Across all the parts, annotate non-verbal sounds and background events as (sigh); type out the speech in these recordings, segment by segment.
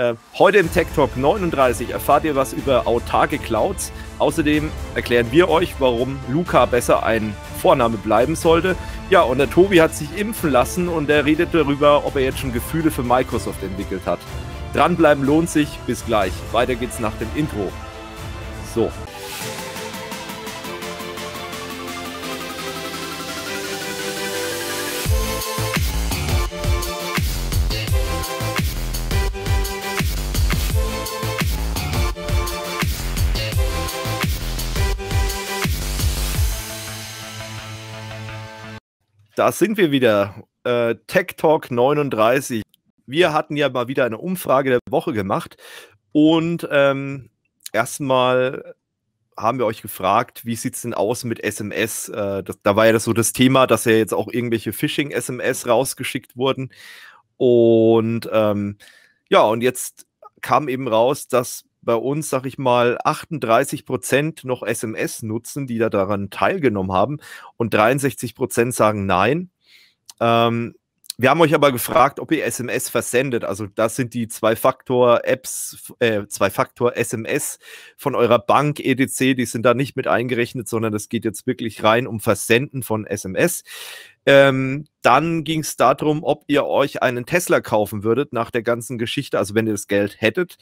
Äh, heute im Tech Talk 39 erfahrt ihr was über autarke Clouds. Außerdem erklären wir euch, warum Luca besser ein Vorname bleiben sollte. Ja, und der Tobi hat sich impfen lassen und er redet darüber, ob er jetzt schon Gefühle für Microsoft entwickelt hat. Dranbleiben lohnt sich. Bis gleich. Weiter geht's nach dem Intro. So. Da sind wir wieder. Äh, Tech Talk 39. Wir hatten ja mal wieder eine Umfrage der Woche gemacht. Und ähm, erstmal haben wir euch gefragt, wie sieht es denn aus mit SMS? Äh, das, da war ja das so das Thema, dass ja jetzt auch irgendwelche Phishing-SMS rausgeschickt wurden. Und ähm, ja, und jetzt kam eben raus, dass bei uns, sag ich mal, 38 Prozent noch SMS nutzen, die da daran teilgenommen haben und 63 Prozent sagen nein. Ähm, wir haben euch aber gefragt, ob ihr SMS versendet. Also das sind die Zwei-Faktor-Apps, äh, Zwei-Faktor-SMS von eurer Bank EDC. Die sind da nicht mit eingerechnet, sondern es geht jetzt wirklich rein um Versenden von SMS. Ähm, dann ging es darum, ob ihr euch einen Tesla kaufen würdet nach der ganzen Geschichte, also wenn ihr das Geld hättet.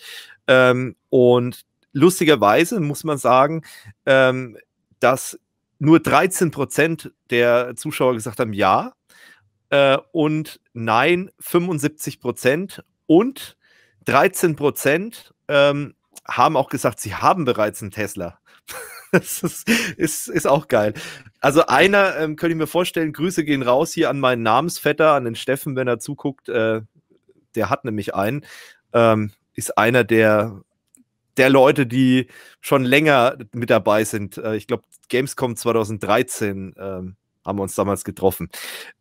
Ähm, und lustigerweise muss man sagen, ähm, dass nur 13 Prozent der Zuschauer gesagt haben ja äh, und nein 75 Prozent und 13 Prozent ähm, haben auch gesagt, sie haben bereits einen Tesla. (laughs) das ist, ist, ist, auch geil. Also einer, ähm, könnte ich mir vorstellen, Grüße gehen raus hier an meinen Namensvetter, an den Steffen, wenn er zuguckt. Äh, der hat nämlich einen. Ähm, ist einer der, der Leute, die schon länger mit dabei sind. Äh, ich glaube, Gamescom 2013 ähm, haben wir uns damals getroffen.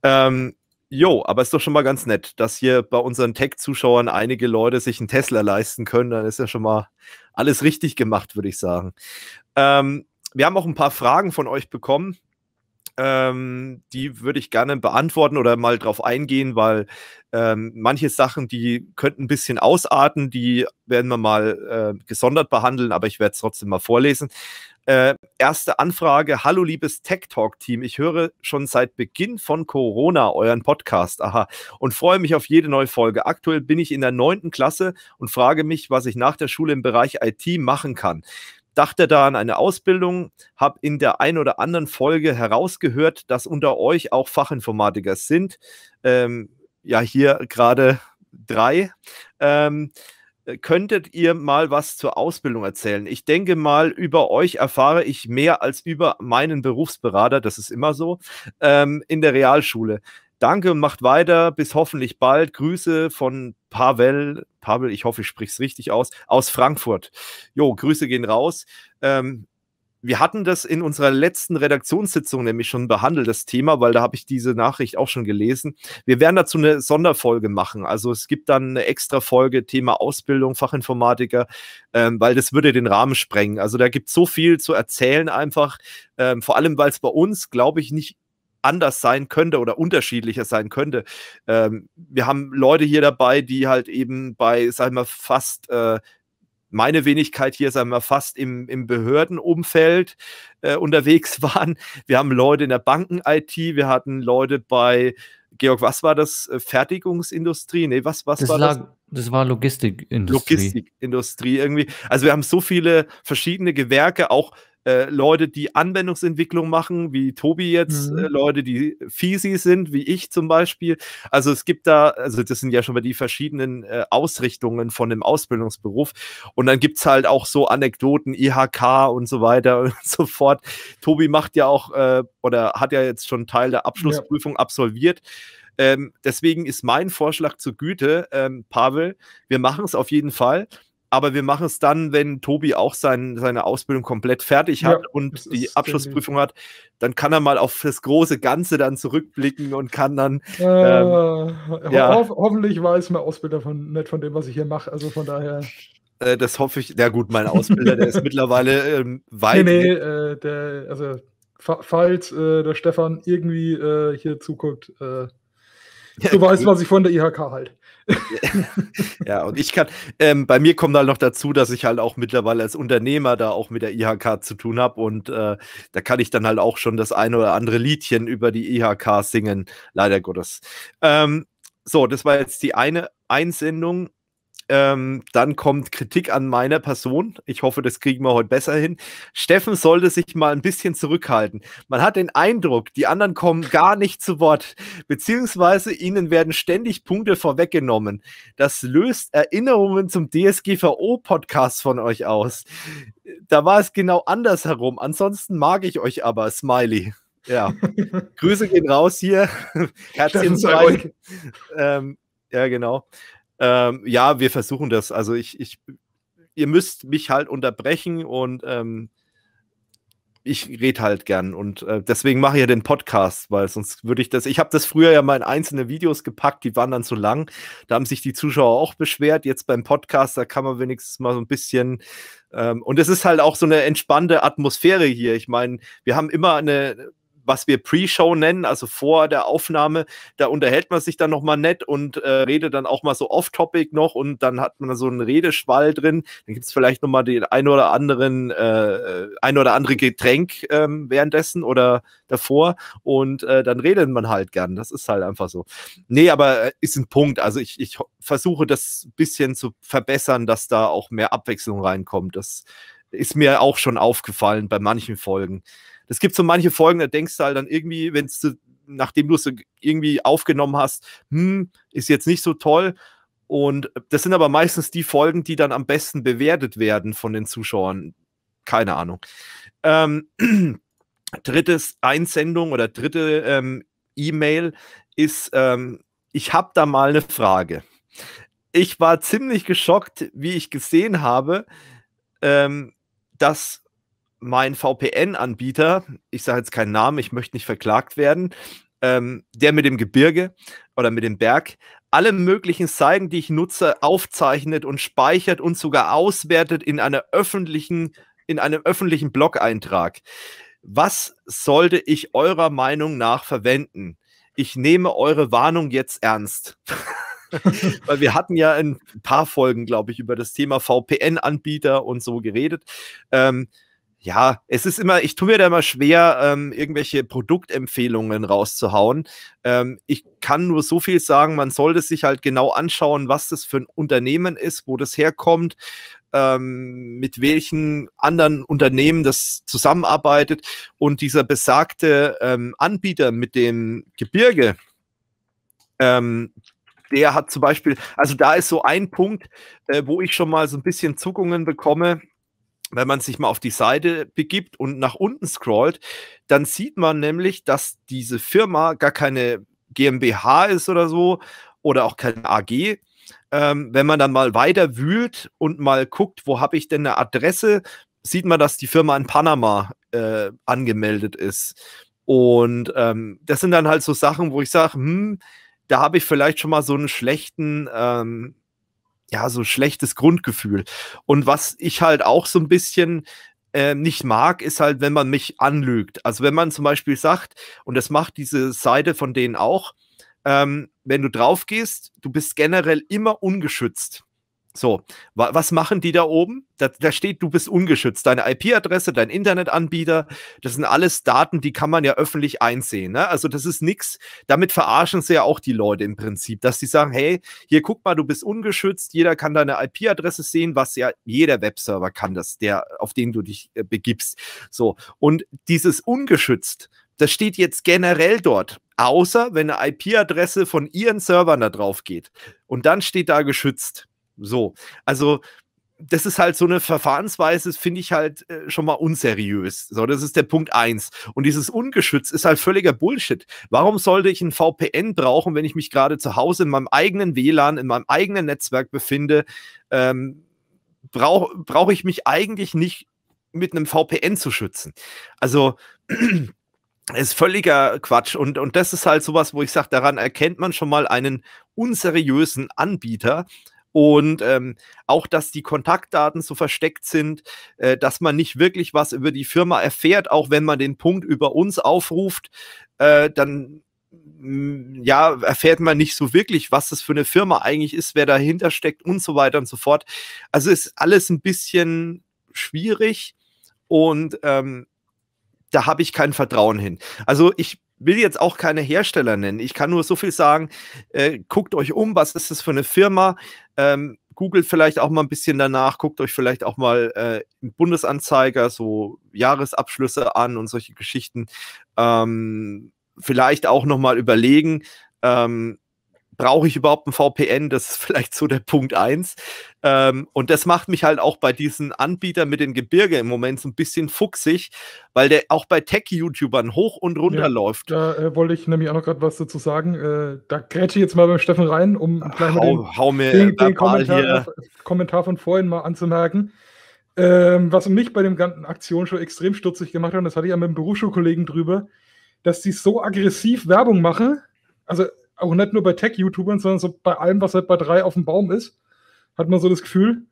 Ähm, Jo, aber ist doch schon mal ganz nett, dass hier bei unseren Tech-Zuschauern einige Leute sich einen Tesla leisten können. Dann ist ja schon mal alles richtig gemacht, würde ich sagen. Ähm, wir haben auch ein paar Fragen von euch bekommen. Ähm, die würde ich gerne beantworten oder mal drauf eingehen, weil ähm, manche Sachen, die könnten ein bisschen ausarten, die werden wir mal äh, gesondert behandeln, aber ich werde es trotzdem mal vorlesen. Äh, erste Anfrage: Hallo, liebes Tech Talk Team. Ich höre schon seit Beginn von Corona euren Podcast. Aha. Und freue mich auf jede neue Folge. Aktuell bin ich in der neunten Klasse und frage mich, was ich nach der Schule im Bereich IT machen kann. Dachte da an eine Ausbildung, habe in der ein oder anderen Folge herausgehört, dass unter euch auch Fachinformatiker sind. Ähm, ja, hier gerade drei. Ähm, äh, könntet ihr mal was zur Ausbildung erzählen? Ich denke mal, über euch erfahre ich mehr als über meinen Berufsberater, das ist immer so, ähm, in der Realschule. Danke und macht weiter. Bis hoffentlich bald. Grüße von Pavel. Pavel, ich hoffe, ich sprich's richtig aus. Aus Frankfurt. Jo, Grüße gehen raus. Ähm, wir hatten das in unserer letzten Redaktionssitzung nämlich schon behandelt, das Thema, weil da habe ich diese Nachricht auch schon gelesen. Wir werden dazu eine Sonderfolge machen. Also es gibt dann eine extra Folge Thema Ausbildung, Fachinformatiker, ähm, weil das würde den Rahmen sprengen. Also da gibt es so viel zu erzählen einfach, ähm, vor allem weil es bei uns, glaube ich, nicht anders sein könnte oder unterschiedlicher sein könnte. Ähm, wir haben Leute hier dabei, die halt eben bei, sag ich mal, fast äh, meine Wenigkeit hier, sagen wir fast im, im Behördenumfeld äh, unterwegs (laughs) waren. Wir haben Leute in der Banken-IT, wir hatten Leute bei, Georg, was war das? Äh, Fertigungsindustrie? Nee, was, was das war lag, das? Das war Logistikindustrie. Logistikindustrie irgendwie. Also wir haben so viele verschiedene Gewerke, auch äh, Leute, die Anwendungsentwicklung machen, wie Tobi jetzt, äh, mhm. äh, Leute, die Fisi sind, wie ich zum Beispiel. Also es gibt da, also das sind ja schon mal die verschiedenen äh, Ausrichtungen von dem Ausbildungsberuf. Und dann gibt es halt auch so Anekdoten, IHK und so weiter (laughs) und so fort. Tobi macht ja auch äh, oder hat ja jetzt schon Teil der Abschlussprüfung ja. absolviert. Ähm, deswegen ist mein Vorschlag zur Güte, ähm, Pavel, wir machen es auf jeden Fall aber wir machen es dann, wenn Tobi auch sein, seine Ausbildung komplett fertig hat ja, und die Abschlussprüfung hat, dann kann er mal auf das große Ganze dann zurückblicken und kann dann. Äh, ähm, ho ja. ho hoffentlich weiß mein Ausbilder von, nicht von dem, was ich hier mache. Also von daher. Äh, das hoffe ich. Na ja, gut, mein Ausbilder, der ist (laughs) mittlerweile ähm, weit. Nee, nee, äh, der, also falls äh, der Stefan irgendwie äh, hier zuguckt, du weißt, was ich von der IHK halte. (laughs) ja, und ich kann, ähm, bei mir kommt halt noch dazu, dass ich halt auch mittlerweile als Unternehmer da auch mit der IHK zu tun habe und äh, da kann ich dann halt auch schon das eine oder andere Liedchen über die IHK singen, leider Gottes. Ähm, so, das war jetzt die eine Einsendung. Ähm, dann kommt Kritik an meiner Person. Ich hoffe, das kriegen wir heute besser hin. Steffen sollte sich mal ein bisschen zurückhalten. Man hat den Eindruck, die anderen kommen gar nicht zu Wort, beziehungsweise ihnen werden ständig Punkte vorweggenommen. Das löst Erinnerungen zum DSGVO-Podcast von euch aus. Da war es genau andersherum. Ansonsten mag ich euch aber, Smiley. Ja. (laughs) Grüße gehen raus hier. Herzchen ähm, Ja, genau. Ähm, ja, wir versuchen das. Also ich, ich, ihr müsst mich halt unterbrechen und ähm, ich rede halt gern und äh, deswegen mache ich ja den Podcast, weil sonst würde ich das. Ich habe das früher ja mal in einzelne Videos gepackt, die waren dann zu lang. Da haben sich die Zuschauer auch beschwert. Jetzt beim Podcast, da kann man wenigstens mal so ein bisschen. Ähm, und es ist halt auch so eine entspannte Atmosphäre hier. Ich meine, wir haben immer eine was wir Pre-Show nennen, also vor der Aufnahme. Da unterhält man sich dann nochmal nett und äh, redet dann auch mal so off-topic noch und dann hat man so einen Redeschwall drin. Dann gibt es vielleicht nochmal den ein oder anderen, äh, äh, ein oder andere Getränk ähm, währenddessen oder davor und äh, dann redet man halt gern. Das ist halt einfach so. Nee, aber äh, ist ein Punkt. Also ich, ich versuche das ein bisschen zu verbessern, dass da auch mehr Abwechslung reinkommt. Das ist mir auch schon aufgefallen bei manchen Folgen. Es gibt so manche Folgen, da denkst du halt dann irgendwie, wenn es nachdem du es irgendwie aufgenommen hast, hm, ist jetzt nicht so toll. Und das sind aber meistens die Folgen, die dann am besten bewertet werden von den Zuschauern. Keine Ahnung. Ähm, (clears throat) drittes Einsendung oder dritte ähm, E-Mail ist, ähm, ich habe da mal eine Frage. Ich war ziemlich geschockt, wie ich gesehen habe, ähm, dass mein VPN-Anbieter, ich sage jetzt keinen Namen, ich möchte nicht verklagt werden, ähm, der mit dem Gebirge oder mit dem Berg alle möglichen Seiten, die ich nutze, aufzeichnet und speichert und sogar auswertet in einer öffentlichen, in einem öffentlichen Blog-Eintrag. Was sollte ich eurer Meinung nach verwenden? Ich nehme eure Warnung jetzt ernst. (laughs) Weil wir hatten ja ein paar Folgen, glaube ich, über das Thema VPN-Anbieter und so geredet. Ähm, ja, es ist immer, ich tue mir da immer schwer, ähm, irgendwelche Produktempfehlungen rauszuhauen. Ähm, ich kann nur so viel sagen, man sollte sich halt genau anschauen, was das für ein Unternehmen ist, wo das herkommt, ähm, mit welchen anderen Unternehmen das zusammenarbeitet. Und dieser besagte ähm, Anbieter mit dem Gebirge, ähm, der hat zum Beispiel, also da ist so ein Punkt, äh, wo ich schon mal so ein bisschen Zuckungen bekomme wenn man sich mal auf die Seite begibt und nach unten scrollt, dann sieht man nämlich, dass diese Firma gar keine GmbH ist oder so oder auch keine AG. Ähm, wenn man dann mal weiter wühlt und mal guckt, wo habe ich denn eine Adresse, sieht man, dass die Firma in Panama äh, angemeldet ist. Und ähm, das sind dann halt so Sachen, wo ich sage, hm, da habe ich vielleicht schon mal so einen schlechten ähm, ja, so schlechtes Grundgefühl. Und was ich halt auch so ein bisschen äh, nicht mag, ist halt, wenn man mich anlügt. Also wenn man zum Beispiel sagt, und das macht diese Seite von denen auch, ähm, wenn du drauf gehst, du bist generell immer ungeschützt. So, was machen die da oben? Da, da steht, du bist ungeschützt. Deine IP-Adresse, dein Internetanbieter, das sind alles Daten, die kann man ja öffentlich einsehen. Ne? Also das ist nichts, damit verarschen sie ja auch die Leute im Prinzip, dass sie sagen, hey, hier guck mal, du bist ungeschützt, jeder kann deine IP-Adresse sehen, was ja jeder Webserver kann das, der, auf den du dich äh, begibst. So, und dieses ungeschützt, das steht jetzt generell dort, außer wenn eine IP-Adresse von ihren Servern da drauf geht. Und dann steht da geschützt. So, also das ist halt so eine Verfahrensweise, finde ich halt äh, schon mal unseriös. So, das ist der Punkt eins. Und dieses ungeschützt ist halt völliger Bullshit. Warum sollte ich ein VPN brauchen, wenn ich mich gerade zu Hause in meinem eigenen WLAN, in meinem eigenen Netzwerk befinde? Ähm, Brauche brauch ich mich eigentlich nicht mit einem VPN zu schützen? Also, (clears throat) ist völliger Quatsch. Und, und das ist halt sowas, wo ich sage, daran erkennt man schon mal einen unseriösen Anbieter, und ähm, auch, dass die Kontaktdaten so versteckt sind, äh, dass man nicht wirklich was über die Firma erfährt, auch wenn man den Punkt über uns aufruft, äh, dann mm, ja, erfährt man nicht so wirklich, was das für eine Firma eigentlich ist, wer dahinter steckt und so weiter und so fort. Also ist alles ein bisschen schwierig und ähm, da habe ich kein Vertrauen hin. Also ich will jetzt auch keine Hersteller nennen. Ich kann nur so viel sagen, äh, guckt euch um, was ist das für eine Firma? Ähm, googelt vielleicht auch mal ein bisschen danach, guckt euch vielleicht auch mal äh, im Bundesanzeiger so Jahresabschlüsse an und solche Geschichten. Ähm, vielleicht auch nochmal überlegen, ähm, brauche ich überhaupt ein VPN? Das ist vielleicht so der Punkt 1. Ähm, und das macht mich halt auch bei diesen Anbietern mit den Gebirge im Moment so ein bisschen fuchsig, weil der auch bei Tech-YouTubern hoch und runter ja, läuft. Da äh, wollte ich nämlich auch noch gerade was dazu sagen. Äh, da grätsche ich jetzt mal beim Steffen rein, um gleich mal den, hau mir den, äh, den Kommentar, äh, Kommentar, von vorhin mal anzumerken. Ähm, was mich bei dem ganzen Aktion schon extrem stutzig gemacht hat, und das hatte ich ja mit einem Berufsschulkollegen drüber, dass die so aggressiv Werbung machen. Also auch nicht nur bei Tech-YouTubern, sondern so bei allem, was halt bei drei auf dem Baum ist, hat man so das Gefühl.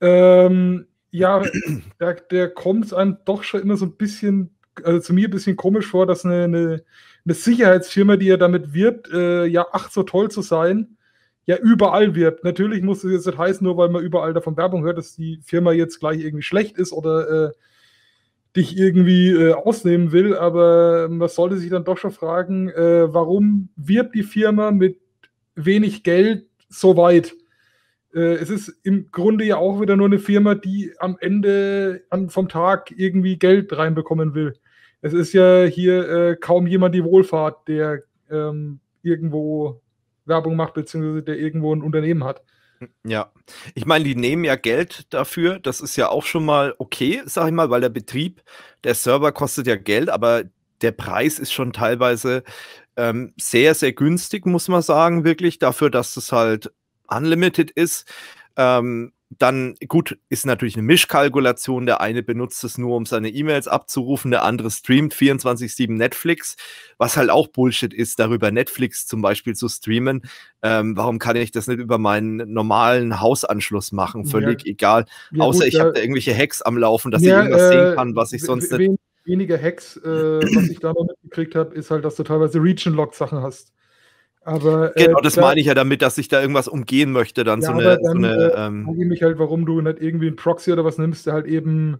Ähm, ja, (clears throat) der, der kommt einem doch schon immer so ein bisschen, also zu mir ein bisschen komisch vor, dass eine, eine, eine Sicherheitsfirma, die ja damit wirbt, äh, ja, ach, so toll zu sein, ja, überall wirbt. Natürlich muss es jetzt nicht heißen, nur weil man überall davon Werbung hört, dass die Firma jetzt gleich irgendwie schlecht ist oder äh, dich irgendwie äh, ausnehmen will, aber man sollte sich dann doch schon fragen, äh, warum wirbt die Firma mit wenig Geld so weit? Äh, es ist im Grunde ja auch wieder nur eine Firma, die am Ende an, vom Tag irgendwie Geld reinbekommen will. Es ist ja hier äh, kaum jemand die Wohlfahrt, der ähm, irgendwo Werbung macht, beziehungsweise der irgendwo ein Unternehmen hat. Ja, ich meine, die nehmen ja Geld dafür. Das ist ja auch schon mal okay, sag ich mal, weil der Betrieb, der Server kostet ja Geld, aber der Preis ist schon teilweise ähm, sehr, sehr günstig, muss man sagen, wirklich, dafür, dass es halt unlimited ist. Ähm, dann, gut, ist natürlich eine Mischkalkulation. Der eine benutzt es nur, um seine E-Mails abzurufen, der andere streamt 24-7 Netflix, was halt auch Bullshit ist, darüber Netflix zum Beispiel zu streamen. Ähm, warum kann ich das nicht über meinen normalen Hausanschluss machen? Völlig ja. egal. Ja, Außer gut, ich habe da irgendwelche Hacks am Laufen, dass ja, ich irgendwas äh, sehen kann, was ich sonst nicht. Weniger Hacks, äh, was ich da noch mitgekriegt habe, ist halt, dass du teilweise Region-Log-Sachen hast. Aber, äh, genau, das da, meine ich ja damit, dass ich da irgendwas umgehen möchte. Dann ja, so eine. Dann, so eine äh, ähm, ich mich halt, warum du nicht irgendwie einen Proxy oder was nimmst, der halt eben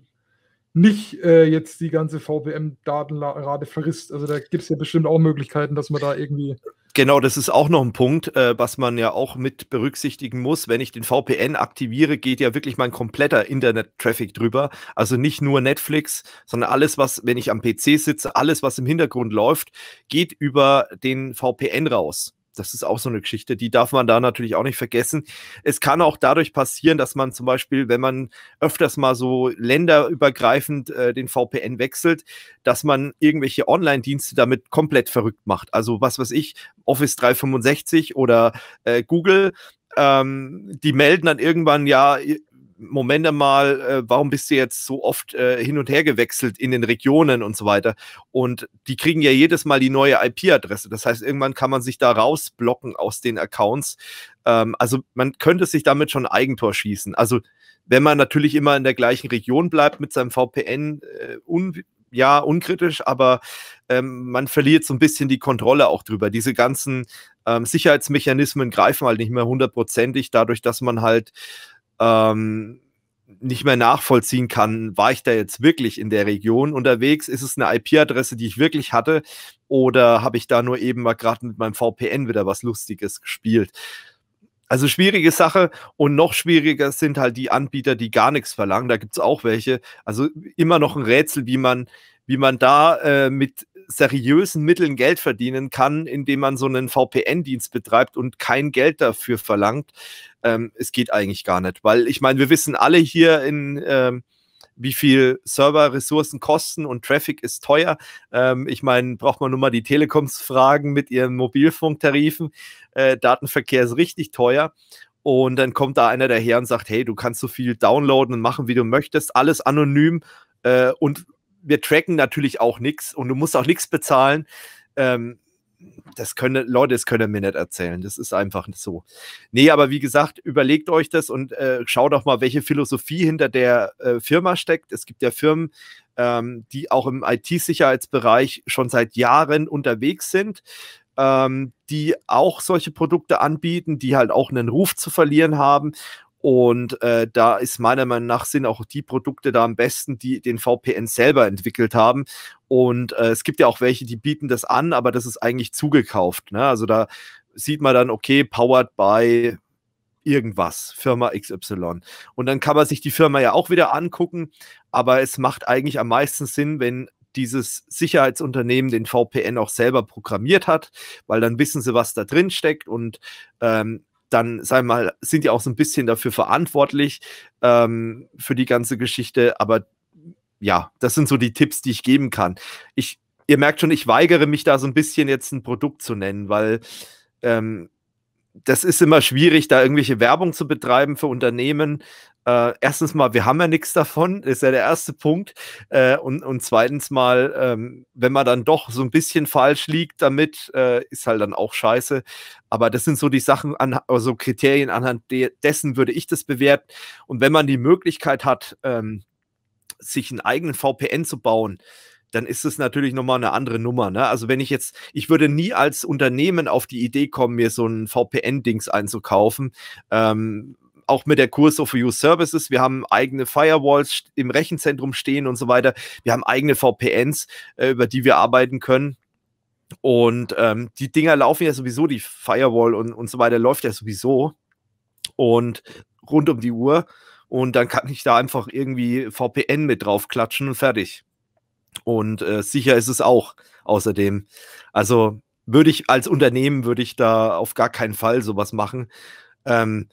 nicht äh, jetzt die ganze VPN-Datenrate verrisst. Also da gibt es ja bestimmt auch Möglichkeiten, dass man da irgendwie. Genau, das ist auch noch ein Punkt, äh, was man ja auch mit berücksichtigen muss. Wenn ich den VPN aktiviere, geht ja wirklich mein kompletter Internet-Traffic drüber. Also nicht nur Netflix, sondern alles, was, wenn ich am PC sitze, alles, was im Hintergrund läuft, geht über den VPN raus das ist auch so eine Geschichte, die darf man da natürlich auch nicht vergessen. Es kann auch dadurch passieren, dass man zum Beispiel, wenn man öfters mal so länderübergreifend äh, den VPN wechselt, dass man irgendwelche Online-Dienste damit komplett verrückt macht. Also was weiß ich, Office 365 oder äh, Google, ähm, die melden dann irgendwann, ja, Moment mal, äh, warum bist du jetzt so oft äh, hin und her gewechselt in den Regionen und so weiter? Und die kriegen ja jedes Mal die neue IP-Adresse. Das heißt, irgendwann kann man sich da rausblocken aus den Accounts. Ähm, also man könnte sich damit schon Eigentor schießen. Also wenn man natürlich immer in der gleichen Region bleibt mit seinem VPN, äh, un ja, unkritisch, aber ähm, man verliert so ein bisschen die Kontrolle auch drüber. Diese ganzen ähm, Sicherheitsmechanismen greifen halt nicht mehr hundertprozentig, dadurch, dass man halt ähm, nicht mehr nachvollziehen kann, war ich da jetzt wirklich in der Region unterwegs? Ist es eine IP-Adresse, die ich wirklich hatte? Oder habe ich da nur eben mal gerade mit meinem VPN wieder was Lustiges gespielt? Also schwierige Sache und noch schwieriger sind halt die Anbieter, die gar nichts verlangen. Da gibt es auch welche. Also immer noch ein Rätsel, wie man wie man da äh, mit seriösen Mitteln Geld verdienen kann, indem man so einen VPN-Dienst betreibt und kein Geld dafür verlangt. Ähm, es geht eigentlich gar nicht, weil ich meine, wir wissen alle hier in ähm, wie viel Serverressourcen kosten und Traffic ist teuer. Ähm, ich meine, braucht man nur mal die Telekoms fragen mit ihren Mobilfunktarifen. Äh, Datenverkehr ist richtig teuer. Und dann kommt da einer daher und sagt, hey, du kannst so viel downloaden und machen, wie du möchtest, alles anonym äh, und wir tracken natürlich auch nichts und du musst auch nichts bezahlen. Ähm, das können Leute, das können mir nicht erzählen. Das ist einfach so. Nee, aber wie gesagt, überlegt euch das und äh, schaut doch mal, welche Philosophie hinter der äh, Firma steckt. Es gibt ja Firmen, ähm, die auch im IT-Sicherheitsbereich schon seit Jahren unterwegs sind, ähm, die auch solche Produkte anbieten, die halt auch einen Ruf zu verlieren haben und äh, da ist meiner Meinung nach sind auch die Produkte da am besten, die den VPN selber entwickelt haben. Und äh, es gibt ja auch welche, die bieten das an, aber das ist eigentlich zugekauft. Ne? Also da sieht man dann, okay, powered by irgendwas, Firma XY. Und dann kann man sich die Firma ja auch wieder angucken, aber es macht eigentlich am meisten Sinn, wenn dieses Sicherheitsunternehmen den VPN auch selber programmiert hat, weil dann wissen sie, was da drin steckt und ähm, dann, sei mal, sind die auch so ein bisschen dafür verantwortlich ähm, für die ganze Geschichte. Aber ja, das sind so die Tipps, die ich geben kann. Ich, ihr merkt schon, ich weigere mich da so ein bisschen jetzt ein Produkt zu nennen, weil ähm, das ist immer schwierig, da irgendwelche Werbung zu betreiben für Unternehmen äh, erstens mal, wir haben ja nichts davon, ist ja der erste Punkt. Äh, und, und zweitens mal, ähm, wenn man dann doch so ein bisschen falsch liegt damit, äh, ist halt dann auch scheiße. Aber das sind so die Sachen, an, also Kriterien, anhand de dessen würde ich das bewerten. Und wenn man die Möglichkeit hat, ähm, sich einen eigenen VPN zu bauen, dann ist es natürlich nochmal eine andere Nummer. Ne? Also wenn ich jetzt, ich würde nie als Unternehmen auf die Idee kommen, mir so ein VPN-Dings einzukaufen, ähm, auch mit der Kurs of Use Services. Wir haben eigene Firewalls im Rechenzentrum stehen und so weiter. Wir haben eigene VPNs, äh, über die wir arbeiten können. Und ähm, die Dinger laufen ja sowieso, die Firewall und, und so weiter läuft ja sowieso. Und rund um die Uhr. Und dann kann ich da einfach irgendwie VPN mit drauf klatschen und fertig. Und äh, sicher ist es auch außerdem. Also würde ich als Unternehmen, würde ich da auf gar keinen Fall sowas machen. Ähm,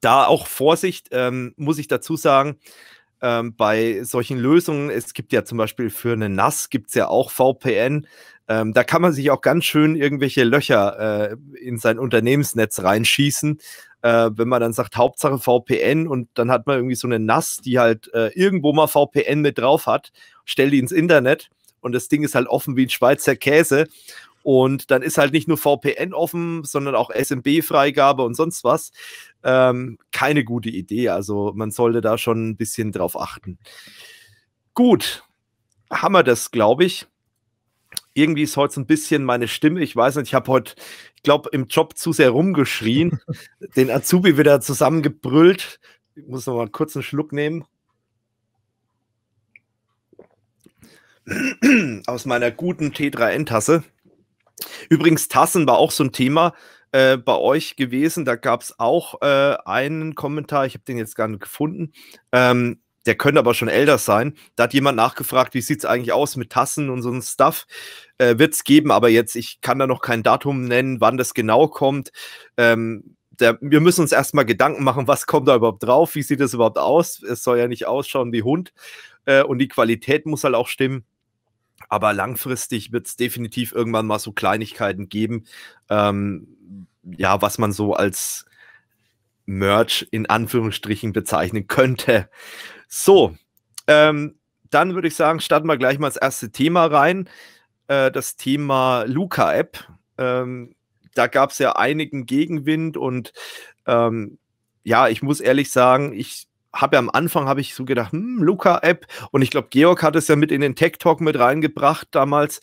da auch Vorsicht, ähm, muss ich dazu sagen, ähm, bei solchen Lösungen, es gibt ja zum Beispiel für eine NAS gibt es ja auch VPN, ähm, da kann man sich auch ganz schön irgendwelche Löcher äh, in sein Unternehmensnetz reinschießen, äh, wenn man dann sagt, Hauptsache VPN und dann hat man irgendwie so eine NAS, die halt äh, irgendwo mal VPN mit drauf hat, stellt die ins Internet und das Ding ist halt offen wie ein Schweizer Käse und dann ist halt nicht nur VPN offen, sondern auch SMB-Freigabe und sonst was. Ähm, keine gute Idee. Also man sollte da schon ein bisschen drauf achten. Gut, haben wir das, glaube ich. Irgendwie ist heute so ein bisschen meine Stimme. Ich weiß nicht, ich habe heute, ich glaube, im Job zu sehr rumgeschrien, (laughs) den Azubi wieder zusammengebrüllt. Ich muss noch mal einen kurzen Schluck nehmen. Aus meiner guten T3N-Tasse. Übrigens, Tassen war auch so ein Thema äh, bei euch gewesen. Da gab es auch äh, einen Kommentar, ich habe den jetzt gar nicht gefunden. Ähm, der könnte aber schon älter sein. Da hat jemand nachgefragt, wie sieht es eigentlich aus mit Tassen und so ein Stuff. Äh, Wird es geben, aber jetzt, ich kann da noch kein Datum nennen, wann das genau kommt. Ähm, der, wir müssen uns erstmal Gedanken machen, was kommt da überhaupt drauf, wie sieht das überhaupt aus. Es soll ja nicht ausschauen wie Hund. Äh, und die Qualität muss halt auch stimmen. Aber langfristig wird es definitiv irgendwann mal so Kleinigkeiten geben, ähm, ja, was man so als Merch in Anführungsstrichen bezeichnen könnte. So, ähm, dann würde ich sagen, starten wir gleich mal das erste Thema rein. Äh, das Thema Luca-App. Ähm, da gab es ja einigen Gegenwind und ähm, ja, ich muss ehrlich sagen, ich habe ja am Anfang habe ich so gedacht, hm, Luca App und ich glaube Georg hat es ja mit in den Tech Talk mit reingebracht damals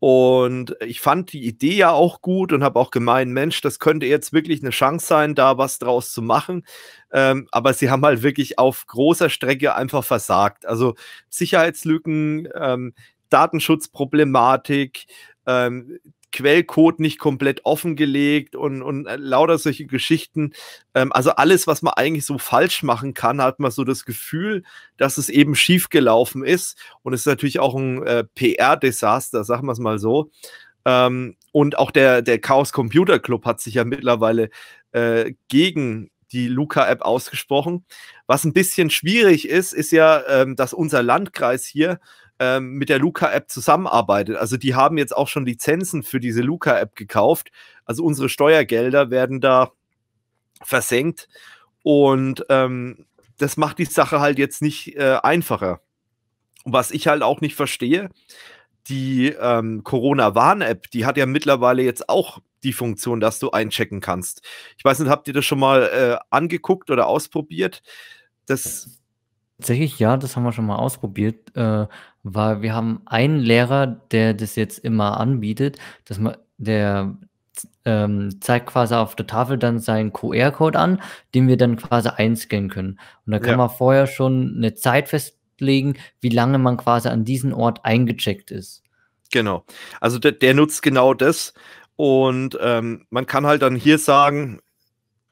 und ich fand die Idee ja auch gut und habe auch gemeint, Mensch, das könnte jetzt wirklich eine Chance sein, da was draus zu machen. Ähm, aber sie haben halt wirklich auf großer Strecke einfach versagt. Also Sicherheitslücken, ähm, Datenschutzproblematik, ähm, Quellcode nicht komplett offengelegt und, und äh, lauter solche Geschichten. Ähm, also alles, was man eigentlich so falsch machen kann, hat man so das Gefühl, dass es eben schiefgelaufen ist. Und es ist natürlich auch ein äh, PR-Desaster, sagen wir es mal so. Ähm, und auch der, der Chaos Computer Club hat sich ja mittlerweile äh, gegen die Luca-App ausgesprochen. Was ein bisschen schwierig ist, ist ja, ähm, dass unser Landkreis hier ähm, mit der Luca-App zusammenarbeitet. Also die haben jetzt auch schon Lizenzen für diese Luca-App gekauft. Also unsere Steuergelder werden da versenkt. Und ähm, das macht die Sache halt jetzt nicht äh, einfacher. Was ich halt auch nicht verstehe, die ähm, Corona-Warn-App, die hat ja mittlerweile jetzt auch die Funktion, dass du einchecken kannst. Ich weiß nicht, habt ihr das schon mal äh, angeguckt oder ausprobiert? Das Tatsächlich, ja, das haben wir schon mal ausprobiert. Äh, weil wir haben einen Lehrer, der das jetzt immer anbietet, dass man, der ähm, zeigt quasi auf der Tafel dann seinen QR-Code an, den wir dann quasi einscannen können. Und da kann ja. man vorher schon eine Zeit festlegen, wie lange man quasi an diesen Ort eingecheckt ist. Genau. Also der, der nutzt genau das. Und ähm, man kann halt dann hier sagen,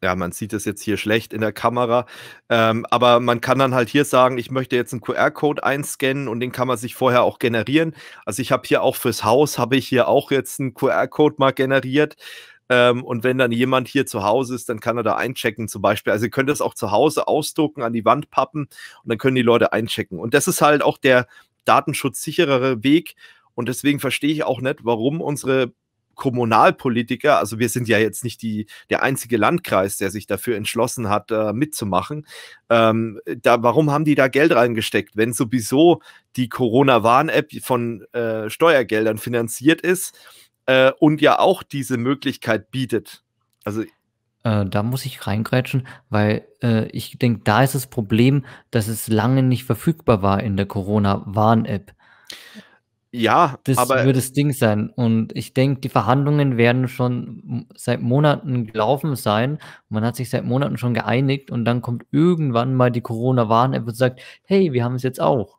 ja, man sieht es jetzt hier schlecht in der Kamera, ähm, aber man kann dann halt hier sagen, ich möchte jetzt einen QR-Code einscannen und den kann man sich vorher auch generieren. Also ich habe hier auch fürs Haus, habe ich hier auch jetzt einen QR-Code mal generiert. Ähm, und wenn dann jemand hier zu Hause ist, dann kann er da einchecken zum Beispiel. Also ihr könnt das auch zu Hause ausdrucken, an die Wand pappen und dann können die Leute einchecken. Und das ist halt auch der datenschutzsicherere Weg. Und deswegen verstehe ich auch nicht, warum unsere Kommunalpolitiker, also wir sind ja jetzt nicht die, der einzige Landkreis, der sich dafür entschlossen hat, äh, mitzumachen. Ähm, da, warum haben die da Geld reingesteckt, wenn sowieso die Corona-Warn-App von äh, Steuergeldern finanziert ist äh, und ja auch diese Möglichkeit bietet? Also äh, da muss ich reingrätschen, weil äh, ich denke, da ist das Problem, dass es lange nicht verfügbar war in der Corona-Warn-App. Ja, das aber wird das Ding sein. Und ich denke, die Verhandlungen werden schon seit Monaten gelaufen sein. Man hat sich seit Monaten schon geeinigt und dann kommt irgendwann mal die Corona-Warn-App und sagt, hey, wir haben es jetzt auch.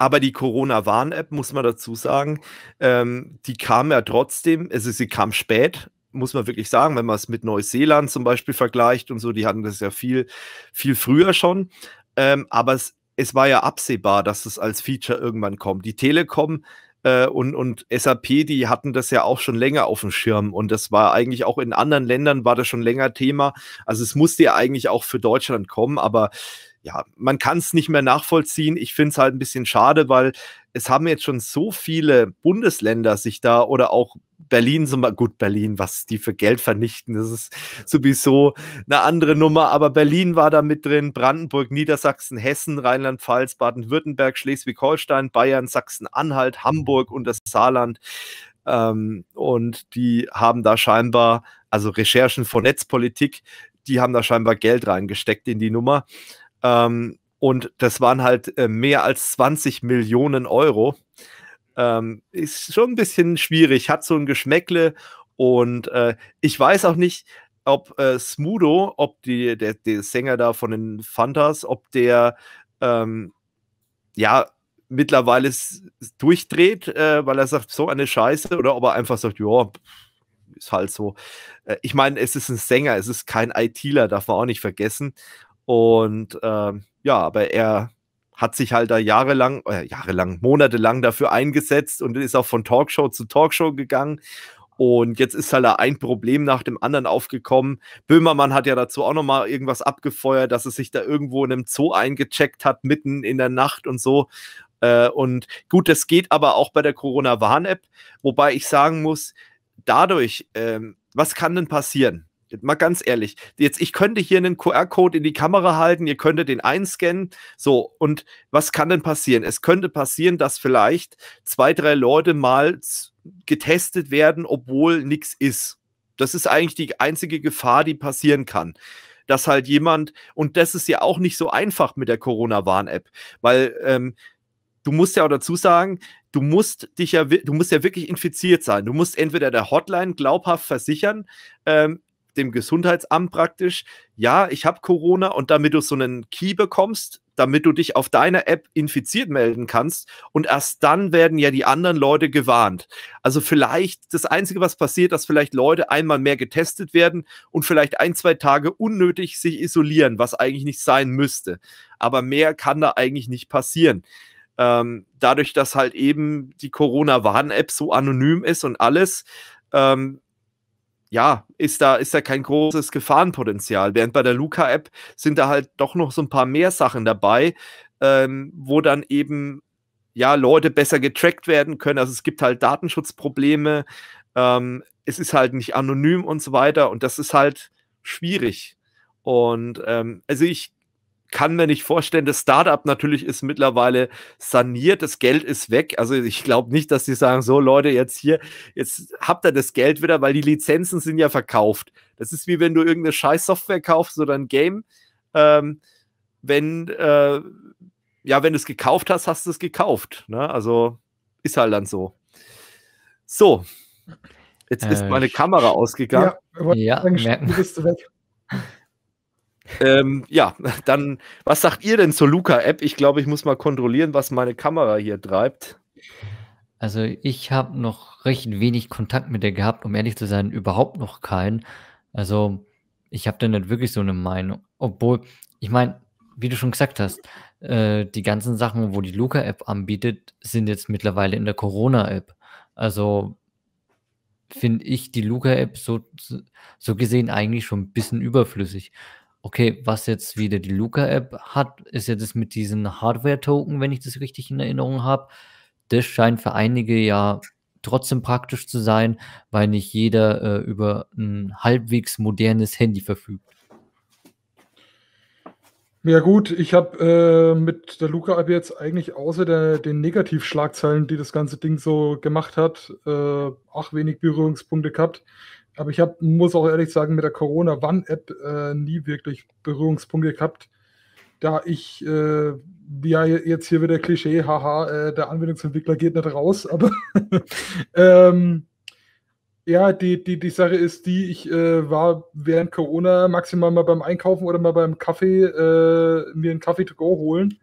Aber die Corona-Warn-App, muss man dazu sagen, ähm, die kam ja trotzdem, also sie kam spät, muss man wirklich sagen, wenn man es mit Neuseeland zum Beispiel vergleicht und so, die hatten das ja viel, viel früher schon. Ähm, aber es, es war ja absehbar, dass es als Feature irgendwann kommt. Die Telekom äh, und, und SAP, die hatten das ja auch schon länger auf dem Schirm. Und das war eigentlich auch in anderen Ländern war das schon länger Thema. Also es musste ja eigentlich auch für Deutschland kommen, aber ja, man kann es nicht mehr nachvollziehen. Ich finde es halt ein bisschen schade, weil es haben jetzt schon so viele Bundesländer sich da oder auch Berlin, gut, Berlin, was die für Geld vernichten, das ist sowieso eine andere Nummer, aber Berlin war da mit drin, Brandenburg, Niedersachsen, Hessen, Rheinland-Pfalz, Baden-Württemberg, Schleswig-Holstein, Bayern, Sachsen-Anhalt, Hamburg und das Saarland. Ähm, und die haben da scheinbar, also Recherchen von Netzpolitik, die haben da scheinbar Geld reingesteckt in die Nummer. Ähm, und das waren halt äh, mehr als 20 Millionen Euro. Ähm, ist schon ein bisschen schwierig, hat so ein Geschmäckle. Und äh, ich weiß auch nicht, ob äh, Smudo, ob die, der, der Sänger da von den Fantas, ob der ähm, ja mittlerweile durchdreht, äh, weil er sagt, so eine Scheiße, oder ob er einfach sagt, ja, ist halt so. Äh, ich meine, es ist ein Sänger, es ist kein ITler, darf man auch nicht vergessen. Und ähm, ja, aber er hat sich halt da jahrelang, äh, jahrelang, monatelang dafür eingesetzt und ist auch von Talkshow zu Talkshow gegangen. Und jetzt ist halt da ein Problem nach dem anderen aufgekommen. Böhmermann hat ja dazu auch nochmal irgendwas abgefeuert, dass er sich da irgendwo in einem Zoo eingecheckt hat, mitten in der Nacht und so. Äh, und gut, das geht aber auch bei der Corona-Warn-App, wobei ich sagen muss, dadurch, ähm, was kann denn passieren? mal ganz ehrlich, jetzt ich könnte hier einen QR-Code in die Kamera halten, ihr könntet den einscannen, so und was kann denn passieren? Es könnte passieren, dass vielleicht zwei, drei Leute mal getestet werden, obwohl nichts ist. Das ist eigentlich die einzige Gefahr, die passieren kann. Dass halt jemand, und das ist ja auch nicht so einfach mit der Corona-Warn-App, weil ähm, du musst ja auch dazu sagen, du musst dich ja, du musst ja wirklich infiziert sein. Du musst entweder der Hotline glaubhaft versichern, ähm, dem Gesundheitsamt praktisch, ja, ich habe Corona und damit du so einen Key bekommst, damit du dich auf deiner App infiziert melden kannst und erst dann werden ja die anderen Leute gewarnt. Also vielleicht das Einzige, was passiert, dass vielleicht Leute einmal mehr getestet werden und vielleicht ein, zwei Tage unnötig sich isolieren, was eigentlich nicht sein müsste. Aber mehr kann da eigentlich nicht passieren. Ähm, dadurch, dass halt eben die Corona-Warn-App so anonym ist und alles, ähm, ja, ist da, ist da kein großes Gefahrenpotenzial. Während bei der Luca-App sind da halt doch noch so ein paar mehr Sachen dabei, ähm, wo dann eben ja Leute besser getrackt werden können. Also es gibt halt Datenschutzprobleme, ähm, es ist halt nicht anonym und so weiter und das ist halt schwierig. Und ähm, also ich kann mir nicht vorstellen, das Startup natürlich ist mittlerweile saniert, das Geld ist weg. Also ich glaube nicht, dass die sagen, so Leute, jetzt hier, jetzt habt ihr das Geld wieder, weil die Lizenzen sind ja verkauft. Das ist wie wenn du irgendeine scheiß Software kaufst oder ein Game. Ähm, wenn, äh, ja, wenn du es gekauft hast, hast du es gekauft. Ne? Also ist halt dann so. So, jetzt äh, ist meine Kamera ausgegangen. Ja, ja merken. bist du weg ähm, ja, (laughs) dann, was sagt ihr denn zur Luca-App? Ich glaube, ich muss mal kontrollieren, was meine Kamera hier treibt. Also ich habe noch recht wenig Kontakt mit der gehabt, um ehrlich zu sein, überhaupt noch keinen. Also ich habe da nicht wirklich so eine Meinung. Obwohl, ich meine, wie du schon gesagt hast, äh, die ganzen Sachen, wo die Luca-App anbietet, sind jetzt mittlerweile in der Corona-App. Also finde ich die Luca-App so, so gesehen eigentlich schon ein bisschen überflüssig. Okay, was jetzt wieder die Luca-App hat, ist ja das mit diesen Hardware-Token, wenn ich das richtig in Erinnerung habe. Das scheint für einige ja trotzdem praktisch zu sein, weil nicht jeder äh, über ein halbwegs modernes Handy verfügt. Ja gut, ich habe äh, mit der Luca-App jetzt eigentlich außer der, den Negativschlagzeilen, die das ganze Ding so gemacht hat, äh, auch wenig Berührungspunkte gehabt. Aber ich hab, muss auch ehrlich sagen, mit der Corona-Warn-App äh, nie wirklich Berührungspunkte gehabt, da ich, äh, ja, jetzt hier wieder Klischee, haha, äh, der Anwendungsentwickler geht nicht raus, aber (laughs) ähm, ja, die, die, die Sache ist die, ich äh, war während Corona maximal mal beim Einkaufen oder mal beim Kaffee äh, mir einen Kaffee to go holen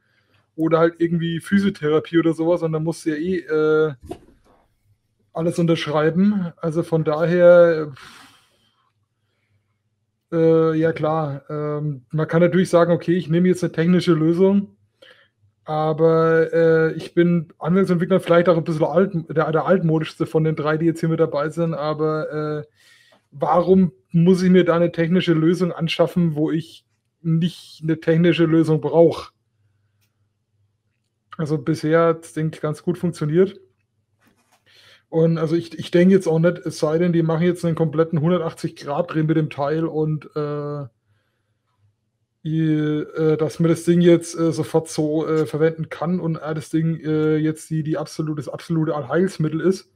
oder halt irgendwie Physiotherapie oder sowas und dann musste du ja eh äh, alles unterschreiben. Also von daher, äh, ja klar, ähm, man kann natürlich sagen, okay, ich nehme jetzt eine technische Lösung, aber äh, ich bin Anwendungsentwickler vielleicht auch ein bisschen alt, der, der altmodischste von den drei, die jetzt hier mit dabei sind, aber äh, warum muss ich mir da eine technische Lösung anschaffen, wo ich nicht eine technische Lösung brauche? Also bisher hat das Ding ganz gut funktioniert. Und also ich, ich denke jetzt auch nicht, es sei denn, die machen jetzt einen kompletten 180-Grad-Dreh mit dem Teil und äh, äh, dass man das Ding jetzt äh, sofort so äh, verwenden kann und äh, das Ding äh, jetzt die, die absolute, das absolute Allheilsmittel ist.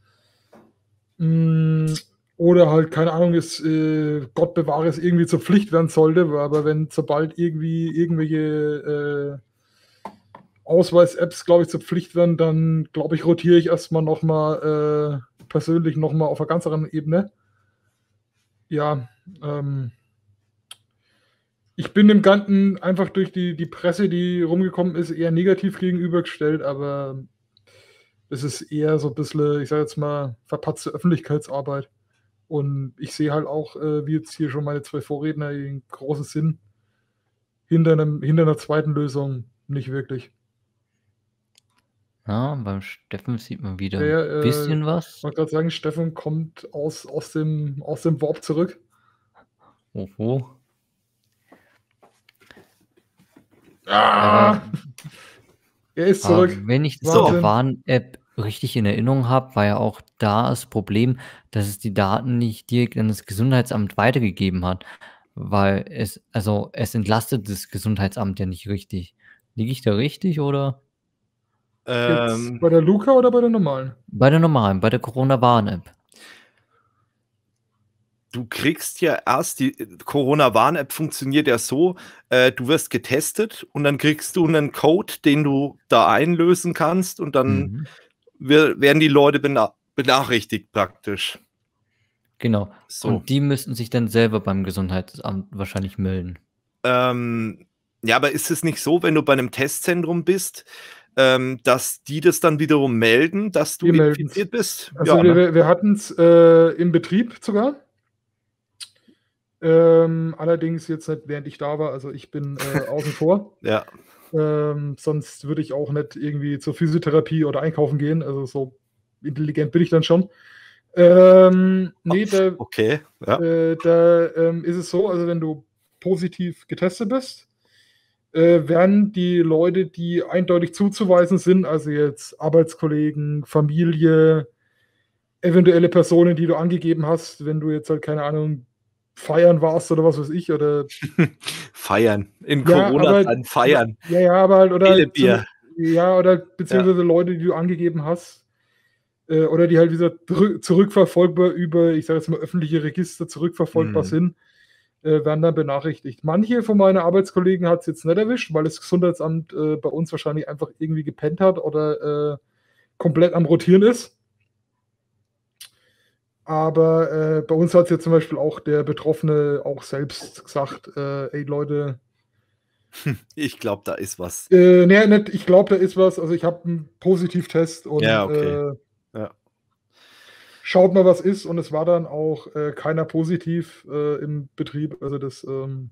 Mm, oder halt, keine Ahnung, ist, äh, Gott bewahre es irgendwie zur Pflicht werden sollte, aber wenn sobald irgendwie irgendwelche Ausweis-Apps, glaube ich, zur Pflicht werden, dann, glaube ich, rotiere ich erstmal nochmal äh, persönlich nochmal auf einer ganz anderen Ebene. Ja, ähm, ich bin dem Ganzen einfach durch die, die Presse, die rumgekommen ist, eher negativ gegenübergestellt, aber es ist eher so ein bisschen, ich sage jetzt mal, verpatzte Öffentlichkeitsarbeit. Und ich sehe halt auch, äh, wie jetzt hier schon meine zwei Vorredner, den großen Sinn hinter, einem, hinter einer zweiten Lösung nicht wirklich. Na, beim Steffen sieht man wieder ein äh, bisschen was. Ich wollte gerade sagen, Steffen kommt aus, aus, dem, aus dem Warp zurück. Oho. Ah! er ist zurück. Ähm, wenn ich das auf Warn-App richtig in Erinnerung habe, war ja auch da das Problem, dass es die Daten nicht direkt an das Gesundheitsamt weitergegeben hat. Weil es, also es entlastet das Gesundheitsamt ja nicht richtig. Liege ich da richtig oder? Ähm, bei der Luca oder bei der normalen? Bei der normalen, bei der Corona-Warn-App. Du kriegst ja erst die Corona-Warn-App funktioniert ja so, äh, du wirst getestet und dann kriegst du einen Code, den du da einlösen kannst und dann mhm. wir, werden die Leute bena benachrichtigt praktisch. Genau. So. Und die müssten sich dann selber beim Gesundheitsamt wahrscheinlich melden. Ähm, ja, aber ist es nicht so, wenn du bei einem Testzentrum bist, ähm, dass die das dann wiederum melden, dass du wir infiziert melden's. bist. Also ja, wir, wir hatten es äh, im Betrieb sogar. Ähm, allerdings jetzt nicht, während ich da war, also ich bin äh, (laughs) außen vor. ja. Ähm, sonst würde ich auch nicht irgendwie zur Physiotherapie oder einkaufen gehen. Also so intelligent bin ich dann schon. Ähm, nee, da, okay. Ja. Äh, da ähm, ist es so, also wenn du positiv getestet bist, äh, werden die Leute, die eindeutig zuzuweisen sind, also jetzt Arbeitskollegen, Familie, eventuelle Personen, die du angegeben hast, wenn du jetzt halt keine Ahnung feiern warst oder was weiß ich oder (laughs) feiern in ja, Corona dann feiern. Ja, ja, aber halt oder Bier. ja oder beziehungsweise ja. Leute, die du angegeben hast äh, oder die halt wieder zurückverfolgbar über, ich sage jetzt mal öffentliche Register zurückverfolgbar mhm. sind äh, werden dann benachrichtigt. Manche von meinen Arbeitskollegen hat es jetzt nicht erwischt, weil das Gesundheitsamt äh, bei uns wahrscheinlich einfach irgendwie gepennt hat oder äh, komplett am Rotieren ist. Aber äh, bei uns hat es jetzt zum Beispiel auch der Betroffene auch selbst gesagt, äh, ey Leute, (laughs) ich glaube, da ist was. Äh, nee, nicht, ich glaube, da ist was. Also ich habe einen Positivtest und ja, okay. äh, schaut mal, was ist. Und es war dann auch äh, keiner positiv äh, im Betrieb. Also das. Ähm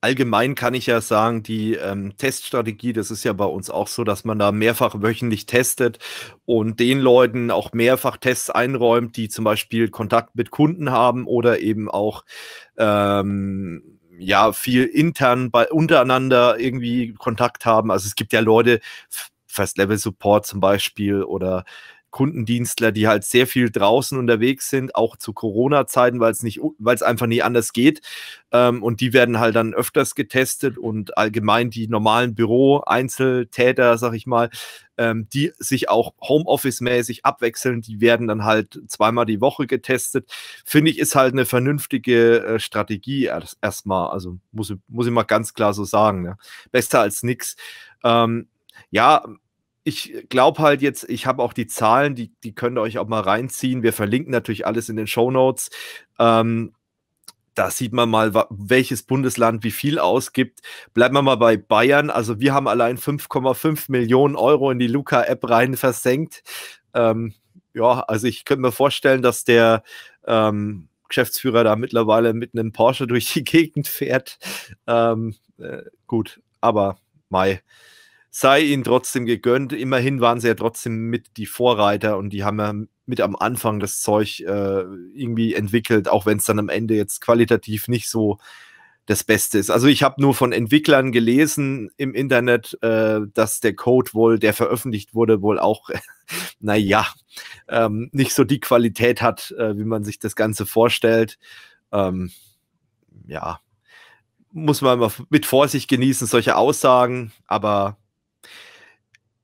Allgemein kann ich ja sagen, die ähm, Teststrategie, das ist ja bei uns auch so, dass man da mehrfach wöchentlich testet und den Leuten auch mehrfach Tests einräumt, die zum Beispiel Kontakt mit Kunden haben oder eben auch ähm, ja viel intern bei untereinander irgendwie Kontakt haben. Also es gibt ja Leute, First Level Support zum Beispiel oder Kundendienstler, die halt sehr viel draußen unterwegs sind, auch zu Corona-Zeiten, weil es nicht, weil es einfach nie anders geht. Ähm, und die werden halt dann öfters getestet und allgemein die normalen Büro-Einzeltäter, sag ich mal, ähm, die sich auch Homeoffice-mäßig abwechseln, die werden dann halt zweimal die Woche getestet. Finde ich, ist halt eine vernünftige äh, Strategie erstmal. Erst also muss, muss ich mal ganz klar so sagen. Ne? Besser als nichts. Ähm, ja, ich glaube halt jetzt, ich habe auch die Zahlen, die, die könnt ihr euch auch mal reinziehen. Wir verlinken natürlich alles in den Show Notes. Ähm, da sieht man mal, welches Bundesland wie viel ausgibt. Bleiben wir mal bei Bayern. Also wir haben allein 5,5 Millionen Euro in die Luca-App rein versenkt. Ähm, ja, also ich könnte mir vorstellen, dass der ähm, Geschäftsführer da mittlerweile mit einem Porsche durch die (laughs) Gegend fährt. Ähm, äh, gut, aber Mai sei ihnen trotzdem gegönnt. Immerhin waren sie ja trotzdem mit die Vorreiter und die haben ja mit am Anfang das Zeug äh, irgendwie entwickelt, auch wenn es dann am Ende jetzt qualitativ nicht so das Beste ist. Also ich habe nur von Entwicklern gelesen im Internet, äh, dass der Code wohl, der veröffentlicht wurde, wohl auch, (laughs) naja, ähm, nicht so die Qualität hat, äh, wie man sich das Ganze vorstellt. Ähm, ja, muss man mal mit Vorsicht genießen, solche Aussagen, aber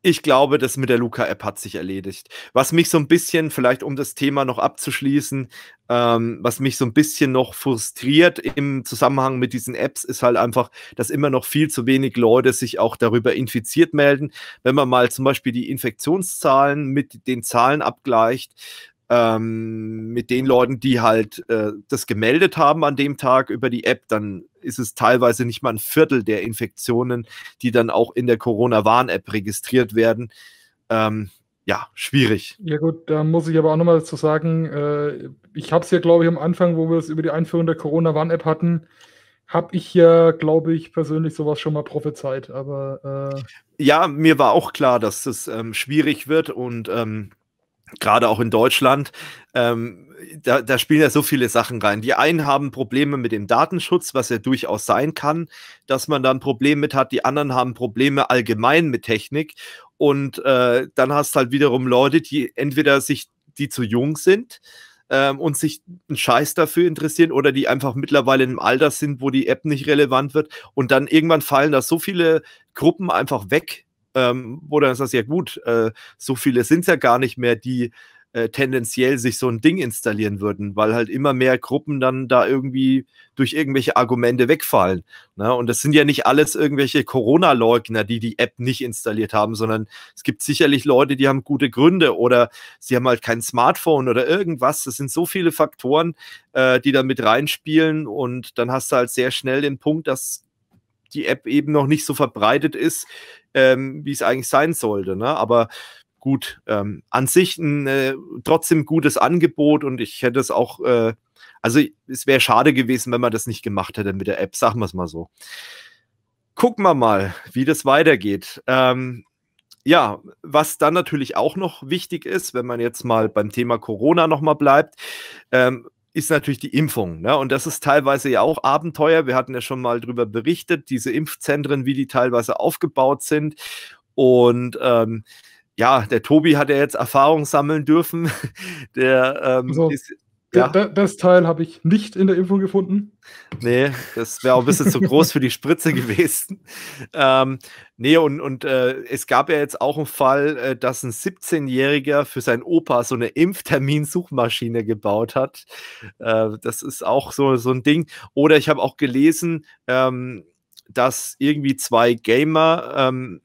ich glaube, das mit der Luca-App hat sich erledigt. Was mich so ein bisschen, vielleicht um das Thema noch abzuschließen, ähm, was mich so ein bisschen noch frustriert im Zusammenhang mit diesen Apps, ist halt einfach, dass immer noch viel zu wenig Leute sich auch darüber infiziert melden. Wenn man mal zum Beispiel die Infektionszahlen mit den Zahlen abgleicht, ähm, mit den Leuten, die halt äh, das gemeldet haben an dem Tag über die App, dann ist es teilweise nicht mal ein Viertel der Infektionen, die dann auch in der Corona-Warn-App registriert werden. Ähm, ja, schwierig. Ja gut, da muss ich aber auch nochmal zu sagen, äh, ich habe es ja, glaube ich, am Anfang, wo wir es über die Einführung der Corona-Warn-App hatten, habe ich ja, glaube ich, persönlich sowas schon mal prophezeit. Aber äh ja, mir war auch klar, dass das ähm, schwierig wird und ähm, gerade auch in Deutschland, ähm, da, da, spielen ja so viele Sachen rein. Die einen haben Probleme mit dem Datenschutz, was ja durchaus sein kann, dass man da ein Problem mit hat. Die anderen haben Probleme allgemein mit Technik. Und äh, dann hast halt wiederum Leute, die entweder sich, die zu jung sind ähm, und sich einen Scheiß dafür interessieren oder die einfach mittlerweile im Alter sind, wo die App nicht relevant wird. Und dann irgendwann fallen da so viele Gruppen einfach weg, ähm, oder ist das ja gut, äh, so viele sind es ja gar nicht mehr, die äh, tendenziell sich so ein Ding installieren würden, weil halt immer mehr Gruppen dann da irgendwie durch irgendwelche Argumente wegfallen. Ne? Und das sind ja nicht alles irgendwelche Corona-Leugner, die die App nicht installiert haben, sondern es gibt sicherlich Leute, die haben gute Gründe oder sie haben halt kein Smartphone oder irgendwas. Das sind so viele Faktoren, äh, die da mit reinspielen und dann hast du halt sehr schnell den Punkt, dass die App eben noch nicht so verbreitet ist, ähm, wie es eigentlich sein sollte. Ne? Aber gut, ähm, an sich ein äh, trotzdem gutes Angebot und ich hätte es auch, äh, also es wäre schade gewesen, wenn man das nicht gemacht hätte mit der App, sagen wir es mal so. Gucken wir mal, wie das weitergeht. Ähm, ja, was dann natürlich auch noch wichtig ist, wenn man jetzt mal beim Thema Corona nochmal bleibt, ähm, ist natürlich die Impfung. Ne? Und das ist teilweise ja auch Abenteuer. Wir hatten ja schon mal drüber berichtet, diese Impfzentren, wie die teilweise aufgebaut sind. Und ähm, ja, der Tobi hat ja jetzt Erfahrung sammeln dürfen. (laughs) Der ähm, so. Also ist ja. Das Teil habe ich nicht in der Impfung gefunden. Nee, das wäre auch ein bisschen zu groß für die Spritze gewesen. Ähm, nee, und, und äh, es gab ja jetzt auch einen Fall, äh, dass ein 17-Jähriger für seinen Opa so eine Impftermin-Suchmaschine gebaut hat. Äh, das ist auch so, so ein Ding. Oder ich habe auch gelesen, ähm, dass irgendwie zwei Gamer ähm,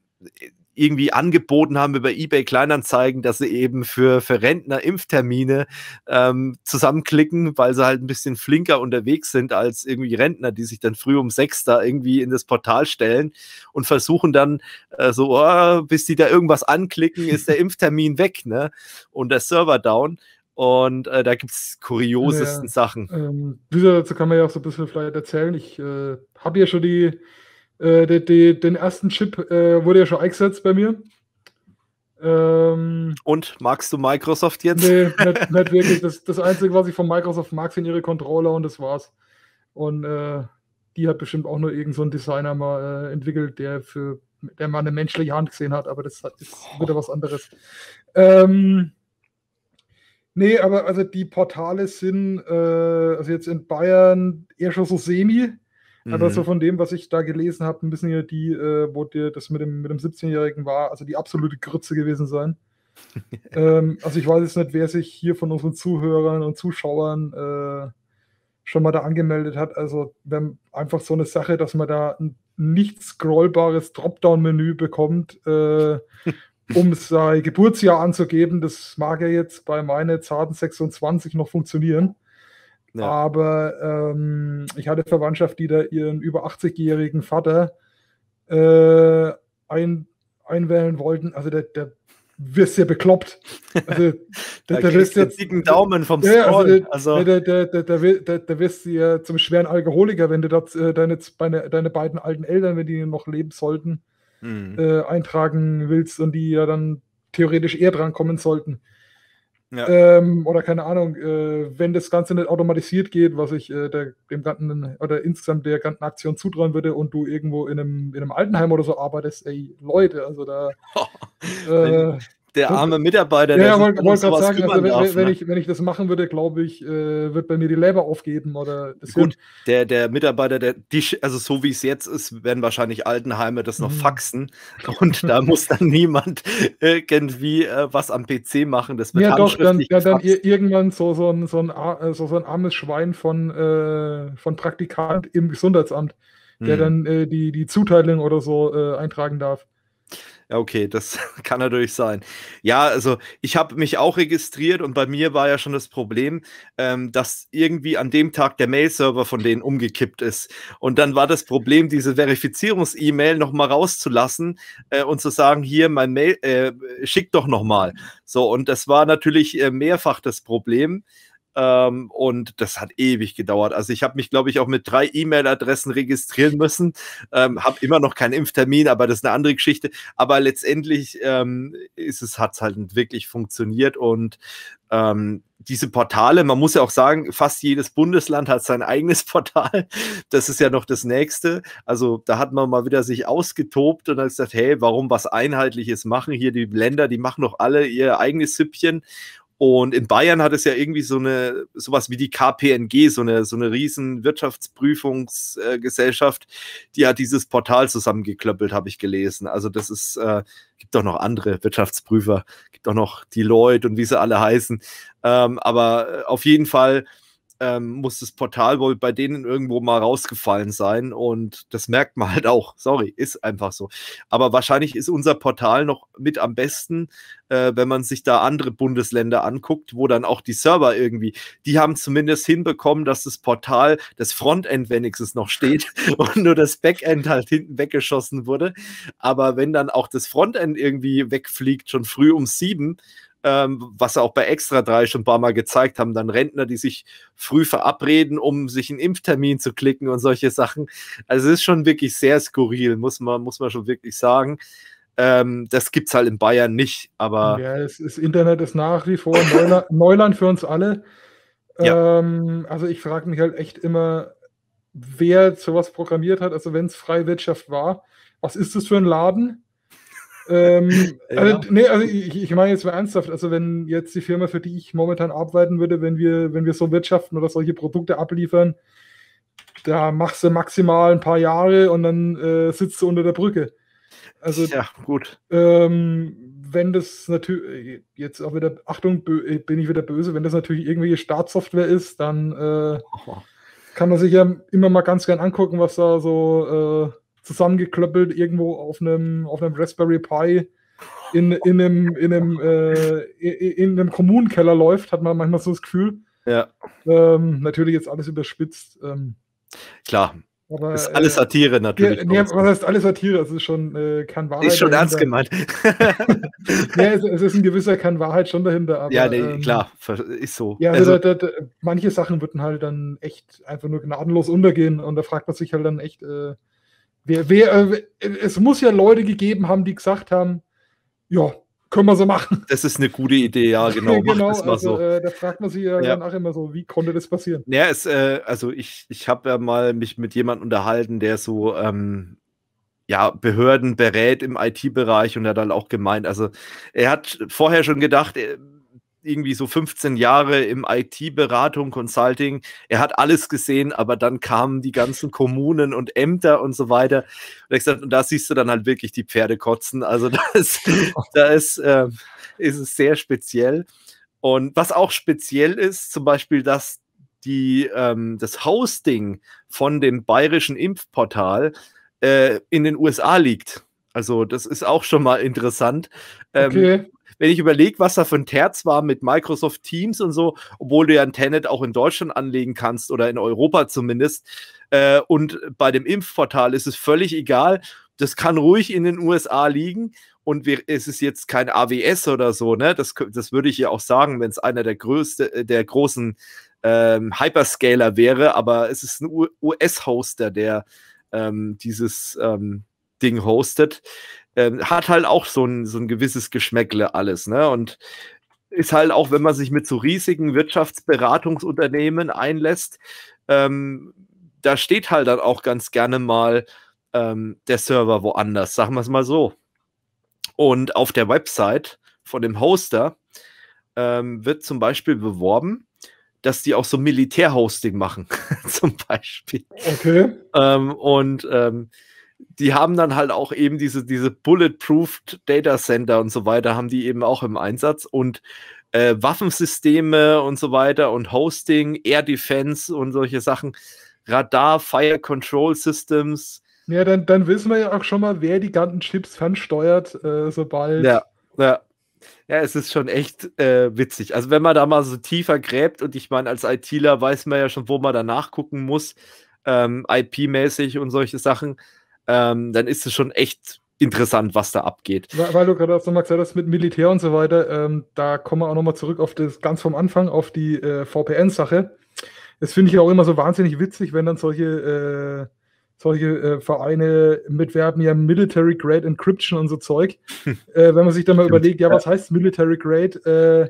irgendwie angeboten haben über eBay Kleinanzeigen, dass sie eben für, für Rentner Impftermine ähm, zusammenklicken, weil sie halt ein bisschen flinker unterwegs sind als irgendwie Rentner, die sich dann früh um sechs da irgendwie in das Portal stellen und versuchen dann äh, so, oh, bis die da irgendwas anklicken, ist der (laughs) Impftermin weg, ne? Und der Server down. Und äh, da gibt es kuriosesten ja, Sachen. Ähm, dazu kann man ja auch so ein bisschen vielleicht erzählen. Ich äh, habe ja schon die äh, die, die, den ersten Chip äh, wurde ja schon eingesetzt bei mir. Ähm, und magst du Microsoft jetzt? Nee, (laughs) nicht, nicht wirklich. Das, das Einzige, was ich von Microsoft mag, sind ihre Controller und das war's. Und äh, die hat bestimmt auch nur irgendein so Designer mal äh, entwickelt, der für der mal eine menschliche Hand gesehen hat, aber das hat, ist wieder was anderes. Ähm, Nee, aber also die Portale sind äh, also jetzt in Bayern eher schon so semi. Also mhm. Aber so von dem, was ich da gelesen habe, ein bisschen die, äh, wo dir das mit dem, mit dem 17-Jährigen war, also die absolute Grütze gewesen sein. (laughs) ähm, also ich weiß jetzt nicht, wer sich hier von unseren Zuhörern und Zuschauern äh, schon mal da angemeldet hat. Also wenn einfach so eine Sache, dass man da ein nicht scrollbares Dropdown-Menü bekommt, äh, (laughs) um sein Geburtsjahr anzugeben, das mag ja jetzt bei meinen zarten 26 noch funktionieren. Ja. Aber ähm, ich hatte Verwandtschaft, die da ihren über 80-jährigen Vater äh, ein, einwählen wollten. Also der, der wirst ja bekloppt. Also, (laughs) da, da wirst jetzt dicken Daumen vom ja, also Scrollen. Also, der, der, der, der, wirst ja zum schweren Alkoholiker, wenn du das, äh, deine, deine, deine beiden alten Eltern, wenn die noch leben sollten, hm. äh, eintragen willst und die ja dann theoretisch eher drankommen sollten. Ja. Ähm, oder keine Ahnung, äh, wenn das Ganze nicht automatisiert geht, was ich äh, der, dem ganzen oder insgesamt der ganzen Aktion zutrauen würde und du irgendwo in einem, in einem Altenheim oder so arbeitest, ey, Leute, also da. Oh, (laughs) äh, der arme Mitarbeiter, ja, der ja, wollte gerade sagen, also, darf, wenn, ne? ich, wenn ich das machen würde, glaube ich, äh, wird bei mir die Leber aufgeben oder Gut, der, der Mitarbeiter, der die, also so wie es jetzt ist, werden wahrscheinlich Altenheime das noch mhm. faxen und da (laughs) muss dann niemand irgendwie äh, was am PC machen. Das wird ja, doch, dann, ja, dann irgendwann so, so, ein, so, ein, so, so ein armes Schwein von, äh, von Praktikant im Gesundheitsamt, der mhm. dann äh, die, die Zuteilung oder so äh, eintragen darf. Ja, okay, das (laughs) kann natürlich sein. Ja, also ich habe mich auch registriert und bei mir war ja schon das Problem, ähm, dass irgendwie an dem Tag der Mail-Server von denen umgekippt ist. Und dann war das Problem, diese Verifizierungs-E-Mail nochmal rauszulassen äh, und zu sagen, hier, mein Mail, äh, schick doch nochmal. So, und das war natürlich äh, mehrfach das Problem. Ähm, und das hat ewig gedauert. Also ich habe mich, glaube ich, auch mit drei E-Mail-Adressen registrieren müssen. Ähm, habe immer noch keinen Impftermin, aber das ist eine andere Geschichte. Aber letztendlich ähm, ist es, hat es halt wirklich funktioniert und ähm, diese Portale, man muss ja auch sagen, fast jedes Bundesland hat sein eigenes (laughs) Portal. Das ist ja noch das nächste. Also da hat man mal wieder sich ausgetobt und hat gesagt, hey, warum was Einheitliches machen? Hier die Länder, die machen doch alle ihr eigenes Süppchen. Und in Bayern hat es ja irgendwie so eine, sowas wie die KPNG, so eine, so eine riesen Wirtschaftsprüfungsgesellschaft, die hat dieses Portal zusammengeklöppelt, habe ich gelesen. Also das ist, äh, gibt doch noch andere Wirtschaftsprüfer, gibt doch noch die Leute und wie sie alle heißen. Ähm, aber äh, auf jeden Fall ähm, muss das Portal wohl bei denen irgendwo mal rausgefallen sein und das merkt man halt auch. Sorry, ist einfach so. Aber wahrscheinlich ist unser Portal noch mit am besten, äh, wenn man sich da andere Bundesländer anguckt, wo dann auch die Server irgendwie, die haben zumindest hinbekommen, dass das Portal, das Frontend wenigstens noch steht (laughs) und nur das Backend halt hinten weggeschossen wurde. Aber wenn dann auch das Frontend irgendwie wegfliegt, schon früh um sieben, ähm, was sie auch bei Extra 3 schon ein paar Mal gezeigt haben, dann Rentner, die sich früh verabreden, um sich einen Impftermin zu klicken und solche Sachen. Also es ist schon wirklich sehr skurril, muss man, muss man schon wirklich sagen. Ähm, das gibt es halt in Bayern nicht, aber. Ja, das, das Internet ist nach wie vor Neuland, (laughs) Neuland für uns alle. Ja. Ähm, also ich frage mich halt echt immer, wer sowas programmiert hat, also wenn es Freiwirtschaft war, was ist das für ein Laden? ähm, (laughs) ja. also, nee, also ich, ich meine jetzt mal ernsthaft, also wenn jetzt die Firma, für die ich momentan arbeiten würde, wenn wir, wenn wir so wirtschaften oder solche Produkte abliefern, da machst du maximal ein paar Jahre und dann äh, sitzt du unter der Brücke. Also, ja, gut. Ähm, wenn das natürlich, jetzt auch wieder, Achtung, bin ich wieder böse, wenn das natürlich irgendwelche Startsoftware ist, dann äh, oh. kann man sich ja immer mal ganz gern angucken, was da so äh, zusammengeklöppelt irgendwo auf einem, auf einem Raspberry Pi in, in einem, in einem, äh, in einem Kommunenkeller läuft, hat man manchmal so das Gefühl. Ja. Ähm, natürlich jetzt alles überspitzt. Ähm, Klar. Aber, ist äh, alles Satire natürlich. Nee, was heißt alles Satire? Das ist schon äh, Wahrheit. Ist schon dahinter. ernst gemeint. nee, (laughs) es, es, ist ein gewisser Kernwahrheit schon dahinter. Aber, ja, nee, ähm, klar, ist so. Ja, also, also da, da, manche Sachen würden halt dann echt einfach nur gnadenlos untergehen und da fragt man sich halt dann echt, äh, Wer, wer, äh, es muss ja Leute gegeben haben, die gesagt haben, ja, können wir so machen. Das ist eine gute Idee, ja, (laughs) genau. genau also, so. äh, da fragt man sich ja, ja. danach immer so, wie konnte das passieren? Ja, es, äh, also ich, ich habe ja mal mich mit jemandem unterhalten, der so ähm, ja, Behörden berät im IT-Bereich und hat dann halt auch gemeint, also er hat vorher schon gedacht, er, äh, irgendwie so 15 Jahre im IT-Beratung, Consulting. Er hat alles gesehen, aber dann kamen die ganzen Kommunen und Ämter und so weiter. Und, gesagt, und da siehst du dann halt wirklich die Pferde kotzen. Also das, (laughs) da ist, äh, ist es sehr speziell. Und was auch speziell ist, zum Beispiel, dass die, ähm, das Hosting von dem bayerischen Impfportal äh, in den USA liegt. Also das ist auch schon mal interessant. Ähm, okay wenn ich überlege, was da für ein Terz war mit Microsoft Teams und so, obwohl du ja ein Tenet auch in Deutschland anlegen kannst oder in Europa zumindest. Äh, und bei dem Impfportal ist es völlig egal. Das kann ruhig in den USA liegen und wir, es ist jetzt kein AWS oder so, ne? Das, das würde ich ja auch sagen, wenn es einer der größte, äh, der großen ähm, Hyperscaler wäre, aber es ist ein US-Hoster, der ähm, dieses ähm, Ding hostet, ähm, hat halt auch so ein, so ein gewisses Geschmäckle alles, ne? Und ist halt auch, wenn man sich mit so riesigen Wirtschaftsberatungsunternehmen einlässt, ähm, da steht halt dann auch ganz gerne mal ähm, der Server woanders, sagen wir es mal so. Und auf der Website von dem Hoster ähm, wird zum Beispiel beworben, dass die auch so Militärhosting machen, (laughs) zum Beispiel. Okay. Ähm, und ähm, die haben dann halt auch eben diese, diese Bulletproofed Data Center und so weiter, haben die eben auch im Einsatz und äh, Waffensysteme und so weiter und Hosting, Air Defense und solche Sachen, Radar, Fire Control Systems. Ja, dann, dann wissen wir ja auch schon mal, wer die ganzen Chips fernsteuert, äh, sobald. Ja, ja. Ja, es ist schon echt äh, witzig. Also, wenn man da mal so tiefer gräbt, und ich meine, als ITler weiß man ja schon, wo man da nachgucken muss, ähm, IP-mäßig und solche Sachen ähm, dann ist es schon echt interessant, was da abgeht. Weil, weil du gerade auch nochmal gesagt hast, mit Militär und so weiter, ähm, da kommen wir auch nochmal zurück auf das ganz vom Anfang, auf die äh, VPN-Sache. Das finde ich auch immer so wahnsinnig witzig, wenn dann solche, äh, solche äh, Vereine mitwerben, ja, Military Grade Encryption und so Zeug. (laughs) Äh, wenn man sich dann mal überlegt, ja, was heißt Military Grade? Äh,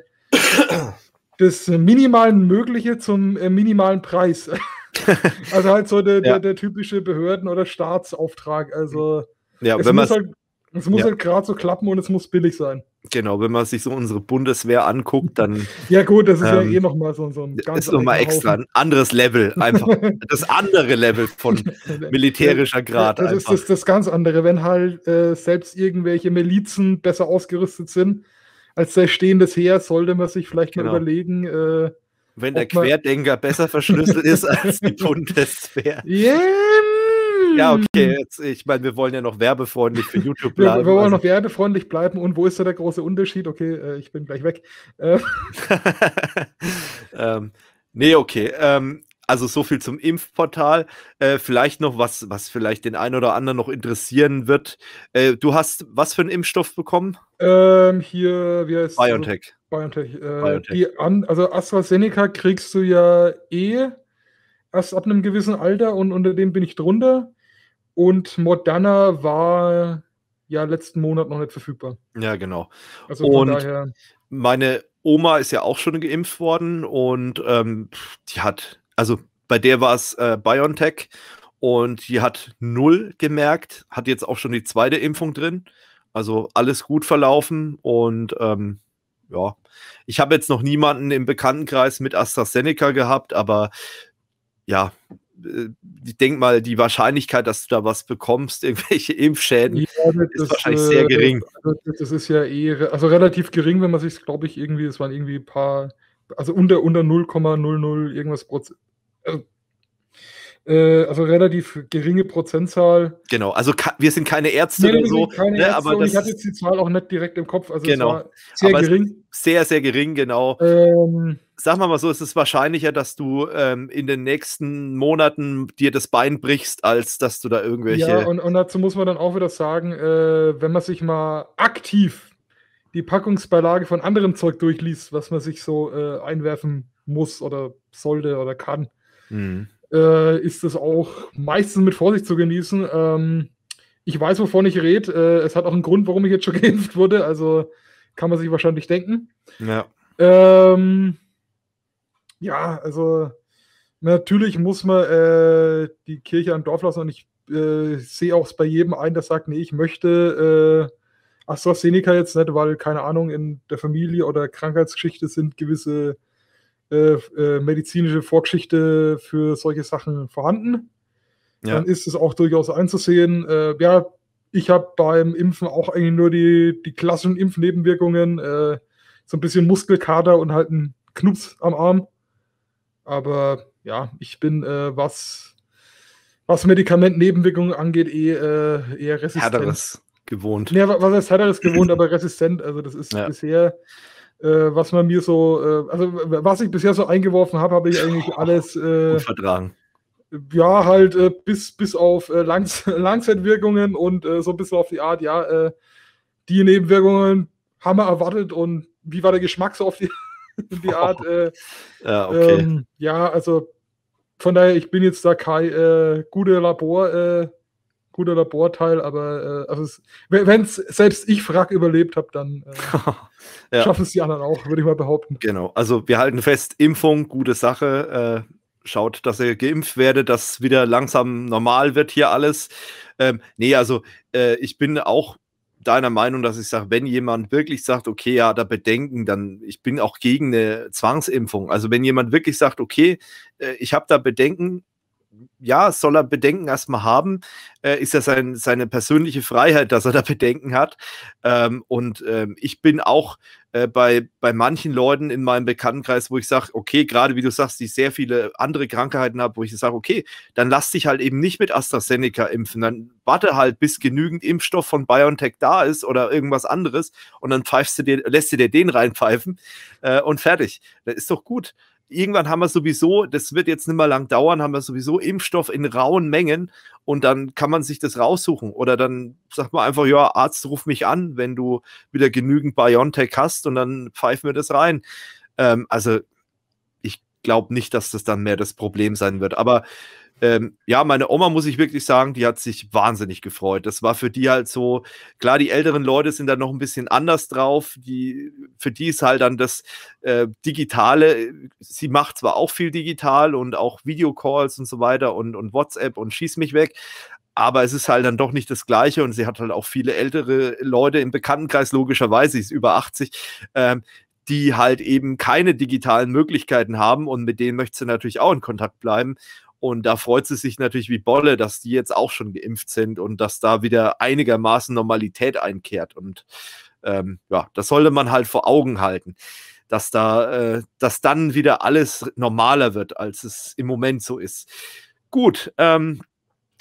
das minimal Mögliche zum äh, minimalen Preis. (laughs) (laughs) also halt so der, ja. der, der, typische Behörden- oder Staatsauftrag. Also ja, es wenn muss, halt, es muss ja. halt gerade so klappen und es muss billig sein. Genau, wenn man sich so unsere Bundeswehr anguckt, dann. Ja, gut, das ist ähm, ja eh nochmal so, so ein ganz. Das Ist nochmal extra, ein anderes Level, einfach. (laughs) das andere Level von (laughs) militärischer Grad. Das einfach. ist das, das, ganz andere, wenn halt äh, selbst irgendwelche Milizen besser ausgerüstet sind als der stehendes Heer, sollte man sich vielleicht genau. mal überlegen, äh, wenn der Querdenker besser verschlüsselt ist als die (laughs) Bundeswehr. Yeah. Ja, okay, jetzt, ich meine, wir wollen ja noch werbefreundlich für YouTube bleiben. wir, wollen also. noch werbefreundlich bleiben und wo ist da der große Unterschied? Okay, äh, ich bin gleich weg. Äh. (laughs) ähm, nee, okay. Ähm, also so viel zum Impfportal. Äh, vielleicht noch was, was vielleicht den einen oder anderen noch interessieren wird. Äh, du hast was für einen Impfstoff bekommen? Ähm, hier, wie heißt BioNTech. Biotech. Äh, BioNTech. An, also AstraZeneca kriegst du ja eh erst ab einem gewissen Alter und unter dem bin ich drunter. Und Moderna war ja letzten Monat noch nicht verfügbar. Ja, genau. Also und daher... meine Oma ist ja auch schon geimpft worden und ähm, die hat also bei der war es äh, BioNTech und die hat null gemerkt, hat jetzt auch schon die zweite Impfung drin. Also alles gut verlaufen und ähm, ja, ich habe jetzt noch niemanden im Bekanntenkreis mit AstraZeneca gehabt, aber ja, äh, ich denke mal, die Wahrscheinlichkeit, dass du da was bekommst, (laughs) irgendwelche Impfschäden, ja, ist wahrscheinlich äh, sehr gering. Das ist ja eher, also relativ gering, wenn man sich, glaube ich, irgendwie, es waren irgendwie ein paar, also unter, unter 0,00 irgendwas Prozent, also, äh, also relativ geringe Prozentzahl. Genau, also wir sind keine Ärzte nee, oder so. Keine ne, Ärzte, aber das, ich hatte jetzt die Zahl auch nicht direkt im Kopf. Also genau. sehr aber gering. Sehr, sehr gering, genau. Ähm, Sag mal mal so, es ist wahrscheinlicher, dass du ähm, in den nächsten Monaten dir das Bein brichst, als dass du da irgendwelche. Ja, und, und dazu muss man dann auch wieder sagen, äh, wenn man sich mal aktiv die Packungsbeilage von anderem Zeug durchliest, was man sich so äh, einwerfen muss oder sollte oder kann, mhm. äh, ist das auch meistens mit Vorsicht zu genießen. Ähm, ich weiß, wovon ich rede. Äh, es hat auch einen Grund, warum ich jetzt schon (laughs) geimpft wurde. Also kann man sich wahrscheinlich denken. Ja. Ähm, ja, also natürlich muss man äh, die Kirche im Dorf lassen und ich äh, sehe auch bei jedem ein, der sagt, nee, ich möchte äh, AstraZeneca jetzt nicht, weil, keine Ahnung, in der Familie oder Krankheitsgeschichte sind gewisse äh, äh, medizinische Vorgeschichte für solche Sachen vorhanden, ja. dann ist es auch durchaus einzusehen. Äh, ja, ich habe beim Impfen auch eigentlich nur die, die klassischen Impfnebenwirkungen, äh, so ein bisschen Muskelkater und halt einen Knups am Arm. Aber ja, ich bin, was, was Medikamentnebenwirkungen angeht, eh, eher resistent. Härteres gewohnt. Ja, was heißt härteres gewohnt, (clears throat) aber resistent. Also das ist ja. bisher äh, was man mir so, äh, also was ich bisher so eingeworfen habe, habe ich eigentlich alles äh, vertragen. Ja, halt äh, bis, bis auf äh, Langs (laughs) Langzeitwirkungen und äh, so ein bisschen auf die Art, ja, die Nebenwirkungen haben wir erwartet und wie war der Geschmack so auf die, (laughs) die Art? (laughs) ja, okay. ähm, ja, also von daher, ich bin jetzt da kein äh, gute Labor guter Laborteil, aber äh, also wenn es selbst ich Frack überlebt habe, dann äh, (laughs) ja. schaffen es die anderen auch, würde ich mal behaupten. Genau, also wir halten fest, Impfung, gute Sache. Äh, schaut, dass ihr geimpft werdet, dass wieder langsam normal wird hier alles. Ähm, nee, also äh, ich bin auch deiner Meinung, dass ich sage, wenn jemand wirklich sagt, okay, ja, da Bedenken, dann ich bin auch gegen eine Zwangsimpfung. Also wenn jemand wirklich sagt, okay, äh, ich habe da Bedenken, ja, soll er Bedenken erstmal haben? Äh, ist ja sein, seine persönliche Freiheit, dass er da (laughs) Bedenken hat. Ähm, und ähm, ich bin auch äh, bei, bei manchen Leuten in meinem Bekanntenkreis, wo ich sage, okay, gerade wie du sagst, die sehr viele andere Krankheiten haben, wo ich sage, okay, dann lass dich halt eben nicht mit AstraZeneca impfen. Dann warte halt, bis genügend Impfstoff von BioNTech da ist oder irgendwas anderes und dann pfeifst du dir, lässt du dir den reinpfeifen äh, und fertig. Das ist doch gut irgendwann haben wir sowieso, das wird jetzt nicht mehr lang dauern, haben wir sowieso Impfstoff in rauen Mengen und dann kann man sich das raussuchen. Oder dann sagt man einfach, ja, Arzt, ruf mich an, wenn du wieder genügend BioNTech hast und dann pfeifen wir das rein. Ähm, also ich glaube nicht, dass das dann mehr das Problem sein wird. Aber ähm, ja, meine Oma, muss ich wirklich sagen, die hat sich wahnsinnig gefreut. Das war für die halt so, klar, die älteren Leute sind da noch ein bisschen anders drauf. Die, für die ist halt dann das äh, Digitale, sie macht zwar auch viel digital und auch Videocalls und so weiter und, und WhatsApp und schieß mich weg, aber es ist halt dann doch nicht das Gleiche und sie hat halt auch viele ältere Leute im Bekanntenkreis, logischerweise, sie ist über 80, ähm, die halt eben keine digitalen Möglichkeiten haben und mit denen möchte sie natürlich auch in Kontakt bleiben. Und da freut sie sich natürlich wie Bolle, dass die jetzt auch schon geimpft sind und dass da wieder einigermaßen Normalität einkehrt. Und ähm, ja, das sollte man halt vor Augen halten, dass da, äh, dass dann wieder alles normaler wird, als es im Moment so ist. Gut, ähm,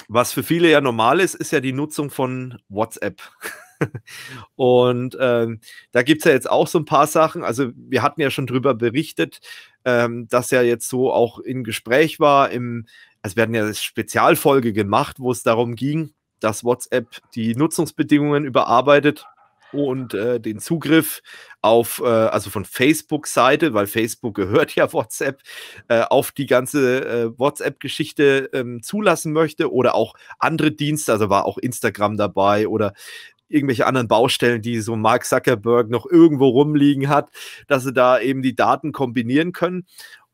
was für viele ja normal ist, ist ja die Nutzung von WhatsApp. (laughs) (laughs) und ähm, da gibt es ja jetzt auch so ein paar Sachen. Also wir hatten ja schon darüber berichtet, ähm, dass er jetzt so auch in Gespräch war, im, also wir hatten ja eine Spezialfolge gemacht, wo es darum ging, dass WhatsApp die Nutzungsbedingungen überarbeitet und äh, den Zugriff auf, äh, also von Facebook-Seite, weil Facebook gehört (laughs) ja WhatsApp, äh, auf die ganze äh, WhatsApp-Geschichte ähm, zulassen möchte oder auch andere Dienste, also war auch Instagram dabei oder irgendwelche anderen Baustellen, die so Mark Zuckerberg noch irgendwo rumliegen hat, dass sie da eben die Daten kombinieren können.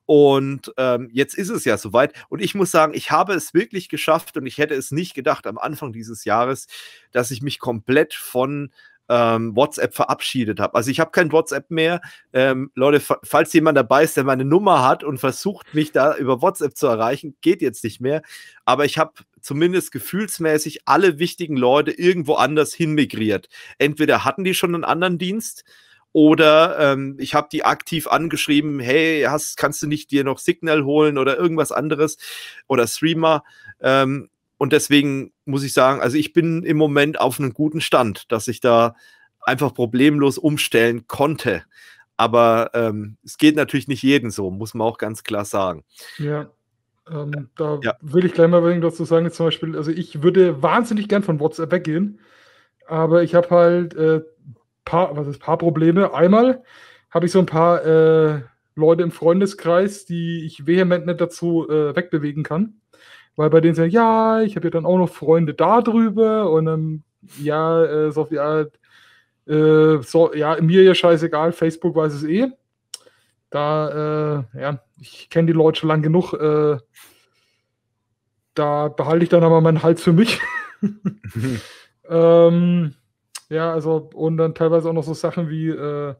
Und ähm, jetzt ist es ja soweit. Und ich muss sagen, ich habe es wirklich geschafft und ich hätte es nicht gedacht am Anfang dieses Jahres, dass ich mich komplett von ähm, WhatsApp verabschiedet habe. Also ich habe kein WhatsApp mehr. Ähm, Leute, falls jemand dabei ist, der meine Nummer hat und versucht, mich da über WhatsApp zu erreichen, geht jetzt nicht mehr. Aber ich habe zumindest gefühlsmäßig alle wichtigen Leute irgendwo anders hinmigriert. Entweder hatten die schon einen anderen Dienst oder ähm, ich habe die aktiv angeschrieben, hey, hast, kannst du nicht dir noch Signal holen oder irgendwas anderes oder Streamer. Ähm, und deswegen muss ich sagen, also ich bin im Moment auf einem guten Stand, dass ich da einfach problemlos umstellen konnte. Aber ähm, es geht natürlich nicht jedem so, muss man auch ganz klar sagen. Ja. Ähm, da ja. will ich gleich mal was dazu sagen. zum Beispiel, also ich würde wahnsinnig gern von WhatsApp weggehen, aber ich habe halt äh, paar, was ist, paar Probleme. Einmal habe ich so ein paar äh, Leute im Freundeskreis, die ich vehement nicht dazu äh, wegbewegen kann, weil bei denen sagen, ja, ich habe ja dann auch noch Freunde da drüber und dann, ja, äh, so auf die Art, äh, so, ja, mir ja scheißegal, Facebook weiß es eh da, äh, ja, ich kenne die Leute schon lang genug. Äh, da behalte ich dann aber meinen Hals für mich. (laughs) (laughs) ähm, ja, also, und dann teilweise auch noch so Sachen wie äh,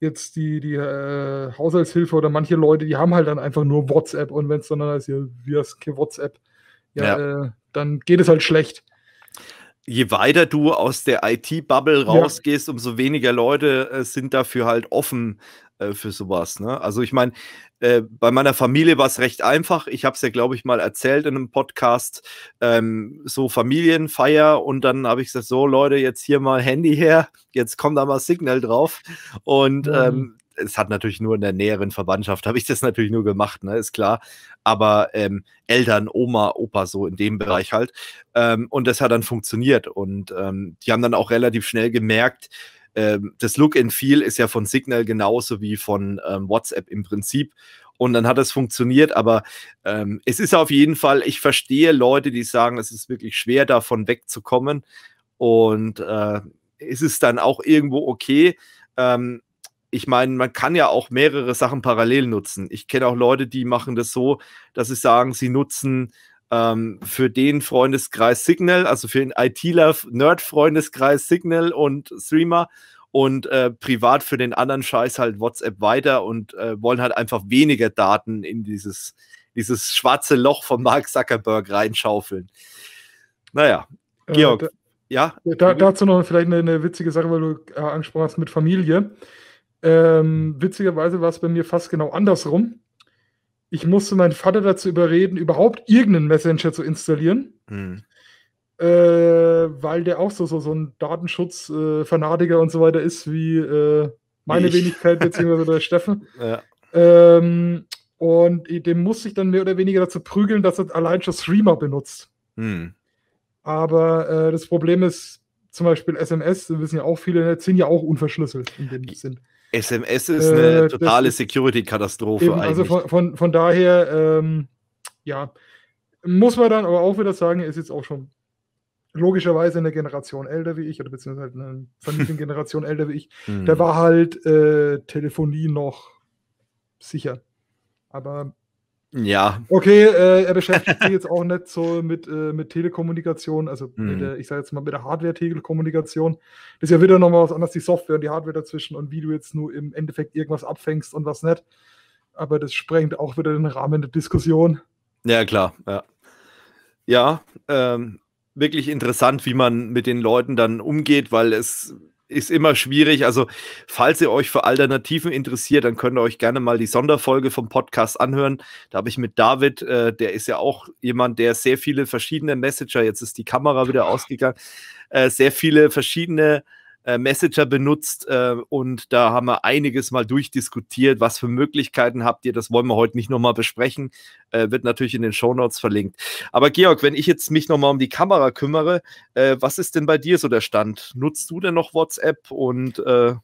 jetzt die, die äh, Haushaltshilfe oder manche Leute, die haben halt dann einfach nur WhatsApp und wenn es dann heißt, hier, wie hast kein WhatsApp, ja, ja. Äh, dann geht es halt schlecht. Je weiter du aus der IT-Bubble rausgehst, ja. umso weniger Leute äh, sind dafür halt offen, äh, für sowas. Ne? Also ich meine, äh, bei meiner Familie war es recht einfach. Ich habe es ja, glaube ich, mal erzählt in einem Podcast, ähm, so Familienfeier und dann habe ich gesagt, so Leute, jetzt hier mal Handy her, jetzt kommt da mal Signal drauf und ähm, mhm. ähm, es hat natürlich nur in der näheren Verwandtschaft, habe ich das natürlich nur gemacht, ne, ist klar. Aber ähm, Eltern, Oma, Opa, so in dem Bereich halt. Ähm, und das hat dann funktioniert. Und ähm, die haben dann auch relativ schnell gemerkt, ähm, das Look and Feel ist ja von Signal genauso wie von ähm, WhatsApp im Prinzip. Und dann hat es funktioniert, aber ähm, es ist auf jeden Fall, ich verstehe Leute, die sagen, es ist wirklich schwer, davon wegzukommen. Und äh, ist es dann auch irgendwo okay. Ähm, ich meine, man kann ja auch mehrere Sachen parallel nutzen. Ich kenne auch Leute, die machen das so, dass sie sagen, sie nutzen ähm, für den Freundeskreis Signal, also für den ITler Nerd-Freundeskreis Signal und Streamer und äh, privat für den anderen Scheiß halt WhatsApp weiter und äh, wollen halt einfach weniger Daten in dieses, dieses schwarze Loch von Mark Zuckerberg reinschaufeln. Naja, äh, Georg. Äh, da, ja? Da, dazu noch vielleicht eine, eine, witzige Sache, weil du äh, angesprochen hast mit Familie. Ähm, witzigerweise war es bei mir fast genau andersrum ich musste meinen Vater dazu überreden, überhaupt irgendeinen Messenger zu installieren. Mhm. Äh, weil der auch so, so, so ein Datenschutzfanatiker äh, und so weiter ist, wie äh, meine ich. Wenigkeit, (laughs) bzw. der Steffen. Ja. Ähm, und dem musste ich dann mehr oder weniger dazu prügeln, dass er allein schon Streamer benutzt. Mhm. Aber äh, das Problem ist, zum Beispiel SMS, wissen ja auch viele, ne, sind ja auch unverschlüsselt in dem Sinn. SMS ist äh, eine äh, totale Security-Katastrophe also eigentlich. Also von, von, von daher, ähm, ja, muss man dann aber auch wieder sagen, ist jetzt auch schon logischerweise eine Generation älter wie ich, oder beziehungsweise eine Familiengeneration (laughs) älter wie ich, mhm. da war halt äh, Telefonie noch sicher. Aber ja. Okay, äh, er beschäftigt sich jetzt auch nicht so mit, äh, mit Telekommunikation, also mhm. mit der, ich sage jetzt mal mit der Hardware-Telekommunikation. Das ist ja wieder nochmal was anderes, die Software und die Hardware dazwischen und wie du jetzt nur im Endeffekt irgendwas abfängst und was nicht. Aber das sprengt auch wieder den Rahmen der Diskussion. Ja, klar, ja. Ja, ähm, wirklich interessant, wie man mit den Leuten dann umgeht, weil es ist immer schwierig. Also, falls ihr euch für Alternativen interessiert, dann könnt ihr euch gerne mal die Sonderfolge vom Podcast anhören. Da habe ich mit David, äh, der ist ja auch jemand, der sehr viele verschiedene Messenger, jetzt ist die Kamera wieder ausgegangen, äh, sehr viele verschiedene äh, Messenger benutzt äh, und da haben wir einiges mal durchdiskutiert, was für Möglichkeiten habt ihr, das wollen wir heute nicht nochmal besprechen, äh, wird natürlich in den Shownotes verlinkt. Aber Georg, wenn ich jetzt mich nochmal um die Kamera kümmere, äh, was ist denn bei dir so der Stand? Nutzt du denn noch WhatsApp und... Äh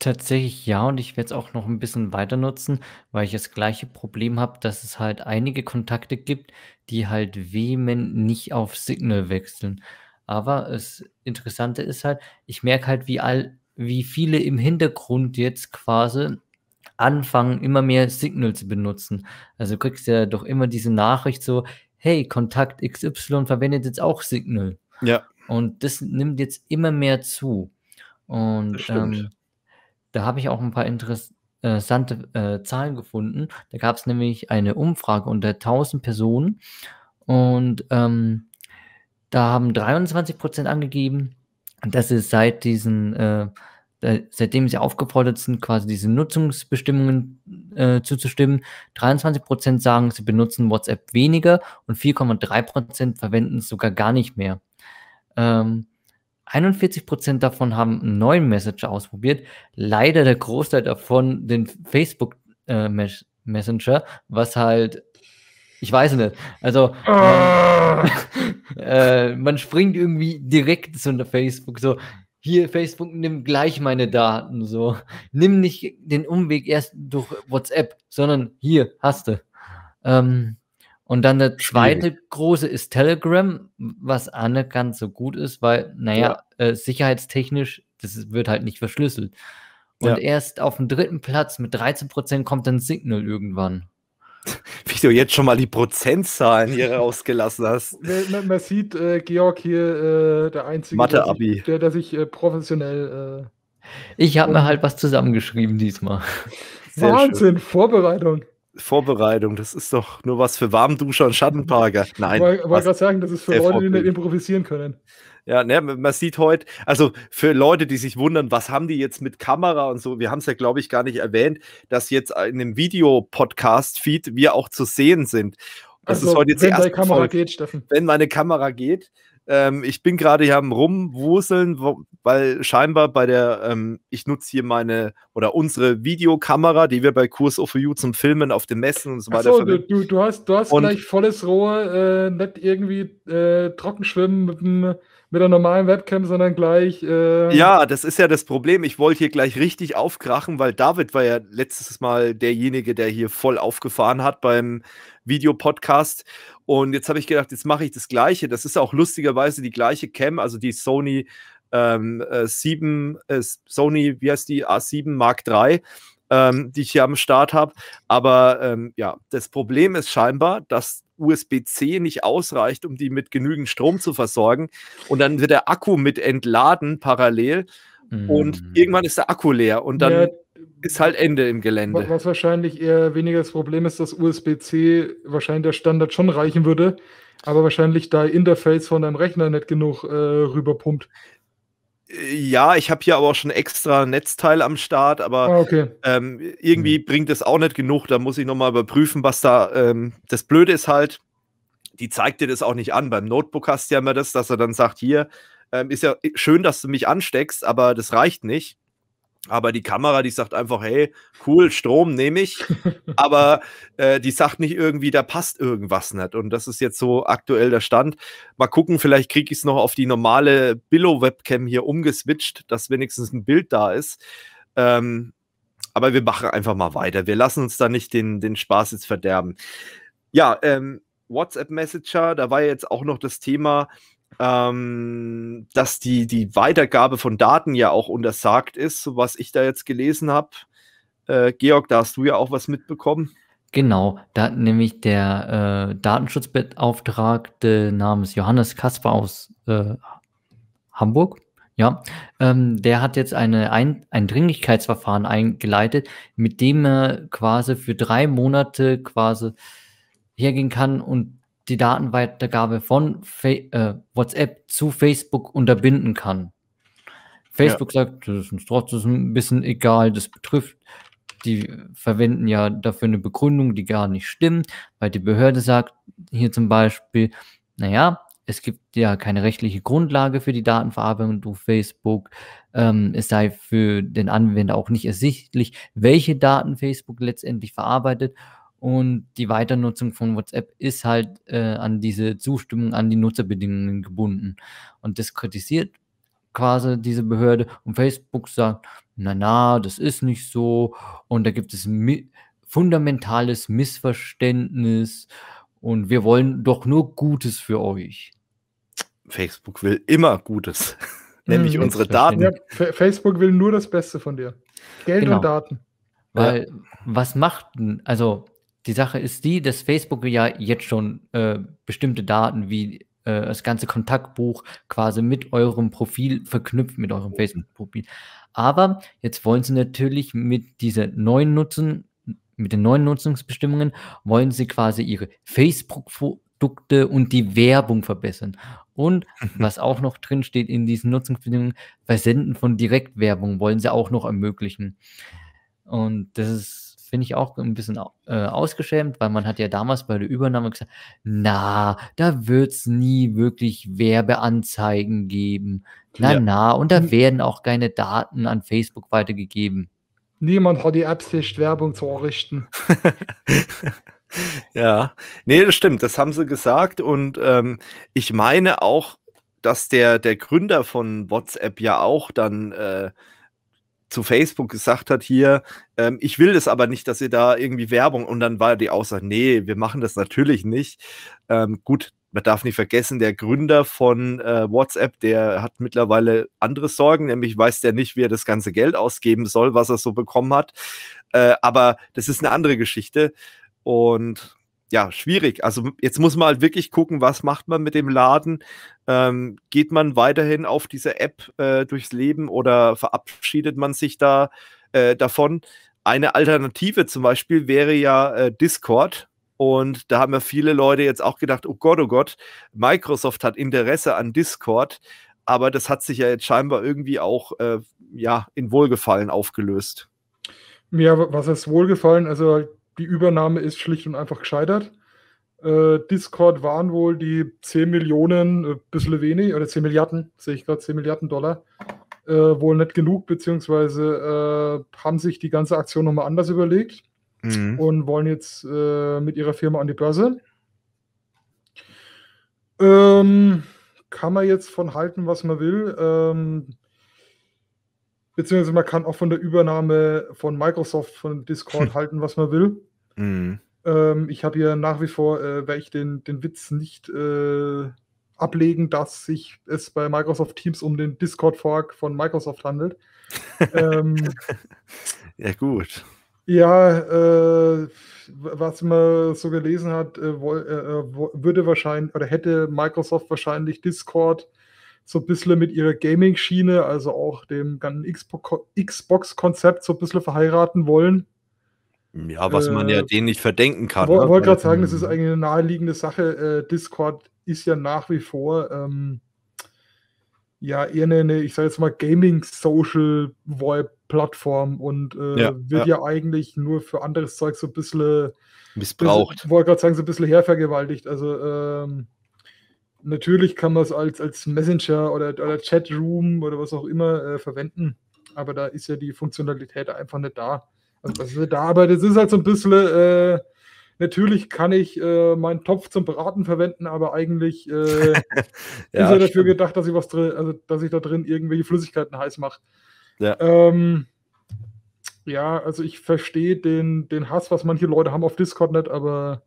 Tatsächlich ja, und ich werde es auch noch ein bisschen weiter nutzen, weil ich das gleiche Problem habe, dass es halt einige Kontakte gibt, die halt vehement nicht auf Signal wechseln. Aber das Interessante ist halt, ich merke halt, wie, all, wie viele im Hintergrund jetzt quasi anfangen, immer mehr Signal zu benutzen. Also kriegst du ja doch immer diese Nachricht so, hey, Kontakt XY verwendet jetzt auch Signal. Ja. Und das nimmt jetzt immer mehr zu. Und ähm, da habe ich auch ein paar interessante äh, äh, Zahlen gefunden. Da gab es nämlich eine Umfrage unter 1000 Personen und ähm, da haben 23 Prozent angegeben, dass es seit diesen, äh, äh, seitdem sie aufgefordert sind, quasi diese Nutzungsbestimmungen äh, zuzustimmen. 23 Prozent sagen, sie benutzen WhatsApp weniger und 4,3 Prozent verwenden es sogar gar nicht mehr. Ähm, 41 davon haben einen neuen Messenger ausprobiert. Leider der Großteil davon den Facebook äh, Messenger, was halt ich weiß nicht. Also äh, (laughs) äh, man springt irgendwie direkt zu Facebook. So hier Facebook nimm gleich meine Daten. So nimm nicht den Umweg erst durch WhatsApp, sondern hier hast du. Ähm, und dann der zweite Schwierig. große ist Telegram, was ganz so gut ist, weil naja ja. äh, sicherheitstechnisch das wird halt nicht verschlüsselt. Und ja. erst auf dem dritten Platz mit 13% kommt dann Signal irgendwann. (laughs) Wie du jetzt schon mal die Prozentzahlen hier (laughs) rausgelassen hast. Man, man sieht, äh, Georg hier, äh, der einzige, der sich, der, der, sich äh, professionell. Äh, ich habe mir äh, halt was zusammengeschrieben diesmal. (laughs) Sehr Wahnsinn, schön. Vorbereitung. Vorbereitung, das ist doch nur was für Warmduscher und Schattenparker. Nein. Ich wollte gerade sagen, das ist für Leute, die nicht improvisieren können. Ja, ne, man sieht heute, also für Leute, die sich wundern, was haben die jetzt mit Kamera und so, wir haben es ja, glaube ich, gar nicht erwähnt, dass jetzt in dem Videopodcast-Feed wir auch zu sehen sind. Das also, ist heute jetzt wenn deine Kamera Folge, geht, Steffen. Wenn meine Kamera geht. Ähm, ich bin gerade hier am Rumwuseln, wo, weil scheinbar bei der, ähm, ich nutze hier meine oder unsere Videokamera, die wir bei Kurs of You zum Filmen auf dem Messen und so weiter Achso, du, du, du, hast, du hast gleich volles Rohr, äh, nicht irgendwie äh, Trockenschwimmen mit dem mit der normalen Webcam, sondern gleich. Äh ja, das ist ja das Problem. Ich wollte hier gleich richtig aufkrachen, weil David war ja letztes Mal derjenige, der hier voll aufgefahren hat beim Videopodcast. Und jetzt habe ich gedacht, jetzt mache ich das Gleiche. Das ist auch lustigerweise die gleiche Cam, also die Sony ähm, äh, 7, äh, Sony, wie heißt die? A7 Mark III. Ähm, die ich hier am Start habe. Aber ähm, ja, das Problem ist scheinbar, dass USB-C nicht ausreicht, um die mit genügend Strom zu versorgen. Und dann wird der Akku mit entladen parallel. Mm. Und mhm. irgendwann ist der Akku leer und dann ja, ist halt Ende im Gelände. Was wahrscheinlich eher weniger das Problem ist, dass USB-C wahrscheinlich der Standard schon reichen würde, aber wahrscheinlich da Interface von deinem Rechner nicht genug äh, rüberpumpt. Ja, ich habe hier aber auch schon extra Netzteil am Start, aber ah, okay. ähm, irgendwie mhm. bringt es auch nicht genug. Da muss ich nochmal überprüfen, was da. Ähm, das Blöde ist halt, die zeigt dir das auch nicht an. Beim Notebook hast du ja immer das, dass er dann sagt: Hier, ähm, ist ja schön, dass du mich ansteckst, aber das reicht nicht. Aber die Kamera, die sagt einfach, hey, cool, Strom nehme ich. Aber äh, die sagt nicht irgendwie, da passt irgendwas nicht. Und das ist jetzt so aktuell der Stand. Mal gucken, vielleicht kriege ich es noch auf die normale Billow-Webcam hier umgeswitcht, dass wenigstens ein Bild da ist. Ähm, aber wir machen einfach mal weiter. Wir lassen uns da nicht den, den Spaß jetzt verderben. Ja, ähm, WhatsApp-Messenger, da war ja jetzt auch noch das Thema, ähm, dass die, die Weitergabe von Daten ja auch untersagt ist, so was ich da jetzt gelesen habe. Äh, Georg, da hast du ja auch was mitbekommen. Genau, da hat nämlich der äh, Datenschutzbeauftragte namens Johannes Kasper aus äh, Hamburg, ja, ähm, der hat jetzt eine ein, ein Dringlichkeitsverfahren eingeleitet, mit dem er quasi für drei Monate quasi hergehen kann und die Datenweitergabe von Fa äh, WhatsApp zu Facebook unterbinden kann. Facebook ja. sagt, das ist uns trotzdem ein bisschen egal, das betrifft. Die verwenden ja dafür eine Begründung, die gar nicht stimmt, weil die Behörde sagt hier zum Beispiel, naja, es gibt ja keine rechtliche Grundlage für die Datenverarbeitung durch Facebook. Ähm, es sei für den Anwender auch nicht ersichtlich, welche Daten Facebook letztendlich verarbeitet und die Weiternutzung von WhatsApp ist halt äh, an diese Zustimmung, an die Nutzerbedingungen gebunden. Und das kritisiert quasi diese Behörde. Und Facebook sagt, na na, das ist nicht so. Und da gibt es mi fundamentales Missverständnis. Und wir wollen doch nur Gutes für euch. Facebook will immer Gutes, (laughs) nämlich hm, unsere Daten. Ja, Facebook will nur das Beste von dir. Geld genau. und Daten. Weil, ja. was macht denn, also die Sache ist die, dass Facebook ja jetzt schon äh, bestimmte Daten wie äh, das ganze Kontaktbuch quasi mit eurem Profil verknüpft, mit eurem Facebook-Profil. Aber jetzt wollen sie natürlich mit dieser neuen Nutzen, mit den neuen Nutzungsbestimmungen, wollen sie quasi ihre Facebook-Produkte und die Werbung verbessern. Und mhm. was auch noch drin steht in diesen Nutzungsbestimmungen, Versenden von Direktwerbung wollen sie auch noch ermöglichen. Und das ist bin ich auch ein bisschen äh, ausgeschämt, weil man hat ja damals bei der Übernahme gesagt, na, da wird es nie wirklich Werbeanzeigen geben. Na, ja. na, und da hm. werden auch keine Daten an Facebook weitergegeben. Niemand hat die Absicht, Werbung zu errichten. (laughs) ja, nee, das stimmt, das haben sie gesagt. Und ähm, ich meine auch, dass der, der Gründer von WhatsApp ja auch dann äh, zu Facebook gesagt hat, hier, ähm, ich will das aber nicht, dass ihr da irgendwie Werbung und dann war die Aussage, nee, wir machen das natürlich nicht. Ähm, gut, man darf nicht vergessen, der Gründer von äh, WhatsApp, der hat mittlerweile andere Sorgen, nämlich weiß der nicht, wie er das ganze Geld ausgeben soll, was er so bekommen hat. Äh, aber das ist eine andere Geschichte und ja, schwierig. Also jetzt muss man halt wirklich gucken, was macht man mit dem Laden? Ähm, geht man weiterhin auf diese App äh, durchs Leben oder verabschiedet man sich da äh, davon? Eine Alternative zum Beispiel wäre ja äh, Discord. Und da haben ja viele Leute jetzt auch gedacht, oh Gott, oh Gott, Microsoft hat Interesse an Discord, aber das hat sich ja jetzt scheinbar irgendwie auch äh, ja, in Wohlgefallen aufgelöst. Ja, was ist Wohlgefallen? Also die Übernahme ist schlicht und einfach gescheitert. Äh, Discord waren wohl die 10 Millionen, äh, bisschen wenig, oder 10 Milliarden, sehe ich gerade, 10 Milliarden Dollar, äh, wohl nicht genug, beziehungsweise äh, haben sich die ganze Aktion nochmal anders überlegt mhm. und wollen jetzt äh, mit ihrer Firma an die Börse. Ähm, kann man jetzt von halten, was man will. Ähm, beziehungsweise man kann auch von der Übernahme von Microsoft von Discord hm. (laughs) halten, was man will. Mhm. Ähm, ich habe hier nach wie vor, äh, werde ich den, den Witz nicht äh, ablegen, dass sich es bei Microsoft Teams um den Discord-Fork von Microsoft handelt. (laughs) ähm, ja, gut. Ja, äh, was man so gelesen hat, äh, äh, äh, wo, würde wahrscheinlich oder hätte Microsoft wahrscheinlich Discord so ein bisschen mit ihrer Gaming-Schiene, also auch dem ganzen Xbox-Konzept so ein bisschen verheiraten wollen. Ja, was äh, man ja äh, denen nicht verdenken kann. Ich ne? wollte gerade sagen, das ist mhm. eigentlich eine naheliegende Sache. Äh, Discord ist ja nach wie vor ähm, ja eher eine, eine ich sage jetzt mal, Gaming-Social-Plattform und äh, ja, wird ja. ja. eigentlich nur für anderes Zeug so ein bisschen äh, missbraucht. Ich wollte gerade sagen, so ein bisschen hervergewaltigt. Also ähm, Natürlich kann man es als, als Messenger oder, oder Chatroom oder was auch immer äh, verwenden, aber da ist ja die Funktionalität einfach nicht da. Also das ist da, aber das ist halt so ein bisschen, äh, natürlich kann ich äh, meinen Topf zum Braten verwenden, aber eigentlich äh, (laughs) ja, ist er stimmt. dafür gedacht, dass ich was drin, also dass ich da drin irgendwelche Flüssigkeiten heiß mache. Ja. Ähm, ja, also ich verstehe den, den Hass, was manche Leute haben auf Discord nicht, aber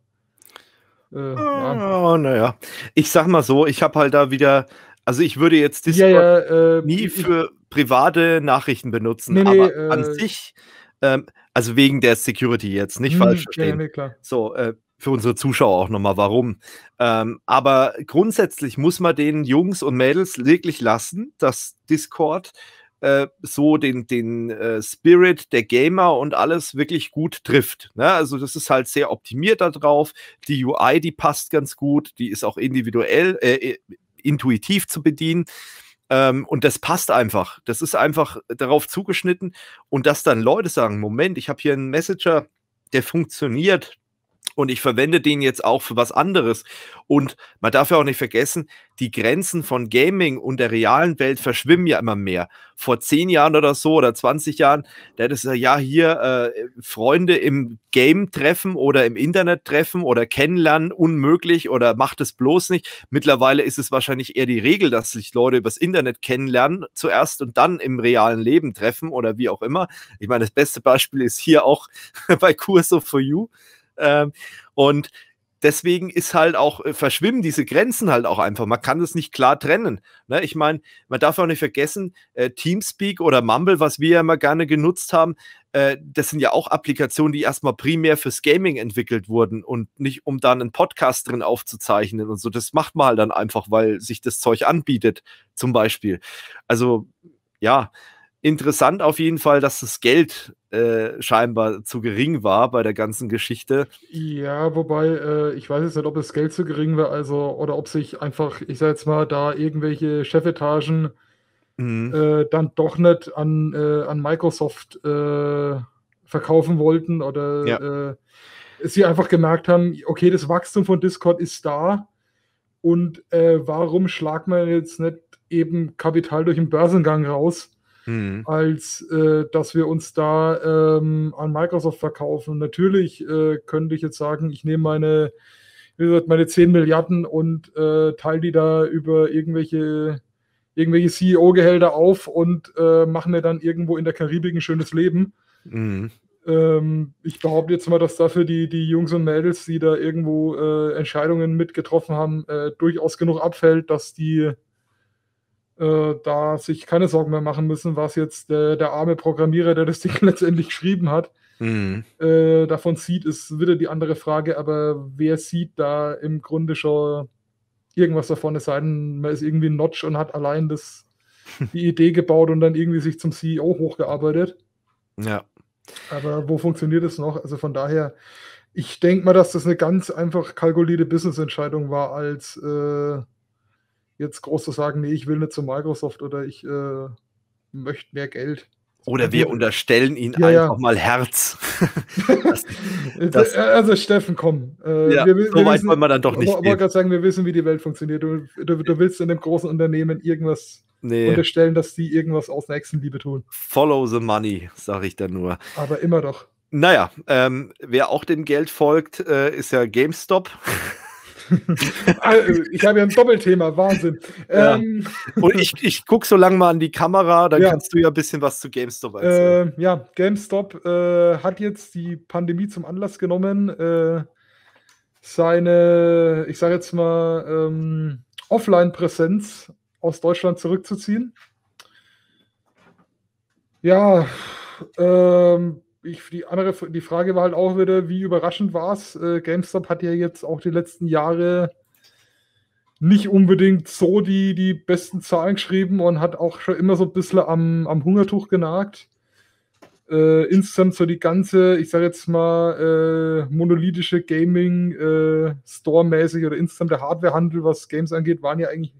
äh, ah, ja. Oh, naja. Ich sag mal so, ich habe halt da wieder, also ich würde jetzt Discord ja, ja, äh, nie für private Nachrichten benutzen, nee, nee, aber äh, an sich, ähm, also wegen der Security jetzt, nicht mh, falsch verstehen. Nee, so, äh, für unsere Zuschauer auch nochmal, warum. Ähm, aber grundsätzlich muss man den Jungs und Mädels wirklich lassen, dass Discord äh, so den, den äh, Spirit der Gamer und alles wirklich gut trifft. Ne? Also das ist halt sehr optimiert darauf. Die UI, die passt ganz gut, die ist auch individuell, äh, intuitiv zu bedienen. Ähm, und das passt einfach. Das ist einfach darauf zugeschnitten. Und dass dann Leute sagen, Moment, ich habe hier einen Messenger, der funktioniert, und ich verwende den jetzt auch für was anderes. Und man darf ja auch nicht vergessen, die Grenzen von Gaming und der realen Welt verschwimmen ja immer mehr. Vor zehn Jahren oder so oder 20 Jahren, da hättest du ja hier äh, Freunde im Game treffen oder im Internet treffen oder kennenlernen, unmöglich oder macht es bloß nicht. Mittlerweile ist es wahrscheinlich eher die Regel, dass sich Leute übers Internet kennenlernen zuerst und dann im realen Leben treffen oder wie auch immer. Ich meine, das beste Beispiel ist hier auch (laughs) bei Kurso for You. Ähm, und deswegen ist halt auch, äh, verschwimmen diese Grenzen halt auch einfach. Man kann das nicht klar trennen. Ne? Ich meine, man darf auch nicht vergessen, äh, Teamspeak oder Mumble, was wir ja immer gerne genutzt haben, äh, das sind ja auch Applikationen, die erstmal primär fürs Gaming entwickelt wurden und nicht, um dann einen Podcast drin aufzuzeichnen und so. Das macht man halt dann einfach, weil sich das Zeug anbietet, zum Beispiel. Also, ja interessant auf jeden Fall, dass das Geld äh, scheinbar zu gering war bei der ganzen Geschichte. Ja, wobei äh, ich weiß jetzt nicht, ob das Geld zu gering war, also oder ob sich einfach, ich sag jetzt mal, da irgendwelche Chefetagen mhm. äh, dann doch nicht an, äh, an Microsoft äh, verkaufen wollten oder ja. Äh, sie einfach gemerkt haben, okay, das Wachstum von Discord ist da und warum schlagt man jetzt nicht eben Kapital durch den Börsengang raus? mhm. als äh, dass wir uns da ähm, an Microsoft verkaufen. Natürlich äh, könnte ich jetzt sagen, ich nehme meine, wie gesagt, meine 10 Milliarden und äh, teile die da über irgendwelche irgendwelche CEO-Gehälter auf und äh, machen mir dann irgendwo in der Karibik ein schönes Leben. Mhm. Ähm, ich behaupte jetzt mal, dass dafür die, die Jungs und Mädels, die da irgendwo äh, Entscheidungen mitgetroffen haben, äh, durchaus genug abfällt, dass die äh, da sich keine Sorgen mehr machen müssen, was jetzt der, der arme Programmierer, der das (laughs) Ding letztendlich geschrieben hat, mhm. äh, davon sieht, ist wieder die andere Frage. Aber wer sieht da im Grunde schon irgendwas davon, es sei denn, man ist irgendwie ein Notch und hat allein das, (laughs) die Idee gebaut und dann irgendwie sich zum CEO hochgearbeitet. Ja. Aber wo funktioniert es noch? Also von daher, ich denke mal, dass das eine ganz einfach kalkulierte Business-Entscheidung war, als äh, jetzt groß zu sagen, nee, ich will nicht zu Microsoft oder ich äh, möchte mehr Geld. Oder wir unterstellen ihn ja, einfach ja. mal Herz. (laughs) das, äh, das also Steffen, komm. Äh, ja, wir, wir so weit wollen wir dann doch nicht. Ich wollte gerade sagen, wir wissen, wie die Welt funktioniert. Du, du, du willst in einem großen Unternehmen irgendwas nee. unterstellen, dass sie irgendwas aus Nächstenliebe tun. Follow the money, sage ich dann nur. Aber immer doch. Naja, ähm, wer auch dem Geld folgt, äh, ist ja GameStop. Also, ich habe ja ein Doppelthema, Wahnsinn. Ja. Ähm, Und ich, ich gucke so lange mal an die Kamera, dann ja. kannst du ja ein bisschen was zu GameStop erzählen. Äh, ja, GameStop äh, hat jetzt die Pandemie zum Anlass genommen, äh, seine, ich sage jetzt mal, ähm, Offline-Präsenz aus Deutschland zurückzuziehen. Ja, ähm, ich, die andere die Frage war halt auch wieder, wie überraschend war es? Äh, GameStop hat ja jetzt auch die letzten Jahre nicht unbedingt so die, die besten Zahlen geschrieben und hat auch schon immer so ein bisschen am, am Hungertuch genagt. Äh, insgesamt so die ganze, ich sage jetzt mal, äh, monolithische Gaming äh, Store-mäßig oder insgesamt der Hardwarehandel, was Games angeht, waren ja eigentlich,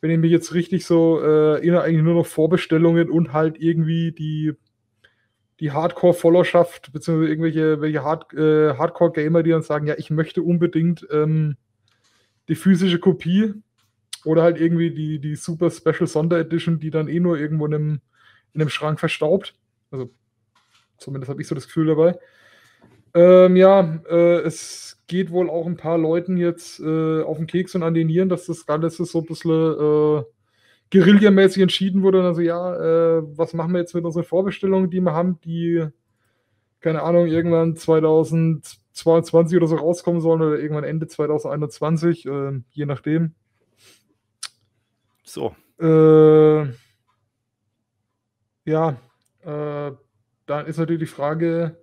wenn ich mich jetzt richtig so äh, erinnere, eigentlich nur noch Vorbestellungen und halt irgendwie die die Hardcore-Followerschaft beziehungsweise irgendwelche welche Hard, äh, Hardcore-Gamer, die dann sagen, ja, ich möchte unbedingt ähm, die physische Kopie oder halt irgendwie die, die super Special Sonder Edition, die dann eh nur irgendwo in einem, in einem Schrank verstaubt. Also zumindest habe ich so das Gefühl dabei. Ähm, ja, äh, es geht wohl auch ein paar Leuten jetzt äh, auf den Keks und an den Nieren, dass das Ganze so ein bisschen äh, guerillamäßig entschieden wurde, also ja, äh, was machen wir jetzt mit unseren Vorbestellungen, die wir haben, die, keine Ahnung, irgendwann 2022 oder so rauskommen sollen oder irgendwann Ende 2021, äh, je nachdem. So. Äh, ja, äh, dann ist natürlich die Frage,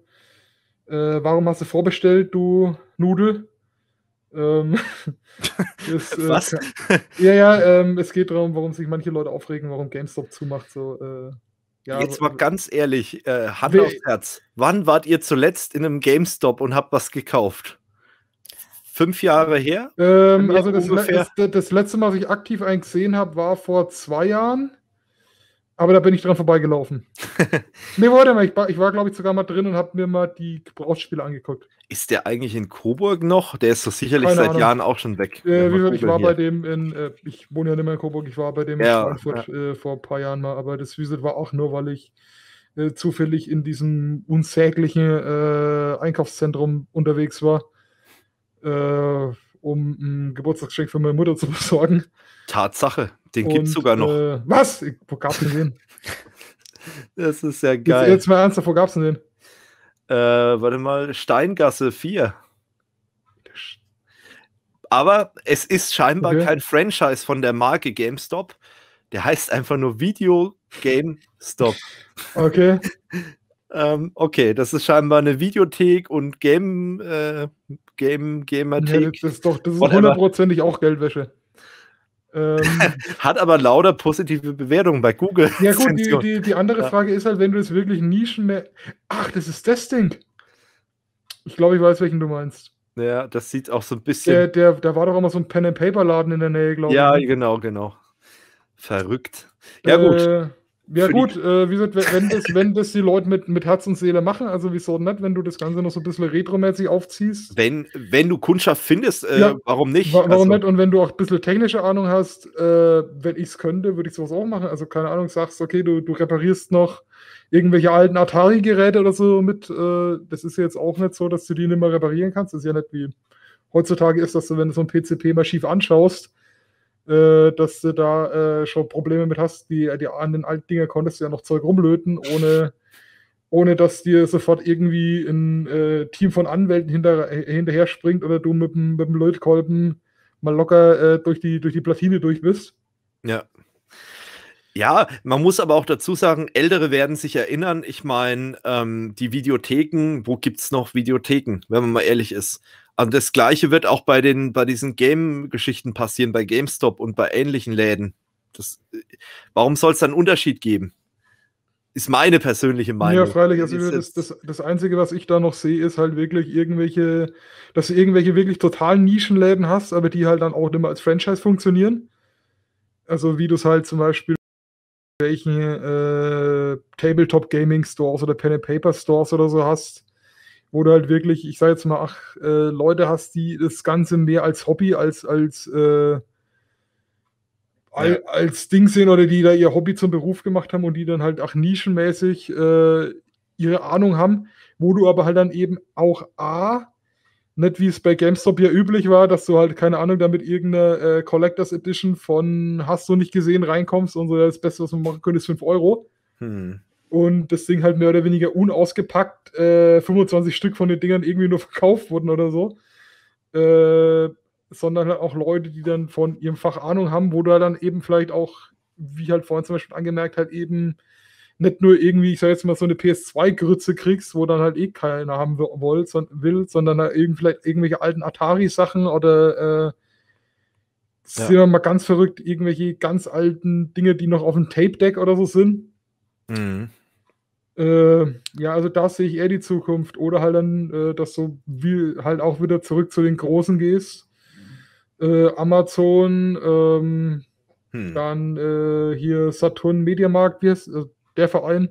äh, warum hast du vorbestellt, du Nudel? Ähm, ist, (laughs) äh, Was? ja, ja, ähm, es geht darum, warum sich manche Leute aufregen, warum GameStop zumacht. So, äh, ja, Jetzt mal ganz ehrlich, äh, Hand aufs Herz. Wann wart ihr zuletzt in einem GameStop und habt was gekauft? Fünf Jahre her? Ähm, also das, das, das, letzte Mal, was ich aktiv einen gesehen habe, war vor zwei Jahren. Aber da bin ich dran vorbeigelaufen. (laughs) nee, warte mal, ich war, ich war glaube ich, sogar mal drin und habe mir mal die Gebrauchsspiele angeguckt. Ist der eigentlich in Coburg noch? Der ist doch sicherlich Keine seit Ahnung. Jahren auch schon weg. Äh, wie gesagt, ich war hier. bei dem in, äh, ich wohne ja nicht mehr in Coburg, ich war bei dem ja, in Frankfurt ja. äh, vor ein paar Jahren mal, aber das Wieset war auch nur, weil ich äh, zufällig in diesem unsäglichen äh, Einkaufszentrum unterwegs war, äh, um ein Geburtstagsgeschenk für meine Mutter zu besorgen. Tatsache. Den gibt es sogar noch. Äh, was? wo gab's denn den? (laughs) das ist ja geil. Jetzt, jetzt mal ernsthaft, wo gab's denn den? Äh, warte mal, Steingasse 4. Aber es ist scheinbar okay. kein Franchise von der Marke GameStop. Der heißt einfach nur Video Game Stop. Okay. (laughs) ähm, okay, das ist scheinbar eine Videothek und Game, äh, Game, Gamerthek. Ja, das ist doch, das hundertprozentig auch Geldwäsche. Ähm, (laughs) Hat aber lauter positive Bewertungen bei Google. Ja, gut, die, die, die andere ja. Frage ist halt, wenn du jetzt wirklich Nischen mehr. Ach, das ist das Ding. Ich glaube, ich weiß, welchen du meinst. Ja, das sieht auch so ein bisschen. Der, der, da war doch immer so ein Pen-and-Paper-Laden in der Nähe, glaube ja, ich. Ja, ne? genau, genau. Verrückt. Ja, äh, gut. Ja gut, äh, wie gesagt, wenn das, wenn das die Leute mit, mit Herz und Seele machen, also wieso nicht, wenn du das Ganze noch so ein bisschen retromäßig aufziehst. Wenn, wenn du Kundschaft findest, äh, ja, warum nicht? Warum also. nicht? Und wenn du auch ein bisschen technische Ahnung hast, äh, wenn ich es könnte, würde ich sowas auch machen. Also keine Ahnung, sagst, okay, du, du reparierst noch irgendwelche alten Atari-Geräte oder so mit. Äh, das ist jetzt auch nicht so, dass du die nicht mehr reparieren kannst. Das ist ja nicht wie heutzutage ist, dass du, wenn du so ein PCP mal schief anschaust, äh, dass du da äh, schon Probleme mit hast. Die, die den alten Dinger konntest du ja noch Zeug rumlöten, ohne, ohne dass dir sofort irgendwie ein äh, Team von Anwälten hinter, äh, hinterher springt oder du mit dem, mit dem Lötkolben mal locker äh, durch, die, durch die Platine durch bist. Ja. Ja, man muss aber auch dazu sagen, Ältere werden sich erinnern. Ich meine, ähm, die Videotheken, wo gibt es noch Videotheken, wenn man mal ehrlich ist? Und das gleiche wird auch bei den, bei diesen Game-Geschichten passieren, bei GameStop und bei ähnlichen Läden. Das, äh, warum soll es da einen Unterschied geben? Ist meine persönliche Meinung. Ja, freilich. Also das, das, das, Einzige, was ich da noch sehe, ist halt wirklich irgendwelche, dass du irgendwelche wirklich totalen Nischenläden hast, aber die halt dann auch nicht mehr als Franchise funktionieren. Also wie du es halt zum Beispiel welchen äh, Tabletop Gaming Stores oder Pen and Paper Stores oder so hast, wo du halt wirklich, ich sage jetzt mal, ach, äh, Leute hast, die das Ganze mehr als Hobby, als, als, äh, ja. als Ding sehen oder die da ihr Hobby zum Beruf gemacht haben und die dann halt auch nischenmäßig äh, ihre Ahnung haben, wo du aber halt dann eben auch A, nicht wie es bei GameStop ja üblich war, dass du halt, keine Ahnung, damit irgendeine äh, Collectors Edition von Hast du nicht gesehen reinkommst und so das Beste, was man machen könnte, ist 5 Euro. Hm und das Ding halt mehr oder weniger unausgepackt, äh, 25 Stück von den Dingern irgendwie nur (laughs) verkauft wurden oder so. Äh, sondern halt auch Leute, die dann von ihrem Fach Ahnung haben, wo du halt dann eben vielleicht auch, wie halt vorhin zum Beispiel angemerkt, halt eben nicht nur irgendwie, ich sag jetzt mal, so eine PS2-Grütze kriegst, wo dann halt eh keiner haben will, will sondern halt eben vielleicht irgendwelche alten Atari-Sachen oder äh, ja. sind wir mal ganz verrückt, irgendwelche ganz alten Dinge, die noch auf dem Tape-Deck oder so sind. Mhm. Äh, ja, also da sehe ich eher die Zukunft. Oder halt dann, äh, dass du wie, halt auch wieder zurück zu den Großen gehst. Mhm. Äh, Amazon, ähm, hm. dann äh, hier Saturn Mediamarkt, wie heißt, äh, der Verein.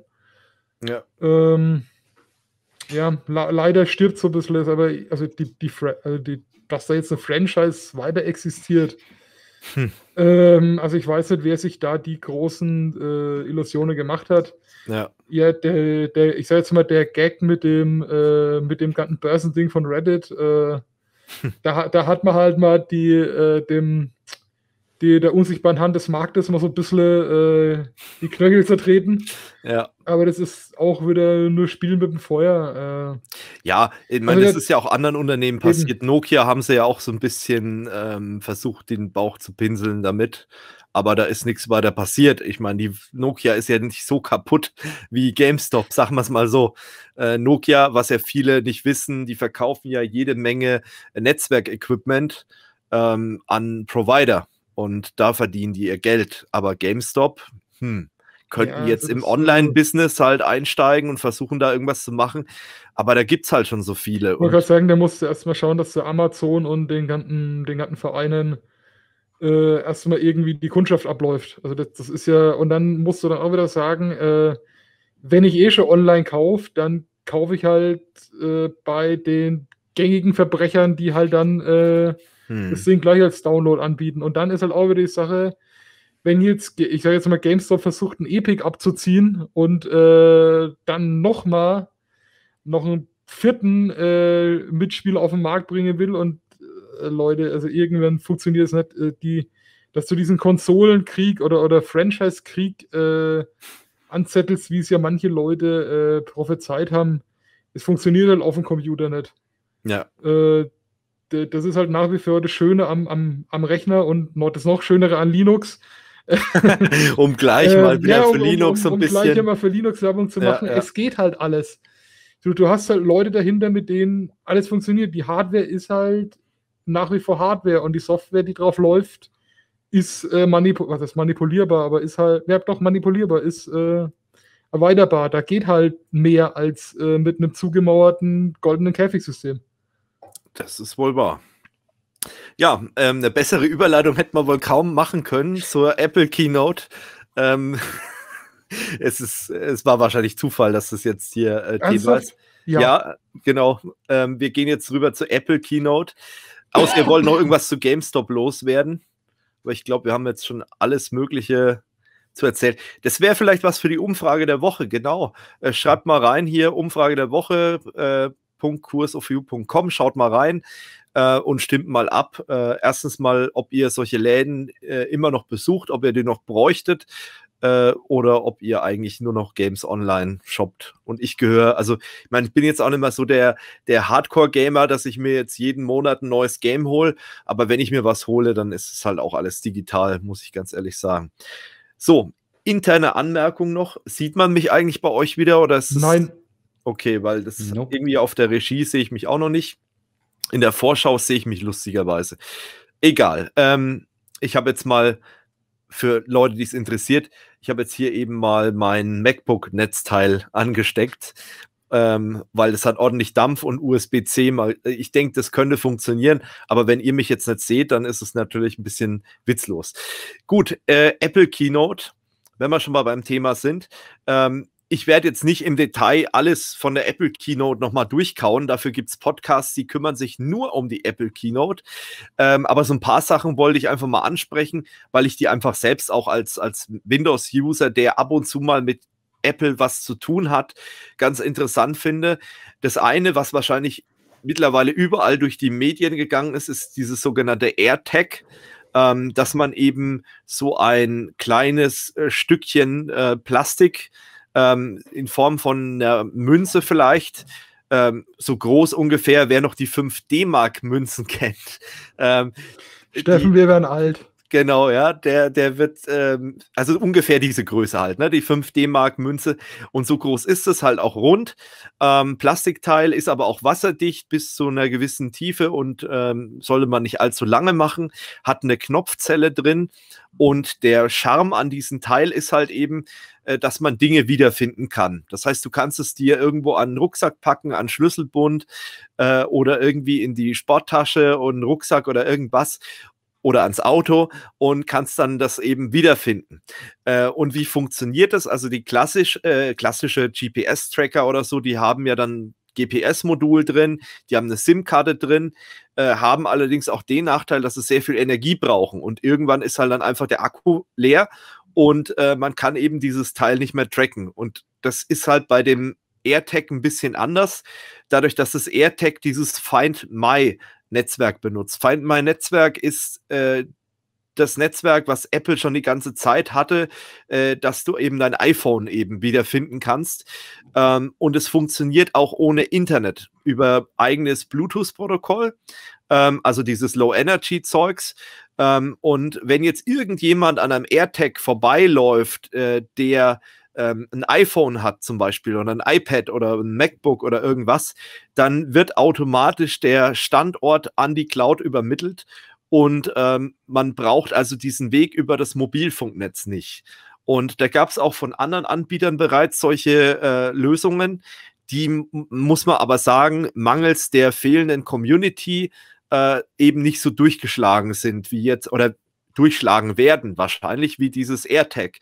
Ja. Ähm, ja, leider stirbt so ein bisschen, aber also die, die, also die, dass da jetzt eine Franchise weiter existiert, hm. Ähm, also ich weiß nicht, wer sich da die großen äh, Illusionen gemacht hat. Ja. ja der, der, ich sage jetzt mal, der Gag mit dem, äh, mit dem ganzen Börsending von Reddit, äh, hm. da, da hat man halt mal die, äh, dem, die, der unsichtbaren Hand des Marktes mal so ein bisschen äh, die Knöchel zertreten. Ja. Aber das ist auch wieder nur Spielen mit dem Feuer. Äh. Ja, ich meine, also, das ist ja auch anderen Unternehmen passiert. Eben. Nokia haben sie ja auch so ein bisschen ähm, versucht, den Bauch zu pinseln damit. Aber da ist nichts weiter passiert. Ich meine, die Nokia ist ja nicht so kaputt wie GameStop, sagen wir es mal so. Äh, Nokia, was ja viele nicht wissen, die verkaufen ja jede Menge Netzwerkequipment ähm, an Provider. Und da verdienen die ihr Geld. Aber GameStop, hm, könnten ja, jetzt im Online-Business halt einsteigen und versuchen da irgendwas zu machen. Aber da gibt es halt schon so viele. Ich wollte gerade sagen, musst du erstmal schauen, dass der Amazon und den ganzen, den ganzen Vereinen äh, erstmal irgendwie die Kundschaft abläuft. Also das, das, ist ja, und dann musst du dann auch wieder sagen, äh, wenn ich eh schon online kaufe, dann kaufe ich halt äh, bei den gängigen Verbrechern, die halt dann äh, hm. Das Ding gleich als Download anbieten. Und dann ist halt auch wieder die Sache, wenn jetzt, ich sage jetzt mal, GameStop versucht, ein Epic abzuziehen und äh, dann nochmal noch einen vierten äh, Mitspieler auf den Markt bringen will und äh, Leute, also irgendwann funktioniert es nicht, äh, die, dass du diesen Konsolenkrieg oder, oder Franchise-Krieg äh, anzettelst, wie es ja manche Leute äh, prophezeit haben. Es funktioniert halt auf dem Computer nicht. Ja. Äh, das ist halt nach wie vor das Schöne am, am, am Rechner und das noch Schönere an Linux. (laughs) um gleich ähm, mal wieder ja, um, für Linux um, um, um ein bisschen. Um gleich mal für Linux Werbung zu machen. Ja, ja. Es geht halt alles. Du, du hast halt Leute dahinter, mit denen alles funktioniert. Die Hardware ist halt nach wie vor Hardware und die Software, die drauf läuft, ist, äh, manipu was ist manipulierbar, aber ist halt, ja doch manipulierbar, ist äh, erweiterbar. Da geht halt mehr als äh, mit einem zugemauerten goldenen Käfigsystem. Das ist wohl wahr. Ja, ähm, eine bessere Überleitung hätte man wohl kaum machen können zur Apple Keynote. Ähm, (laughs) es, ist, es war wahrscheinlich Zufall, dass das jetzt hier äh, Thema ist. Ja. ja, genau. Ähm, wir gehen jetzt rüber zur Apple Keynote. Aus, wir wollen noch irgendwas zu GameStop loswerden. Aber ich glaube, wir haben jetzt schon alles Mögliche zu erzählen. Das wäre vielleicht was für die Umfrage der Woche, genau. Äh, schreibt mal rein hier, Umfrage der Woche. Äh, www.curseofyou.com. Schaut mal rein äh, und stimmt mal ab. Äh, erstens mal, ob ihr solche Läden äh, immer noch besucht, ob ihr die noch bräuchtet äh, oder ob ihr eigentlich nur noch Games online shoppt. Und ich gehöre, also ich meine, ich bin jetzt auch nicht mehr so der, der Hardcore-Gamer, dass ich mir jetzt jeden Monat ein neues Game hole. Aber wenn ich mir was hole, dann ist es halt auch alles digital, muss ich ganz ehrlich sagen. So, interne Anmerkung noch. Sieht man mich eigentlich bei euch wieder oder ist Nein. Okay, weil das nope. irgendwie auf der Regie sehe ich mich auch noch nicht. In der Vorschau sehe ich mich lustigerweise. Egal. Ähm, ich habe jetzt mal für Leute, die es interessiert, ich habe jetzt hier eben mal mein MacBook-Netzteil angesteckt, ähm, weil das hat ordentlich Dampf und USB-C. Äh, ich denke, das könnte funktionieren, aber wenn ihr mich jetzt nicht seht, dann ist es natürlich ein bisschen witzlos. Gut, äh, Apple Keynote, wenn wir schon mal beim Thema sind. Ähm, ich werde jetzt nicht im Detail alles von der Apple Keynote nochmal durchkauen. Dafür gibt es Podcasts, die kümmern sich nur um die Apple Keynote. Ähm, aber so ein paar Sachen wollte ich einfach mal ansprechen, weil ich die einfach selbst auch als, als Windows-User, der ab und zu mal mit Apple was zu tun hat, ganz interessant finde. Das eine, was wahrscheinlich mittlerweile überall durch die Medien gegangen ist, ist dieses sogenannte AirTag, ähm, dass man eben so ein kleines äh, Stückchen äh, Plastik äh, ähm, in Form von einer Münze vielleicht. Ähm, so groß ungefähr, wer noch die 5 D-Mark-Münzen (laughs) kennt. Ähm, Steffen, die, wir werden alt. Genau, ja, der, der wird, ähm, also ungefähr diese Größe halt, ne? die 5 D-Mark-Münze. Und so groß ist es halt auch rund. Ähm, Plastikteil ist aber auch wasserdicht bis zu einer gewissen Tiefe und ähm, sollte man nicht allzu lange machen. Hat eine Knopfzelle drin. Und der Charme an diesem Teil ist halt eben, äh, dass man Dinge wiederfinden kann. Das heißt, du kannst es dir irgendwo an einen Rucksack packen, an Schlüsselbund äh, oder irgendwie in die Sporttasche und einen Rucksack oder irgendwas oder ans Auto und kannst dann das eben wiederfinden. Äh, und wie funktioniert das? Also die klassisch, äh, klassische GPS-Tracker oder so, die haben ja dann GPS-Modul drin, die haben eine SIM-Karte drin, äh, haben allerdings auch den Nachteil, dass sie sehr viel Energie brauchen und irgendwann ist halt dann einfach der Akku leer und äh, man kann eben dieses Teil nicht mehr tracken. Und das ist halt bei dem AirTag ein bisschen anders, dadurch, dass das AirTag dieses Find My Netzwerk benutzt. Find My Netzwerk ist äh, das Netzwerk, was Apple schon die ganze Zeit hatte, äh, dass du eben dein iPhone eben wiederfinden kannst. Ähm, und es funktioniert auch ohne Internet über eigenes Bluetooth-Protokoll, ähm, also dieses Low-Energy-Zeugs. Ähm, und wenn jetzt irgendjemand an einem AirTag vorbeiläuft, äh, der ähm, ein iPhone hat zum Beispiel oder ein iPad oder ein MacBook oder irgendwas, dann wird automatisch der Standort an die Cloud übermittelt und ähm, man braucht also diesen Weg über das Mobilfunknetz nicht. Und da gab es auch von anderen Anbietern bereits solche äh, Lösungen. Die muss man aber sagen, mangels der fehlenden Community äh, eben nicht so durchgeschlagen sind wie jetzt oder durchschlagen werden, wahrscheinlich wie dieses AirTag.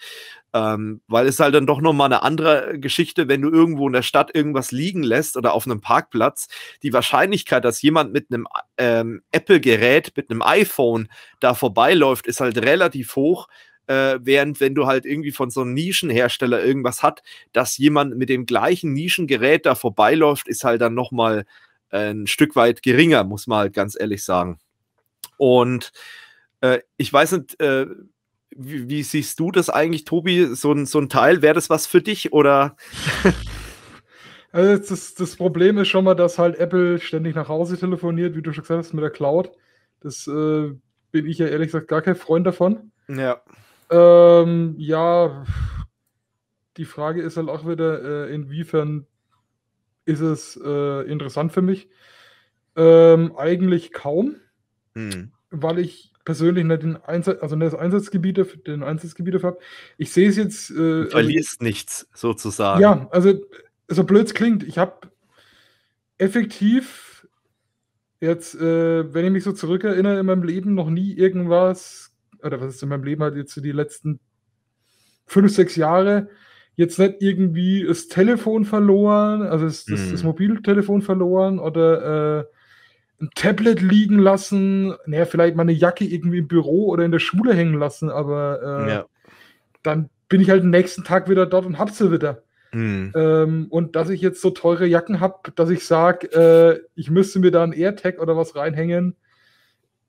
Ähm, weil es halt dann doch nochmal eine andere Geschichte, wenn du irgendwo in der Stadt irgendwas liegen lässt oder auf einem Parkplatz, die Wahrscheinlichkeit, dass jemand mit einem ähm, Apple-Gerät, mit einem iPhone da vorbeiläuft, ist halt relativ hoch. Äh, während wenn du halt irgendwie von so einem Nischenhersteller irgendwas hat, dass jemand mit dem gleichen Nischengerät da vorbeiläuft, ist halt dann nochmal äh, ein Stück weit geringer, muss man halt ganz ehrlich sagen. Und äh, ich weiß nicht, äh, wie, wie, siehst du das eigentlich, Tobi? So ein, so ein Teil, wäre das was für dich oder? (laughs) also das, das, Problem ist schon mal, dass halt Apple ständig nach Hause telefoniert, wie du schon gesagt hast, mit der Cloud. Das äh, bin ich ja ehrlich gesagt gar kein Freund davon. Ja. Ähm, ja, die Frage ist halt auch wieder, äh, inwiefern ist es äh, interessant für mich? Ähm, eigentlich kaum, hm. weil ich persönlich nicht, den Einsatz, also nicht das Einsatzgebiet, den Einsatzgebiet dafür habe. Ich sehe es jetzt. Äh, also verlierst also, nichts, sozusagen. Ja, also so blöd es klingt, ich habe effektiv jetzt, äh, wenn ich mich so zurückerinnere, in meinem Leben noch nie irgendwas, oder was ist in meinem Leben halt jetzt so die letzten fünf, sechs Jahre, jetzt nicht irgendwie das Telefon verloren, also das, das, das mhm. Mobiltelefon verloren oder äh, ein Tablet liegen lassen, naja, vielleicht mal eine Jacke irgendwie im Büro oder in der Schule hängen lassen, aber äh, ja. dann bin ich halt den nächsten Tag wieder dort und hab's sie wieder. Mhm. Ähm, und dass ich jetzt so teure Jacken habe, dass ich sage, äh, ich müsste mir da ein AirTag oder was reinhängen,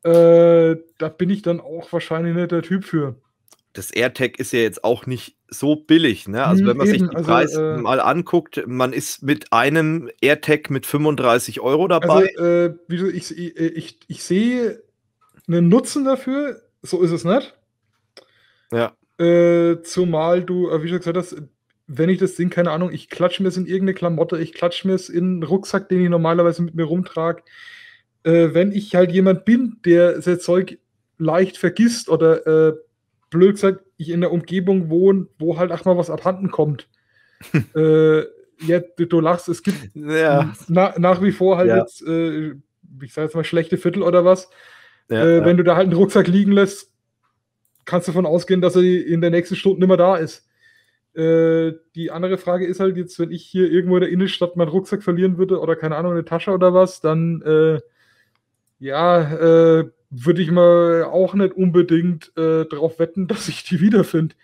äh, da bin ich dann auch wahrscheinlich nicht der Typ für das AirTag ist ja jetzt auch nicht so billig. Ne? Also, mhm, wenn man Eben, sich die also, Preise äh, mal anguckt, man ist mit einem AirTag mit 35 Euro dabei. Also, äh, wie du, ich, ich, äh, ich, ich sehe einen Nutzen dafür, so ist es nicht. Ja. Äh, zumal du, äh, wie du gesagt hast, wenn ich das Ding, keine Ahnung, ich klatsche mir es in irgendeine Klamotte, ich klatsche mir es in einen Rucksack, den ich normalerweise mit mir rumtrage. Äh, wenn ich halt jemand bin, der das Zeug leicht vergisst oder blöd gesagt, ich in der Umgebung wohne, wo halt auch mal was abhanden kommt. (laughs) äh, jetzt, du lachst, es gibt ja. na, nach wie vor halt ja. jetzt, äh, ich sage jetzt mal, schlechte Viertel oder was. Ja, äh, wenn du da halt einen Rucksack liegen lässt, kannst du davon ausgehen, dass er in der nächsten Stunde nicht mehr da ist. Äh, die andere Frage ist halt jetzt, wenn ich hier irgendwo in der Innenstadt meinen Rucksack verlieren würde oder keine Ahnung, eine Tasche oder was, dann äh, ja, äh, würde ich mal auch nicht unbedingt äh, darauf wetten, (laughs) dass ich die wiederfinde.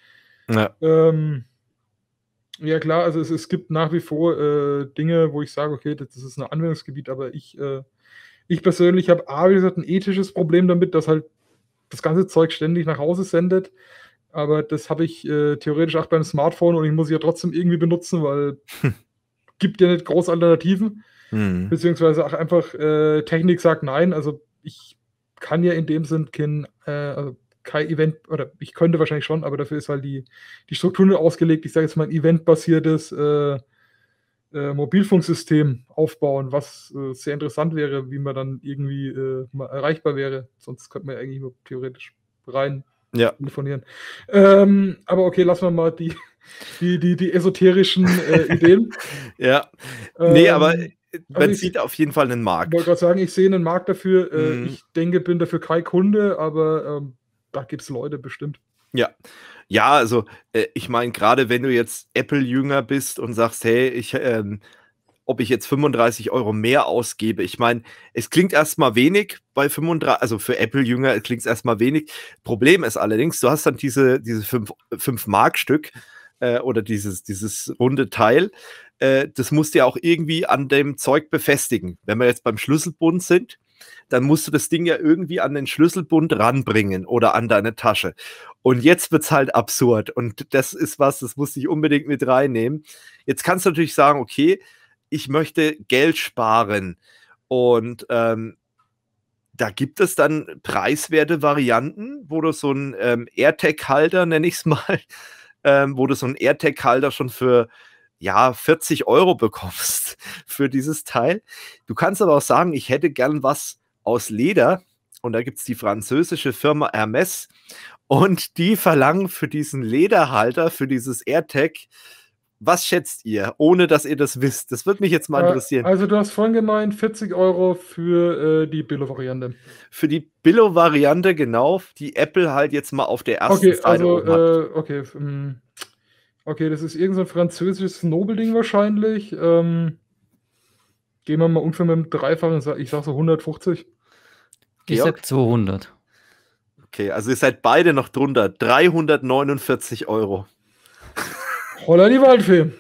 Ja. Ähm, ja, klar, also es, es gibt nach wie vor äh, Dinge, wo ich sage, okay, das, das ist ein Anwendungsgebiet, aber ich, äh, ich persönlich habe A, wie gesagt, ein ethisches Problem damit, dass halt das ganze Zeug ständig nach Hause sendet. Aber das habe ich äh, theoretisch auch beim Smartphone und ich muss es ja trotzdem irgendwie benutzen, weil hm. gibt ja nicht große Alternativen. Hm. Beziehungsweise auch einfach äh, Technik sagt nein. Also ich kann ja in dem Sinn kein, äh, kein Event, oder ich könnte wahrscheinlich schon, aber dafür ist halt die, die Struktur nur ausgelegt. Ich sage jetzt mal ein eventbasiertes äh, äh, Mobilfunksystem aufbauen, was äh, sehr interessant wäre, wie man dann irgendwie äh, erreichbar wäre. Sonst könnte man ja eigentlich nur theoretisch rein ja. telefonieren. Ähm, aber okay, lassen wir mal die, die, die, die esoterischen äh, Ideen. (laughs) ja. Nee, aber ähm, äh, man also sieht auf jeden Fall einen Markt. Ich wollte gerade sagen, ich sehe einen Markt dafür. Äh, mhm. Ich denke, bin dafür kein Kunde, aber ähm, da gibt es Leute bestimmt. Ja, ja, also äh, ich meine, gerade wenn du jetzt Apple-Jünger bist und sagst, hey, ich, ähm, ob ich jetzt 35 Euro mehr ausgebe, ich meine, es klingt erstmal wenig bei 35, also für Apple-Jünger klingt es erstmal wenig. Problem ist allerdings, du hast dann diese, diese 5-Mark-Stück äh, oder dieses, dieses runde Teil äh, das musst du ja auch irgendwie an dem Zeug befestigen. Wenn wir jetzt beim Schlüsselbund sind, dann musst du das Ding ja irgendwie an den Schlüsselbund ranbringen oder an deine Tasche. Und jetzt wird es halt absurd. Und das ist was, das musste ich unbedingt mit reinnehmen. Jetzt kannst du natürlich sagen, okay, ich möchte Geld sparen. Und ähm, da gibt es dann preiswerte Varianten, wo du so einen ähm, AirTag-Halter, nenne ich es (laughs) mal, ähm, wo du so einen AirTag-Halter schon für ja, 40 Euro bekommst (laughs) für dieses Teil. Du kannst aber auch sagen, ich hätte gern was aus Leder. Und da gibt es die französische Firma Hermes. Und die verlangen für diesen Lederhalter, für dieses AirTag, was schätzt ihr, ohne dass ihr das wisst? Das würde mich jetzt mal äh, interessieren. Also du hast vorhin gemeint, 40 Euro für äh, die Billo-Variante. Für die Billo-Variante, genau, die Apple halt jetzt mal auf der ersten okay, Seite also, äh, okay, hm. Okay, das ist irgendein so französisches Nobelding wahrscheinlich. Ähm, gehen wir mal ungefähr mit dem Dreifachen, ich sag so 150. Ich sag 200. Okay, also ihr seid beide noch drunter. 349 Euro. Holla die Waldfee.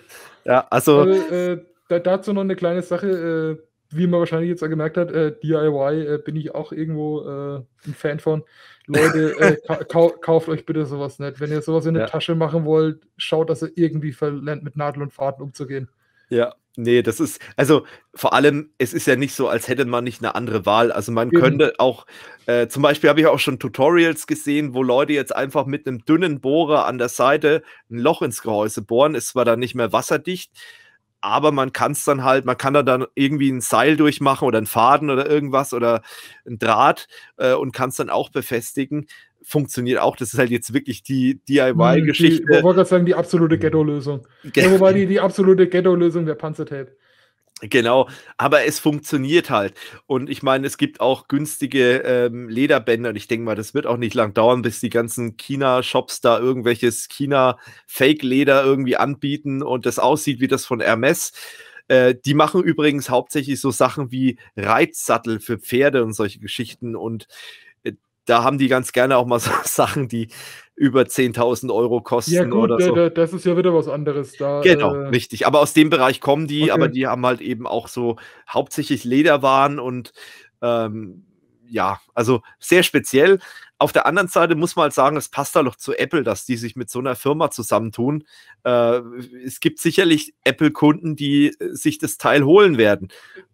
Ja, also. Äh, äh, dazu noch eine kleine Sache. Äh, wie man wahrscheinlich jetzt auch gemerkt hat, äh, DIY äh, bin ich auch irgendwo äh, ein Fan von. Leute, (laughs) äh, ka kauft euch bitte sowas nicht. Wenn ihr sowas in der ja. Tasche machen wollt, schaut, dass ihr irgendwie verlernt, mit Nadel und Faden umzugehen. Ja, nee, das ist, also vor allem, es ist ja nicht so, als hätte man nicht eine andere Wahl. Also man Eben. könnte auch, äh, zum Beispiel habe ich auch schon Tutorials gesehen, wo Leute jetzt einfach mit einem dünnen Bohrer an der Seite ein Loch ins Gehäuse bohren. Ist zwar dann nicht mehr wasserdicht, aber man kann es dann halt, man kann da dann irgendwie ein Seil durchmachen oder einen Faden oder irgendwas oder ein Draht äh, und kann es dann auch befestigen. Funktioniert auch. Das ist halt jetzt wirklich die hm, DIY-Geschichte. Ich wollte gerade sagen, die absolute Ghetto-Lösung. Ghetto. Ja, wobei die, die absolute Ghetto-Lösung der Panzertape. Genau, aber es funktioniert halt. Und ich meine, es gibt auch günstige ähm, Lederbänder und ich denke mal, das wird auch nicht lang dauern, bis die ganzen China-Shops da irgendwelches China-Fake-Leder irgendwie anbieten und das aussieht wie das von Hermes. Äh, die machen übrigens hauptsächlich so Sachen wie Reitsattel für Pferde und solche Geschichten und da haben die ganz gerne auch mal so (laughs) Sachen, die über 10.000 Euro kosten ja, gut, oder so. Da, das ist ja wieder was anderes da. Genau, äh, richtig. Aber aus dem Bereich kommen die, okay. aber die haben halt eben auch so hauptsächlich Lederwaren und ähm, ja, also sehr speziell. Auf der anderen Seite muss man halt sagen, es passt da halt doch zu Apple, dass die sich mit so einer Firma zusammentun. Äh, es gibt sicherlich Apple-Kunden, die äh, sich das Teil holen werden.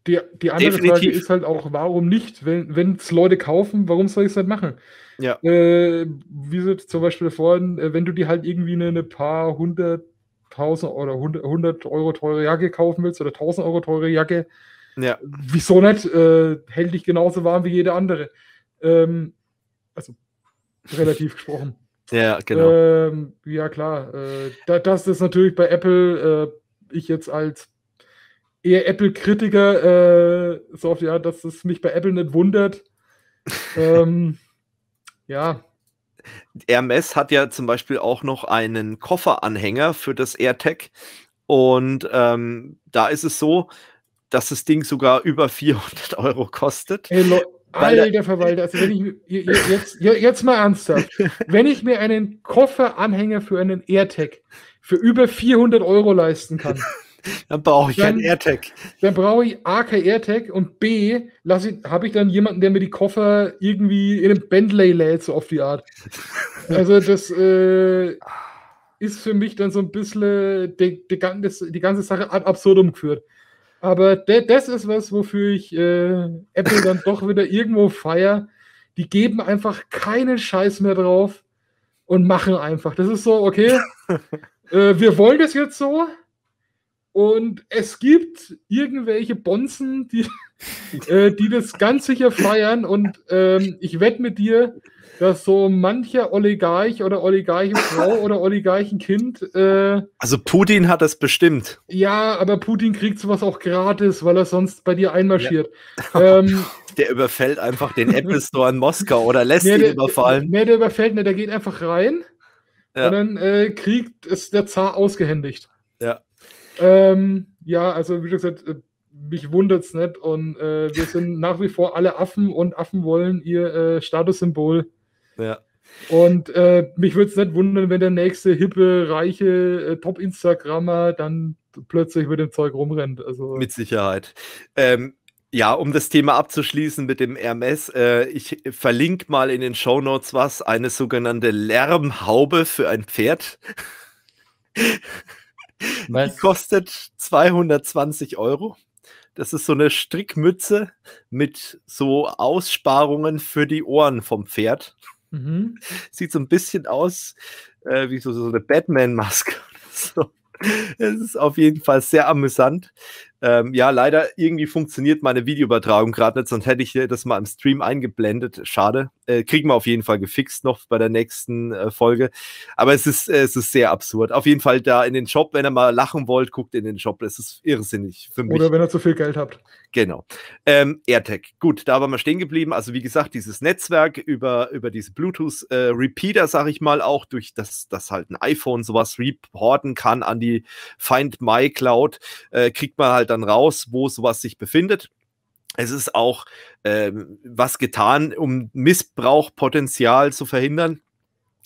Die, die andere Definitiv. Frage ist halt auch, warum nicht? Wenn es Leute kaufen, warum soll ich es halt machen? Ja. Äh, wie so zum Beispiel vorhin, äh, wenn du dir halt irgendwie eine, paar hunderttausend oder hundert Euro teure Jacke kaufen willst oder tausend Euro teure Jacke, ja. Wieso nicht? Äh, hält dich genauso warm wie jede andere. Ähm, also, relativ (laughs) gesprochen. Ja, genau. Ähm, ja, klar. Äh, das ist natürlich bei Apple, äh, ich jetzt als eher Apple-Kritiker, äh, so oft, ja, dass es mich bei Apple nicht wundert. (laughs) ähm, ja. RMS hat ja zum Beispiel auch noch einen Kofferanhänger für das AirTag. Und ähm, da ist es so, dass das Ding sogar über 400 Euro kostet. Hey, weil Alter Verwalter, also wenn ich, jetzt, jetzt mal ernsthaft. (laughs) Wenn ich mir einen Kofferanhänger für einen AirTag für über 400 Euro leisten kann, (laughs) dann brauche ich dann, keinen AirTag. Dann brauche ich A, kein AirTag und B, habe ich dann jemanden, der mir die Koffer irgendwie in einem Bentley lädt, so auf die Art. Also das äh, ist für mich dann so ein bisschen äh, die, die, ganze, die ganze Sache ad absurdum geführt. Aber das ist was, wofür ich äh, Apple dann doch wieder irgendwo feier. Die geben einfach keinen Scheiß mehr drauf und machen einfach. Das ist so, okay, (laughs) äh, wir wollen das jetzt so. Und es gibt irgendwelche Bonzen, die, (laughs) äh, die das ganz sicher feiern. Und ähm, ich wette mit dir, dass so mancher Oligarch oder Oligarchenfrau (laughs) oder Oligarchenkind. Äh, also Putin hat das bestimmt. Ja, aber Putin kriegt sowas auch gratis, weil er sonst bei dir einmarschiert. Ja. (laughs) Ähm, der überfällt einfach den Apple Store in Moskau oder lässt nee, ihn der, überfallen. Nee, der überfällt nicht, der geht einfach rein ja. und dann äh, kriegt es der Zar ausgehändigt. Ja. Ähm, ja, also wie gesagt, äh, mich wundert es nicht und äh, wir sind nach wie vor alle Affen und Affen wollen ihr äh, Statussymbol ja. Und äh, mich würde es nicht wundern, wenn der nächste hippe, reiche äh, Top-Instagrammer dann plötzlich mit dem Zeug rumrennt. Also, mit Sicherheit. Ähm, ja, um das Thema abzuschließen mit dem RMS, äh, ich verlinke mal in den Show Notes was, eine sogenannte Lärmhaube für ein Pferd. Was? Die kostet 220 Euro. Das ist so eine Strickmütze mit so Aussparungen für die Ohren vom Pferd. Mhm. Sieht so ein bisschen aus äh, wie so, so eine Batman-Maske. (laughs) So. Es ist auf jeden Fall sehr amüsant. Ähm, ja, leider irgendwie funktioniert meine Videoübertragung gerade nicht, sonst hätte ich das mal im Stream eingeblendet. Schade. Äh, kriegen wir auf jeden Fall gefixt noch bei der nächsten äh, Folge. Aber es ist, äh, es ist sehr absurd. Auf jeden Fall da in den Shop, wenn ihr mal lachen wollt, guckt in den Shop. Das ist irrsinnig für mich. Oder wenn ihr zu viel Geld habt. Genau. Ähm, AirTag. Gut, da waren wir stehen geblieben. Also wie gesagt, dieses Netzwerk über, über diese Bluetooth-Repeater, äh, sag ich mal, auch durch das, das halt ein iPhone sowas reporten kann an die Find My Cloud, äh, kriegt man halt halt dann raus, wo sowas sich befindet. Es ist auch ähm, was getan, um Missbrauchpotenzial zu verhindern.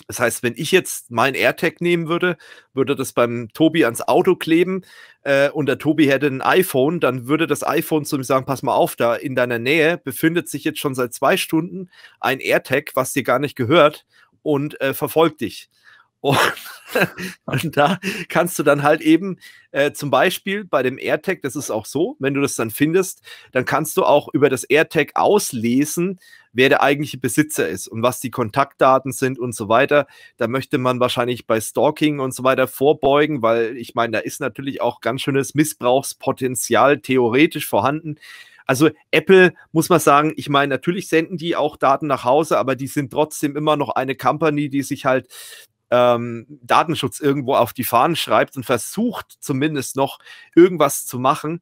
Das heißt, wenn ich jetzt mein AirTag nehmen würde, würde das beim Tobi ans Auto kleben äh, und der Tobi hätte ein iPhone, dann würde das iPhone zu ihm sagen, pass mal auf, da in deiner Nähe befindet sich jetzt schon seit zwei Stunden ein AirTag, was dir gar nicht gehört und äh, verfolgt dich. Und, (laughs) und, da kannst du dann halt eben äh, zum Beispiel bei dem AirTag, das ist auch so, wenn du das dann findest, dann kannst du auch über das AirTag auslesen, wer der eigentliche Besitzer ist und was die Kontaktdaten sind und so weiter. Da möchte man wahrscheinlich bei Stalking und so weiter vorbeugen, weil ich meine, da ist natürlich auch ganz schönes Missbrauchspotenzial theoretisch vorhanden. Also Apple muss man sagen, ich meine, natürlich senden die auch Daten nach Hause, aber die sind trotzdem immer noch eine Company, die sich halt ähm, Datenschutz irgendwo auf die Fahnen schreibt und versucht zumindest noch irgendwas zu machen.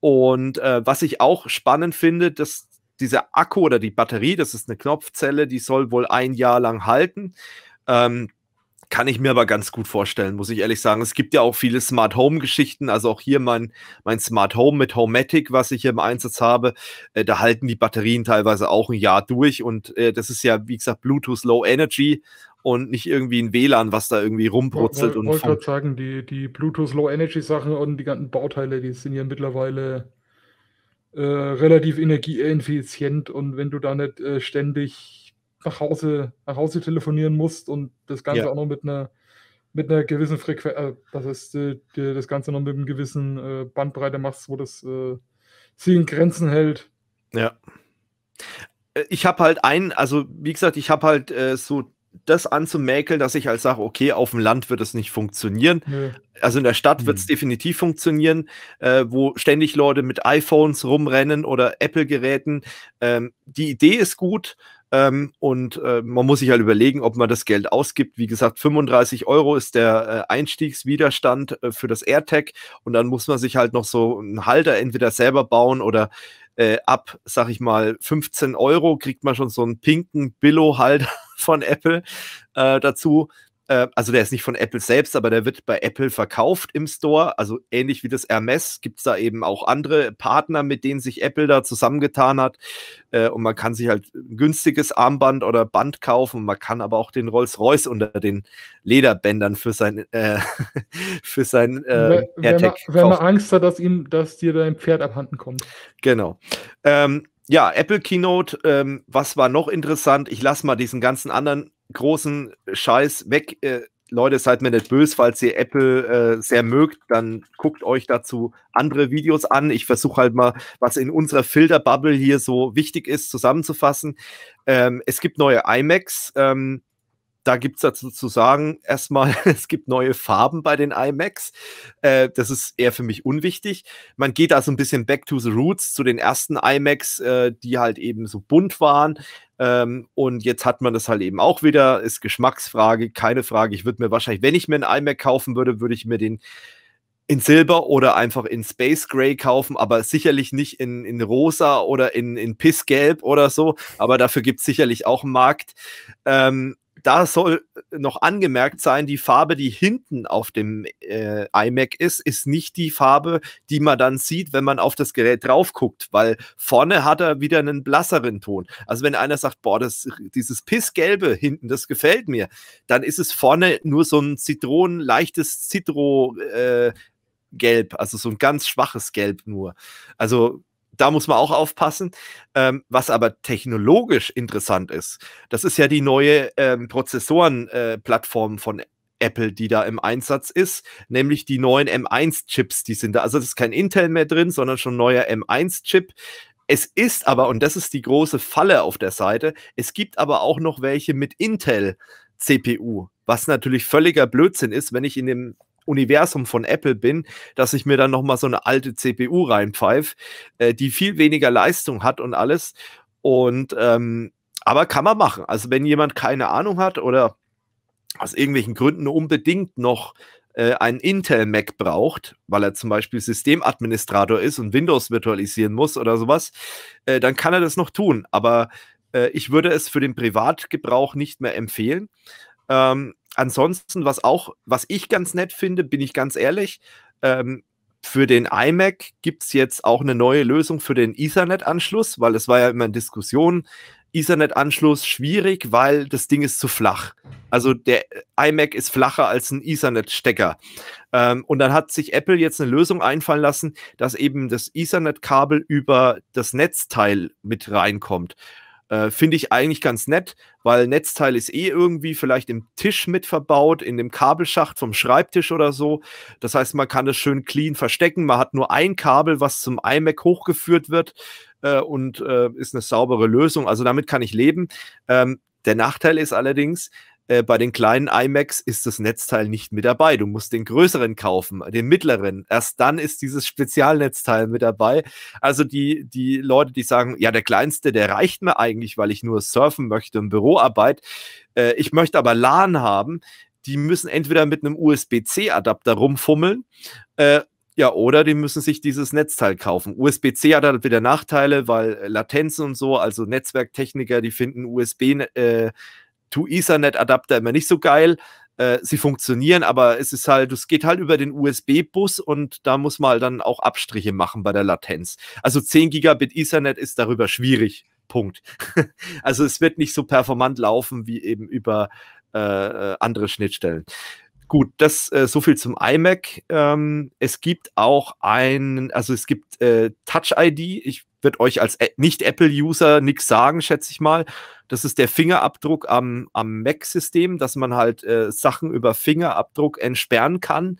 Und äh, was ich auch spannend finde, dass dieser Akku oder die Batterie, das ist eine Knopfzelle, die soll wohl ein Jahr lang halten. Ähm, kann ich mir aber ganz gut vorstellen, muss ich ehrlich sagen. Es gibt ja auch viele Smart Home Geschichten, also auch hier mein, mein Smart Home mit Homematic, was ich hier im Einsatz habe. Äh, da halten die Batterien teilweise auch ein Jahr durch und äh, das ist ja, wie gesagt, Bluetooth Low Energy und nicht irgendwie ein WLAN, was da irgendwie rumbrutzelt. Ich wollte sagen, die, die Bluetooth Low Energy Sachen und die ganzen Bauteile, die sind ja mittlerweile äh, relativ energieeffizient und wenn du da nicht äh, ständig nach Hause, nach Hause telefonieren musst und das Ganze ja. auch noch mit einer mit einer gewissen Frequenz, äh, das heißt, äh, das Ganze noch mit einem gewissen äh, Bandbreite machst, wo das äh, sie in Grenzen hält. Ja. Äh, ich habe halt ein, also wie gesagt, ich habe halt so das anzumäkeln, dass ich halt sage, okay, auf dem Land wird es nicht funktionieren. Nö. Also in der Stadt wird es mhm. definitiv funktionieren, äh, wo ständig Leute mit iPhones rumrennen oder Apple-Geräten. Ähm, die Idee ist gut. Ähm, und äh, man muss sich halt überlegen, ob man das Geld ausgibt. Wie gesagt, 35 Euro ist der äh, Einstiegswiderstand äh, für das AirTag und dann muss man sich halt noch so einen Halter entweder selber bauen oder äh, ab, sag ich mal, 15 Euro kriegt man schon so einen pinken Billo-Halter (laughs) von Apple äh, dazu. Äh, also der ist nicht von Apple selbst, aber der wird bei Apple verkauft im Store. Also ähnlich wie das Hermes gibt es da eben auch andere Partner, mit denen sich Apple da zusammengetan hat. Äh, und man kann sich halt ein günstiges Armband oder Band kaufen. Man kann aber auch den Rolls-Royce unter den Lederbändern für sein, äh, (laughs) für sein äh, wenn, wenn AirTag man, wenn man Angst hat, dass, ihm, dass dir dein Pferd abhanden kommt. Genau. Ähm, ja, Apple Keynote, ähm, was war noch interessant? Ich lasse mal diesen ganzen anderen großen Scheiß weg. Äh, Leute, seid mir nicht böse, falls ihr Apple äh, sehr mögt, dann guckt euch dazu andere Videos an. Ich versuche halt mal, was in unserer Filterbubble hier so wichtig ist, zusammenzufassen. Ähm, es gibt neue iMacs. Ähm, da gibt es dazu zu sagen, erstmal, (laughs) es gibt neue Farben bei den iMacs. Äh, das ist eher für mich unwichtig. Man geht da so ein bisschen back to the roots, zu den ersten iMacs, äh, die halt eben so bunt waren. Ähm, und jetzt hat man das halt eben auch wieder. Ist Geschmacksfrage, keine Frage. Ich würde mir wahrscheinlich, wenn ich mir einen iMac kaufen würde, würde ich mir den in Silber oder einfach in Space Gray kaufen, aber sicherlich nicht in, in Rosa oder in, in Pissgelb oder so. Aber dafür gibt es sicherlich auch einen Markt. Ähm, da soll äh, noch angemerkt sein, die Farbe, die hinten auf dem äh, iMac ist, ist nicht die Farbe, die man dann sieht, wenn man auf das Gerät drauf guckt, weil vorne hat er wieder einen blasseren Ton. Also wenn einer sagt, boah, das, dieses Pissgelbe hinten, das gefällt mir, dann ist es vorne nur so ein Zitronen, leichtes Zitro, äh, Gelb, also so ein ganz schwaches Gelb nur. Also da muss man auch aufpassen. Ähm, was aber technologisch interessant ist, das ist ja die neue ähm, Prozessorenplattform äh, von Apple, die da im Einsatz ist, nämlich die neuen M1-Chips, die sind da. Also das ist kein Intel mehr drin, sondern schon neuer M1-Chip. Es ist aber, und das ist die große Falle auf der Seite, es gibt aber auch noch welche mit Intel. CPU, was natürlich völliger Blödsinn ist, wenn ich in dem Universum von Apple bin, dass ich mir dann nochmal so eine alte CPU reinpfeife, äh, die viel weniger Leistung hat und alles. Und ähm, aber kann man machen. Also wenn jemand keine Ahnung hat oder aus irgendwelchen Gründen unbedingt noch äh, einen Intel Mac braucht, weil er zum Beispiel Systemadministrator ist und Windows virtualisieren muss oder sowas, äh, dann kann er das noch tun. Aber äh, ich würde es für den Privatgebrauch nicht mehr empfehlen. Ähm, ansonsten, was auch, was ich ganz nett finde, bin ich ganz ehrlich, ähm, für den iMac gibt es jetzt auch eine neue Lösung für den Ethernet-Anschluss, weil es war ja immer in Diskussion. Ethernet-Anschluss schwierig, weil das Ding ist zu flach. Also der äh, iMac ist flacher als ein Ethernet-Stecker. Ähm, und dann hat sich Apple jetzt eine Lösung einfallen lassen, dass eben das Ethernet-Kabel über das Netzteil mit reinkommt. Äh, Finde ich eigentlich ganz nett, weil Netzteil ist eh irgendwie vielleicht im Tisch mit verbaut, in dem Kabelschacht vom Schreibtisch oder so. Das heißt, man kann es schön clean verstecken. Man hat nur ein Kabel, was zum iMac hochgeführt wird äh, und äh, ist eine saubere Lösung. Also damit kann ich leben. Ähm, der Nachteil ist allerdings, äh, bei den kleinen iMacs ist das Netzteil nicht mit dabei. Du musst den größeren kaufen, den mittleren. Erst dann ist dieses Spezialnetzteil mit dabei. Also die, die Leute, die sagen, ja, der kleinste, der reicht mir eigentlich, weil ich nur surfen möchte und Büroarbeit. Äh, ich möchte aber LAN haben. Die müssen entweder mit einem USB-C-Adapter rumfummeln äh, ja, oder die müssen sich dieses Netzteil kaufen. USB-C hat halt wieder Nachteile, weil Latenzen und so, also Netzwerktechniker, die finden USB, äh, 2 Ethernet-Adapter immer nicht so geil. Äh, sie funktionieren, aber es ist halt, es geht halt über den USB-Bus und da muss man halt dann auch Abstriche machen bei der Latenz. Also 10 Gigabit Ethernet ist darüber schwierig. Punkt. (laughs) also es wird nicht so performant laufen wie eben über äh, äh, andere Schnittstellen. Gut, das äh, so viel zum iMac. Ähm, es gibt auch ein, also es gibt äh, Touch ID. Ich wird euch als Nicht-Apple-User nichts sagen, schätze ich mal. Das ist der Fingerabdruck am, am Mac-System, dass man halt äh, Sachen über Fingerabdruck entsperren kann.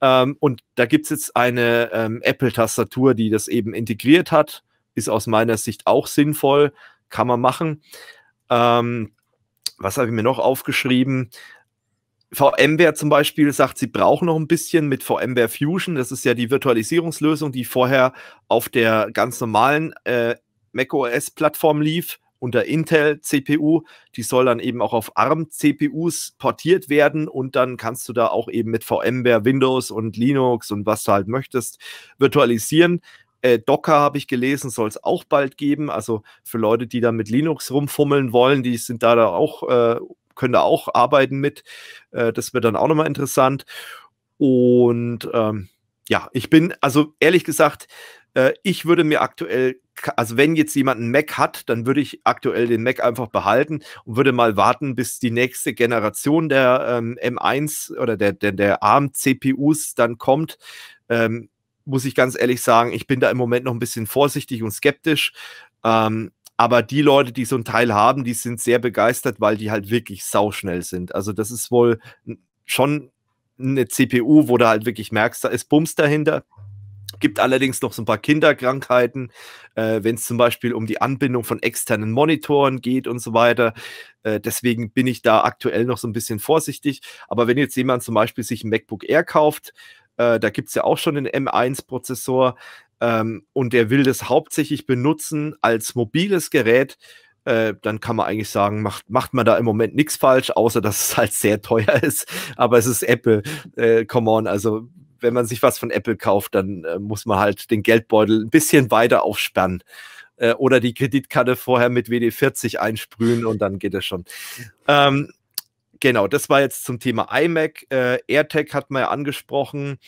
Ähm, und da gibt es jetzt eine ähm, Apple-Tastatur, die das eben integriert hat. Ist aus meiner Sicht auch sinnvoll, kann man machen. Ähm, was habe ich mir noch aufgeschrieben? VMware zum Beispiel sagt, sie brauchen noch ein bisschen mit VMware Fusion. Das ist ja die Virtualisierungslösung, die vorher auf der ganz normalen äh, macOS-Plattform lief unter Intel CPU. Die soll dann eben auch auf ARM CPUs portiert werden und dann kannst du da auch eben mit VMware Windows und Linux und was du halt möchtest virtualisieren. Äh, Docker habe ich gelesen, soll es auch bald geben. Also für Leute, die da mit Linux rumfummeln wollen, die sind da, da auch äh, können da auch arbeiten mit. Äh, das wird dann auch nochmal interessant. Und ähm, ja, ich bin, also ehrlich gesagt, äh, ich würde mir aktuell, also wenn jetzt jemand einen Mac hat, dann würde ich aktuell den Mac einfach behalten und würde mal warten, bis die nächste Generation der ähm, M1 oder der, der, der ARM-CPUs dann kommt. Ähm, muss ich ganz ehrlich sagen, ich bin da im Moment noch ein bisschen vorsichtig und skeptisch. Ähm, aber die Leute, die so einen Teil haben, die sind sehr begeistert, weil die halt wirklich sauschnell sind. Also das ist wohl schon eine CPU, wo du halt wirklich merkst, da ist Bums dahinter. Gibt allerdings noch so ein paar Kinderkrankheiten, äh, wenn es zum Beispiel um die Anbindung von externen Monitoren geht und so weiter. Äh, deswegen bin ich da aktuell noch so ein bisschen vorsichtig. Aber wenn jetzt jemand zum Beispiel sich ein MacBook Air kauft, äh, da gibt es ja auch schon einen M1-Prozessor, ähm, und der will das hauptsächlich benutzen als mobiles Gerät, äh, dann kann man eigentlich sagen, macht, macht man da im Moment nichts falsch, außer dass es halt sehr teuer (laughs) ist. Aber es ist Apple. Äh, come on, also wenn man sich was von Apple kauft, dann äh, muss man halt den Geldbeutel ein bisschen weiter aufsperren äh, oder die Kreditkarte vorher mit WD40 einsprühen und dann geht es schon. Ähm, genau, das war jetzt zum Thema iMac. Äh, AirTag hat man ja angesprochen.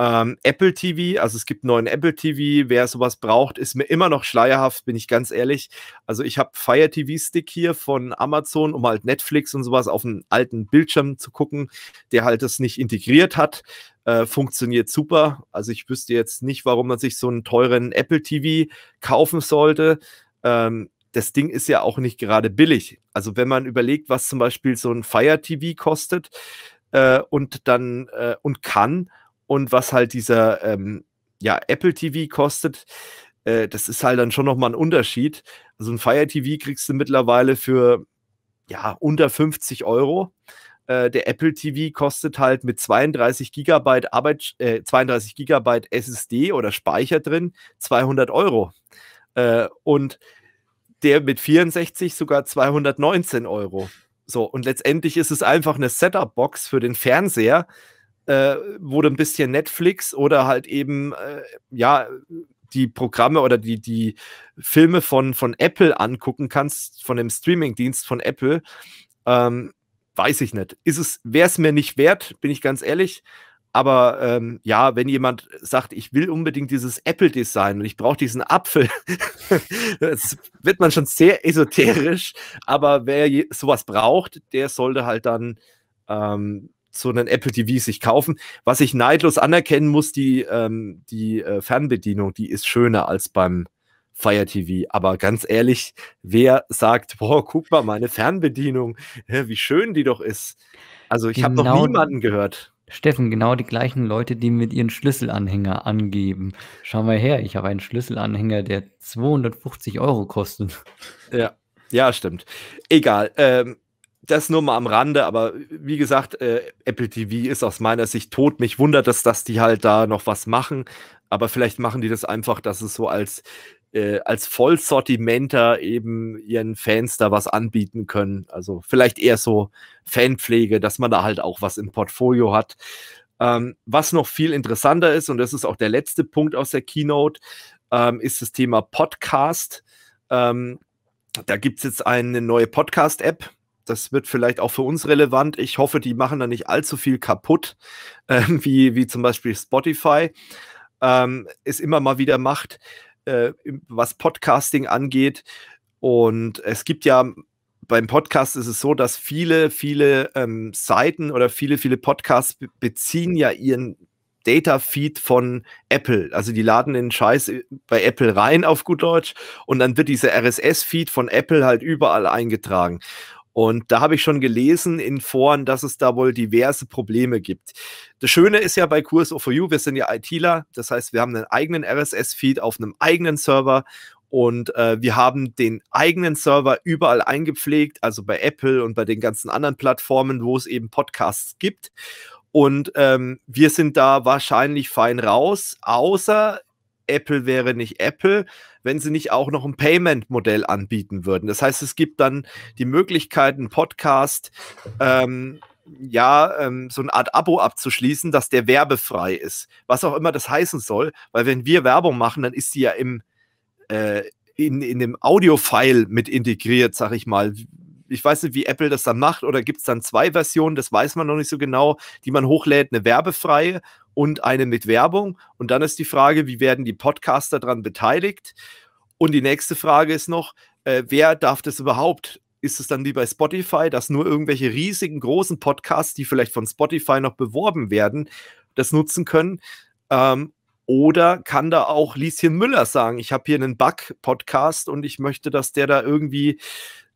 Ähm, Apple TV, also es gibt neuen Apple TV. Wer sowas braucht, ist mir immer noch schleierhaft, bin ich ganz ehrlich. Also ich habe Fire TV Stick hier von Amazon, um halt Netflix und sowas auf einen alten Bildschirm zu gucken, der halt das nicht integriert hat. Äh, funktioniert super. Also ich wüsste jetzt nicht, warum man sich so einen teuren Apple TV kaufen sollte. Ähm, das Ding ist ja auch nicht gerade billig. Also wenn man überlegt, was zum Beispiel so ein Fire TV kostet äh, und dann äh, und kann und was halt dieser ähm, ja, Apple TV kostet, äh, das ist halt dann schon nochmal ein Unterschied. Also ein Fire TV kriegst du mittlerweile für ja, unter 50 Euro. Äh, der Apple TV kostet halt mit 32 Gigabyte, Arbeit, äh, 32 Gigabyte SSD oder Speicher drin 200 Euro. Äh, und der mit 64 sogar 219 Euro. So, und letztendlich ist es einfach eine Setup-Box für den Fernseher, äh, wurde ein bisschen Netflix oder halt eben, äh, ja, die Programme oder die, die Filme von, von Apple angucken kannst, von dem Streamingdienst von Apple, ähm, weiß ich nicht. wäre es mir nicht wert, bin ich ganz ehrlich. Aber ähm, ja, wenn jemand sagt, ich will unbedingt dieses Apple-Design und ich brauche diesen Apfel, (laughs) das wird man schon sehr esoterisch. Aber wer sowas braucht, der sollte halt dann ähm, so einen Apple TV sich kaufen. Was ich neidlos anerkennen muss, die, ähm, die äh, Fernbedienung, die ist schöner als beim Fire TV. Aber ganz ehrlich, wer sagt, boah, guck mal, meine Fernbedienung, wie schön die doch ist. Also ich genau, habe noch niemanden gehört. Steffen, genau die gleichen Leute, die mit ihren Schlüsselanhänger angeben. Schau mal her, ich habe einen Schlüsselanhänger, der 250 Euro kostet. Ja, ja, stimmt. Egal. Ähm, das nur mal am Rande, aber wie gesagt, äh, Apple TV ist aus meiner Sicht tot. Mich wundert es, dass die halt da noch was machen, aber vielleicht machen die das einfach, dass es so als, äh, als Vollsortimenter eben ihren Fans da was anbieten können. Also vielleicht eher so Fanpflege, dass man da halt auch was im Portfolio hat. Ähm, was noch viel interessanter ist, und das ist auch der letzte Punkt aus der Keynote, ähm, ist das Thema Podcast. Ähm, da gibt es jetzt eine neue Podcast-App, das wird vielleicht auch für uns relevant. Ich hoffe, die machen da nicht allzu viel kaputt, (laughs) äh, wie, wie zum Beispiel Spotify ähm, es immer mal wieder macht, äh, was Podcasting angeht. Und es gibt ja beim Podcast ist es so, dass viele, viele ähm, Seiten oder viele, viele Podcasts beziehen ja ihren Data Feed von Apple. Also die laden den Scheiß bei Apple rein auf gut Deutsch und dann wird dieser RSS Feed von Apple halt überall eingetragen. Und da habe ich schon gelesen in Foren, dass es da wohl diverse Probleme gibt. Das Schöne ist ja bei Kurs.for.you, wir sind ja ITler, das heißt, wir haben einen eigenen RSS-Feed auf einem eigenen Server und äh, wir haben den eigenen Server überall eingepflegt, also bei Apple und bei den ganzen anderen Plattformen, wo es eben Podcasts gibt. Und ähm, wir sind da wahrscheinlich fein raus, außer Apple wäre nicht Apple, wenn sie nicht auch noch ein Payment-Modell anbieten würden. Das heißt, es gibt dann die Möglichkeit, einen Podcast, ähm, ja, ähm, so eine Art Abo abzuschließen, dass der werbefrei ist. Was auch immer das heißen soll, weil wenn wir Werbung machen, dann ist sie ja im, äh, in, in dem Audio-File mit integriert, sag ich mal, ich weiß nicht, wie Apple das dann macht oder gibt es dann zwei Versionen, das weiß man noch nicht so genau, die man hochlädt, eine werbefreie und eine mit Werbung. Und dann ist die Frage, wie werden die Podcaster daran beteiligt? Und die nächste Frage ist noch, äh, wer darf das überhaupt? Ist es dann wie bei Spotify, dass nur irgendwelche riesigen, großen Podcasts, die vielleicht von Spotify noch beworben werden, das nutzen können? Ähm, oder kann da auch Lieschen Müller sagen, ich habe hier einen Bug-Podcast und ich möchte, dass der da irgendwie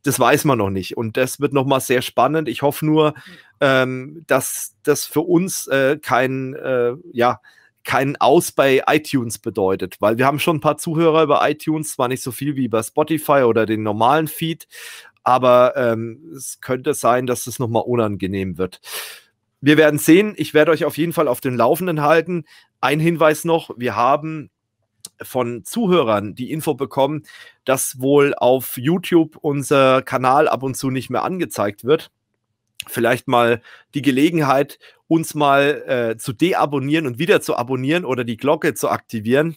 das weiß man noch nicht. Und das wird nochmal sehr spannend. Ich hoffe nur, ähm, dass das für uns äh, kein, äh, ja, kein Aus bei iTunes bedeutet, weil wir haben schon ein paar Zuhörer über iTunes, zwar nicht so viel wie bei Spotify oder den normalen Feed, aber ähm, es könnte sein, dass es nochmal unangenehm wird. Wir werden sehen. Ich werde euch auf jeden Fall auf den Laufenden halten. Ein Hinweis noch: Wir haben von Zuhörern die Info bekommen, dass wohl auf YouTube unser Kanal ab und zu nicht mehr angezeigt wird. Vielleicht mal die Gelegenheit, uns mal äh, zu deabonnieren und wieder zu abonnieren oder die Glocke zu aktivieren.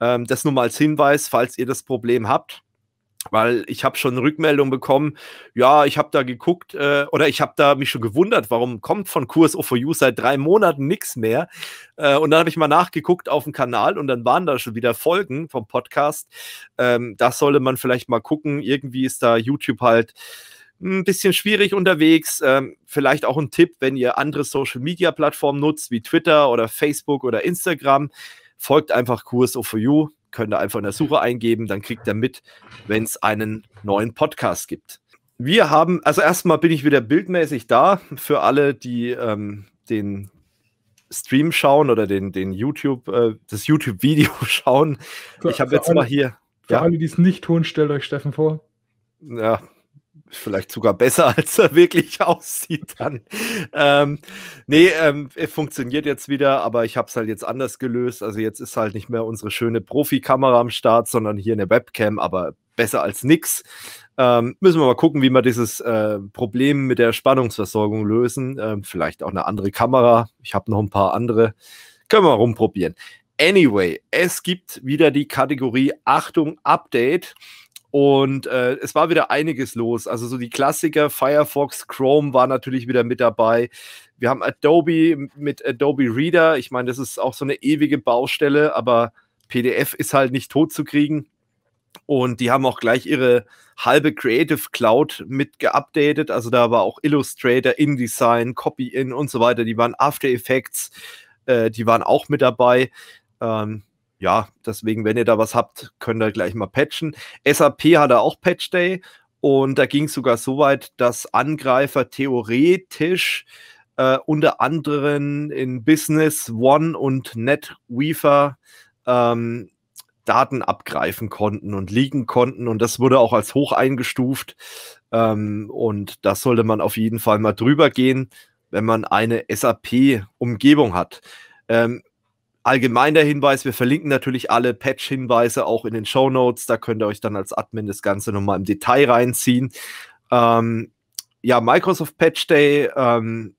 Ähm, das nur mal als Hinweis, falls ihr das Problem habt weil ich habe schon Rückmeldung bekommen, ja, ich habe da geguckt äh, oder ich habe da mich schon gewundert, warum kommt von Kurs O4U seit drei Monaten nichts mehr. Äh, und dann habe ich mal nachgeguckt auf dem Kanal und dann waren da schon wieder Folgen vom Podcast. Ähm, das sollte man vielleicht mal gucken. Irgendwie ist da YouTube halt ein bisschen schwierig unterwegs. Ähm, vielleicht auch ein Tipp, wenn ihr andere Social-Media-Plattformen nutzt, wie Twitter oder Facebook oder Instagram, folgt einfach Kurs O4U könnt ihr einfach in der Suche eingeben, dann kriegt ihr mit, wenn es einen neuen Podcast gibt. Wir haben, also erstmal bin ich wieder bildmäßig da für alle, die ähm, den Stream schauen oder den, den YouTube, äh, das YouTube-Video (laughs) schauen. Für, ich habe jetzt alle, mal hier. Für ja? alle, die es nicht tun, stellt euch Steffen vor. Ja, vielleicht sogar besser, (laughs) als er wirklich aussieht dann. Ähm, nee, ähm, funktioniert jetzt wieder, aber ich habe es halt jetzt anders gelöst. Also jetzt ist halt nicht mehr unsere schöne Profikamera am Start, sondern hier eine Webcam, aber besser als nix. Ähm, müssen wir mal gucken, wie wir dieses äh, Problem mit der Spannungsversorgung lösen. Ähm, vielleicht auch eine andere Kamera. Ich habe noch ein paar andere. Können wir mal rumprobieren. Anyway, es gibt wieder die Kategorie Achtung, Update. Und äh, es war wieder einiges los. Also so die Klassiker, Firefox, Chrome war natürlich wieder mit dabei. Wir haben Adobe mit Adobe Reader. Ich meine, das ist auch so eine ewige Baustelle, aber PDF ist halt nicht tot zu kriegen. Und die haben auch gleich ihre halbe Creative Cloud mit geupdatet. Also da war auch Illustrator, InDesign, Copy-In und so weiter. Die waren After Effects, äh, die waren auch mit dabei. Ähm, ja, deswegen, wenn ihr da was habt, könnt ihr gleich mal patchen. SAP hatte auch Patch Day und da ging es sogar so weit, dass Angreifer theoretisch äh, unter anderem in Business One und NetWeaver ähm, Daten abgreifen konnten und liegen konnten. Und das wurde auch als hoch eingestuft. Ähm, und das sollte man auf jeden Fall mal drüber gehen, wenn man eine SAP-Umgebung hat. Ähm, Allgemeiner Hinweis, wir verlinken natürlich alle Patch-Hinweise auch in den Show Notes. Da könnt ihr euch dann als Admin das Ganze nochmal im Detail reinziehen. Ähm, ja, Microsoft Patch Day ähm,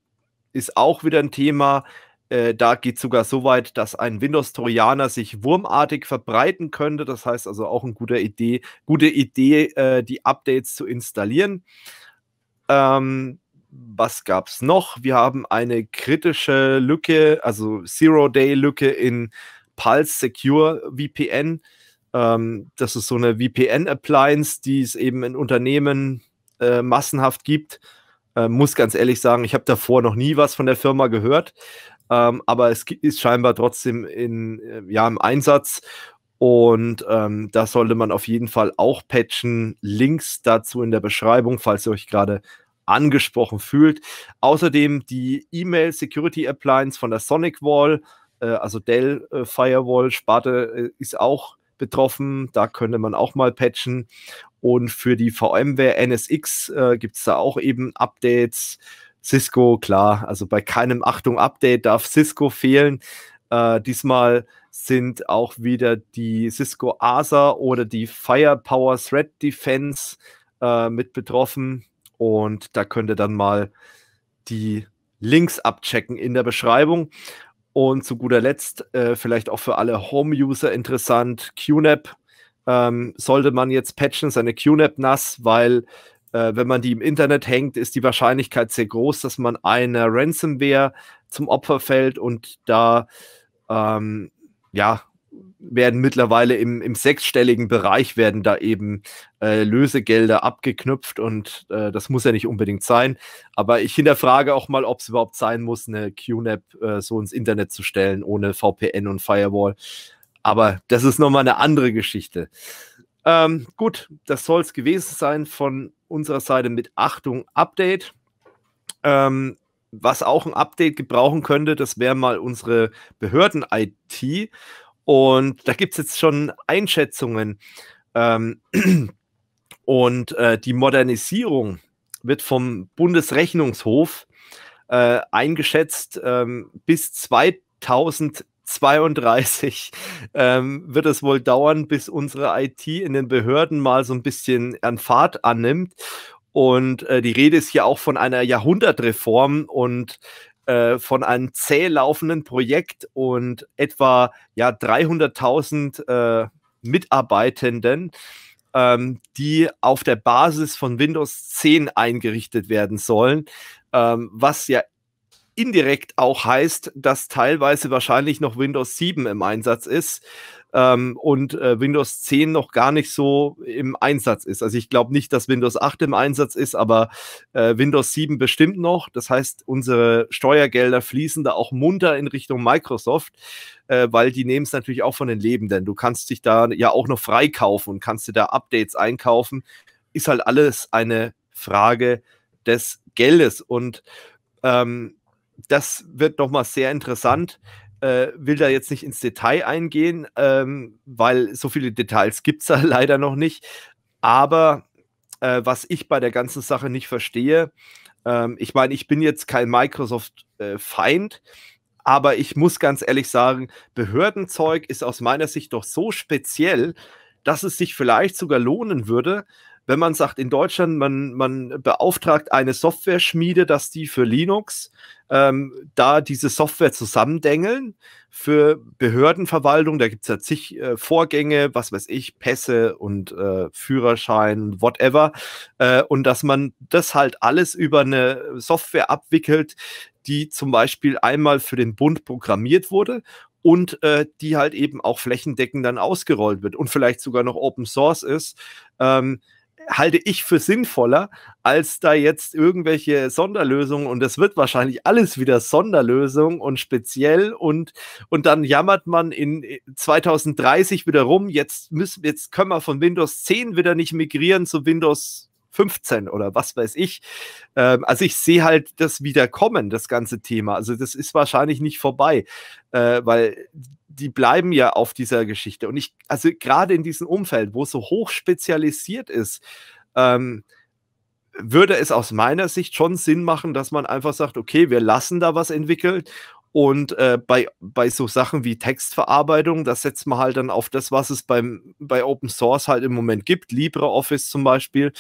ist auch wieder ein Thema. Äh, da geht es sogar so weit, dass ein Windows-Trojaner sich wurmartig verbreiten könnte. Das heißt also auch eine gute Idee, gute Idee äh, die Updates zu installieren. Ähm, was gab es noch? Wir haben eine kritische Lücke, also Zero-Day-Lücke in Pulse Secure VPN. Ähm, das ist so eine VPN-Appliance, die es eben in Unternehmen äh, massenhaft gibt. Äh, muss ganz ehrlich sagen, ich habe davor noch nie was von der Firma gehört, ähm, aber es ist scheinbar trotzdem in, äh, ja, im Einsatz. Und ähm, da sollte man auf jeden Fall auch patchen. Links dazu in der Beschreibung, falls ihr euch gerade angesprochen fühlt. Außerdem die E-Mail Security Appliance von der Sonic Wall, äh, also Dell äh, Firewall Sparte äh, ist auch betroffen. Da könnte man auch mal patchen. Und für die VMware NSX äh, gibt es da auch eben Updates. Cisco, klar, also bei keinem Achtung Update darf Cisco fehlen. Äh, diesmal sind auch wieder die Cisco ASA oder die Firepower Threat Defense äh, mit betroffen. Und da könnt ihr dann mal die Links abchecken in der Beschreibung. Und zu guter Letzt, äh, vielleicht auch für alle Home-User interessant, QNAP ähm, sollte man jetzt patchen, seine QNAP nass, weil äh, wenn man die im Internet hängt, ist die Wahrscheinlichkeit sehr groß, dass man einer Ransomware zum Opfer fällt und da ähm, ja, werden mittlerweile im, im sechsstelligen Bereich werden da eben äh, Lösegelder abgeknüpft und äh, das muss ja nicht unbedingt sein. Aber ich hinterfrage auch mal, ob es überhaupt sein muss, eine QNAP äh, so ins Internet zu stellen ohne VPN und Firewall. Aber das ist nochmal eine andere Geschichte. Ähm, gut, das soll es gewesen sein von unserer Seite mit Achtung Update. Ähm, was auch ein Update gebrauchen könnte, das wäre mal unsere Behörden-IT. Und da gibt es jetzt schon Einschätzungen. Ähm, (clears throat) und äh, die Modernisierung wird vom Bundesrechnungshof äh, eingeschätzt ähm, bis 2032 (laughs) ähm, wird es wohl dauern, bis unsere IT in den Behörden mal so ein bisschen an Fahrt annimmt. Und äh, die Rede ist hier auch von einer Jahrhundertreform und äh, von einem zäh laufenden Projekt und etwa ja, 300.000 äh, Mitarbeitenden, ähm, die auf der Basis von Windows 10 eingerichtet werden sollen, ähm, was ja indirekt auch heißt, dass teilweise wahrscheinlich noch Windows 7 im Einsatz ist ähm, und äh, Windows 10 noch gar nicht so im Einsatz ist. Also ich glaube nicht, dass Windows 8 im Einsatz ist, aber äh, Windows 7 bestimmt noch. Das heißt, unsere Steuergelder fließen da auch munter in Richtung Microsoft, äh, weil die nehmen es natürlich auch von den Lebenden. Du kannst dich da ja auch noch freikaufen und kannst dir da Updates einkaufen. Ist halt alles eine Frage des Geldes und ähm, das wird nochmal sehr interessant äh, will da jetzt nicht ins Detail eingehen, ähm, weil so viele Details gibt es da (laughs) leider noch nicht. Aber äh, was ich bei der ganzen Sache nicht verstehe, ähm, ich meine, ich bin jetzt kein Microsoft-Feind, äh, aber ich muss ganz ehrlich sagen, Behördenzeug ist aus meiner Sicht doch so speziell, dass es sich vielleicht sogar lohnen würde, wenn man sagt, in Deutschland, man, man beauftragt eine Software-Schmiede, dass die für Linux ähm, da diese Software zusammendengeln für Behördenverwaltung. Da gibt es ja zig äh, Vorgänge, was weiß ich, Pässe und äh, Führerschein, whatever. Äh, und dass man das halt alles über eine Software abwickelt, die zum Beispiel einmal für den Bund programmiert wurde und äh, die halt eben auch flächendeckend dann ausgerollt wird und vielleicht sogar noch Open Source ist. Ähm, halte ich für sinnvoller, als da jetzt irgendwelche Sonderlösungen und es wird wahrscheinlich alles wieder Sonderlösung und speziell und, und dann jammert man in 2030 äh, wieder rum, jetzt müssen, jetzt können wir von Windows 10 wieder nicht migrieren zu Windows 15 oder was weiß ich. Ähm, also ich sehe halt das Wiederkommen, das ganze Thema. Also das ist wahrscheinlich nicht vorbei, äh, weil die bleiben ja auf dieser Geschichte. Und ich, also gerade in diesem Umfeld, wo es so hoch spezialisiert ist, ähm, würde es aus meiner Sicht schon Sinn machen, dass man einfach sagt, okay, wir lassen da was entwickeln und äh, bei, bei so Sachen wie Textverarbeitung, das setzt man halt dann auf das, was es beim, bei Open Source halt im Moment gibt, LibreOffice zum Beispiel.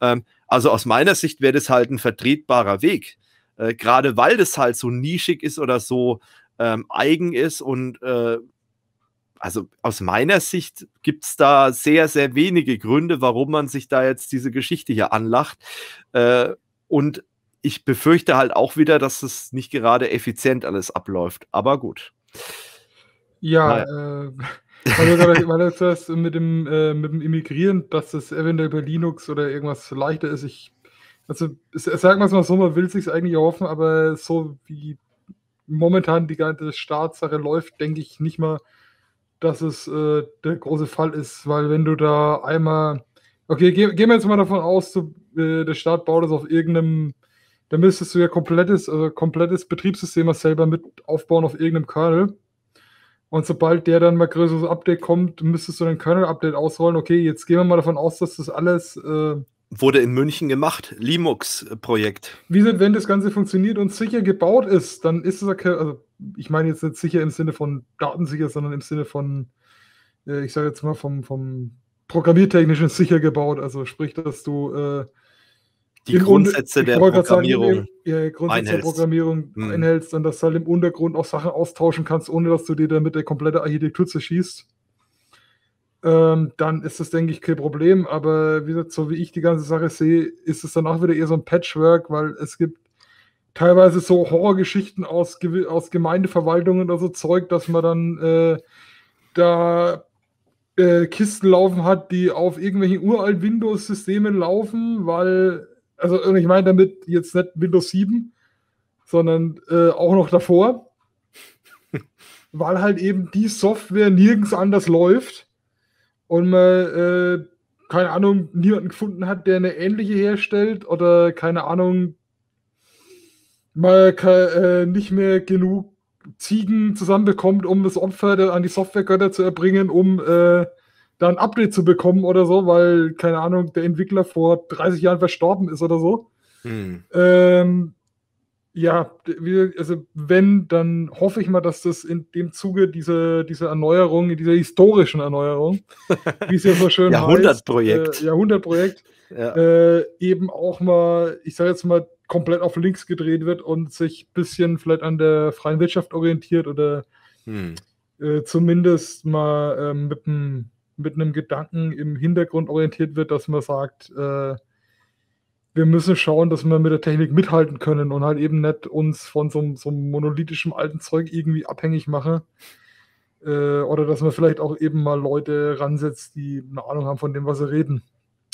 Ähm, also aus meiner Sicht wäre das halt ein vertretbarer Weg. Äh, Gerade weil das halt so nischig ist oder so ähm, eigen ist und äh, also aus meiner Sicht gibt es da sehr, sehr wenige Gründe, warum man sich da jetzt diese Geschichte hier anlacht. Äh, und ich befürchte halt auch wieder, dass es nicht gerade effizient alles abläuft. Aber gut. Ja, naja. äh, (laughs) weil du das mit dem, äh, mit dem Immigrieren, dass das eventuell bei Linux oder irgendwas leichter ist. Ich, also sagen wir es mal so, man will es sich eigentlich erhoffen, aber so wie momentan die ganze Staatssache läuft, denke ich nicht mal, dass es äh, der große Fall ist, weil wenn du da einmal, okay, gehen geh wir jetzt mal davon aus, du, äh, der Staat baut das auf irgendeinem dann müsstest du ja komplettes, äh, komplettes Betriebssystem selber mit aufbauen auf irgendeinem Kernel. Und sobald der dann mal größeres Update kommt, müsstest du ein Kernel-Update ausrollen. Okay, jetzt gehen wir mal davon aus, dass das alles. Äh, Wurde in München gemacht, Linux-Projekt. Äh, Wie gesagt, wenn das Ganze funktioniert und sicher gebaut ist, dann ist es okay. Also, ich meine jetzt nicht sicher im Sinne von datensicher, sondern im Sinne von, äh, ich sage jetzt mal, vom, vom programmiertechnischen sicher gebaut. Also, sprich, dass du. Äh, die Grundsätze der Programmierung. Sagen, ja, Grundsätze einhältst. der Programmierung hm. einhältst und dass du halt im Untergrund auch Sachen austauschen kannst, ohne dass du dir damit der komplette Architektur zerschießt. Ähm, dann ist das, denke ich, kein Problem. Aber wie gesagt, so wie ich die ganze Sache sehe, ist es dann auch wieder eher so ein Patchwork, weil es gibt teilweise so Horrorgeschichten aus, aus Gemeindeverwaltungen oder so Zeug, dass man dann äh, da äh, Kisten laufen hat, die auf irgendwelchen uralt Windows-Systemen laufen, weil also ich meine damit jetzt nicht Windows 7, sondern äh, auch noch davor, (laughs) weil halt eben die Software nirgends anders läuft und man, äh, keine Ahnung, niemanden gefunden hat, der eine ähnliche herstellt oder keine Ahnung, mal äh, nicht mehr genug Ziegen zusammenbekommt, um das Opfer an die Softwaregötter zu erbringen, um äh, da ein Update zu bekommen oder so, weil, keine Ahnung, der Entwickler vor 30 Jahren verstorben ist oder so. Hm. Ähm, ja, also wenn, dann hoffe ich mal, dass das in dem Zuge dieser, diese Erneuerung, dieser historischen Erneuerung, (laughs) wie es ja so schön Jahrhundertprojekt. heißt, äh, Jahrhundertprojekt, ja. äh, eben auch mal, ich sage jetzt mal, komplett auf links gedreht wird und sich ein bisschen vielleicht an der freien Wirtschaft orientiert oder hm. äh, zumindest mal ähm, mit einem mit einem Gedanken im Hintergrund orientiert wird, dass man sagt, äh, wir müssen schauen, dass wir mit der Technik mithalten können und halt eben nicht uns von so, so einem monolithischen alten Zeug irgendwie abhängig machen. Äh, oder dass man vielleicht auch eben mal Leute ransetzt, die eine Ahnung haben von dem, was sie reden.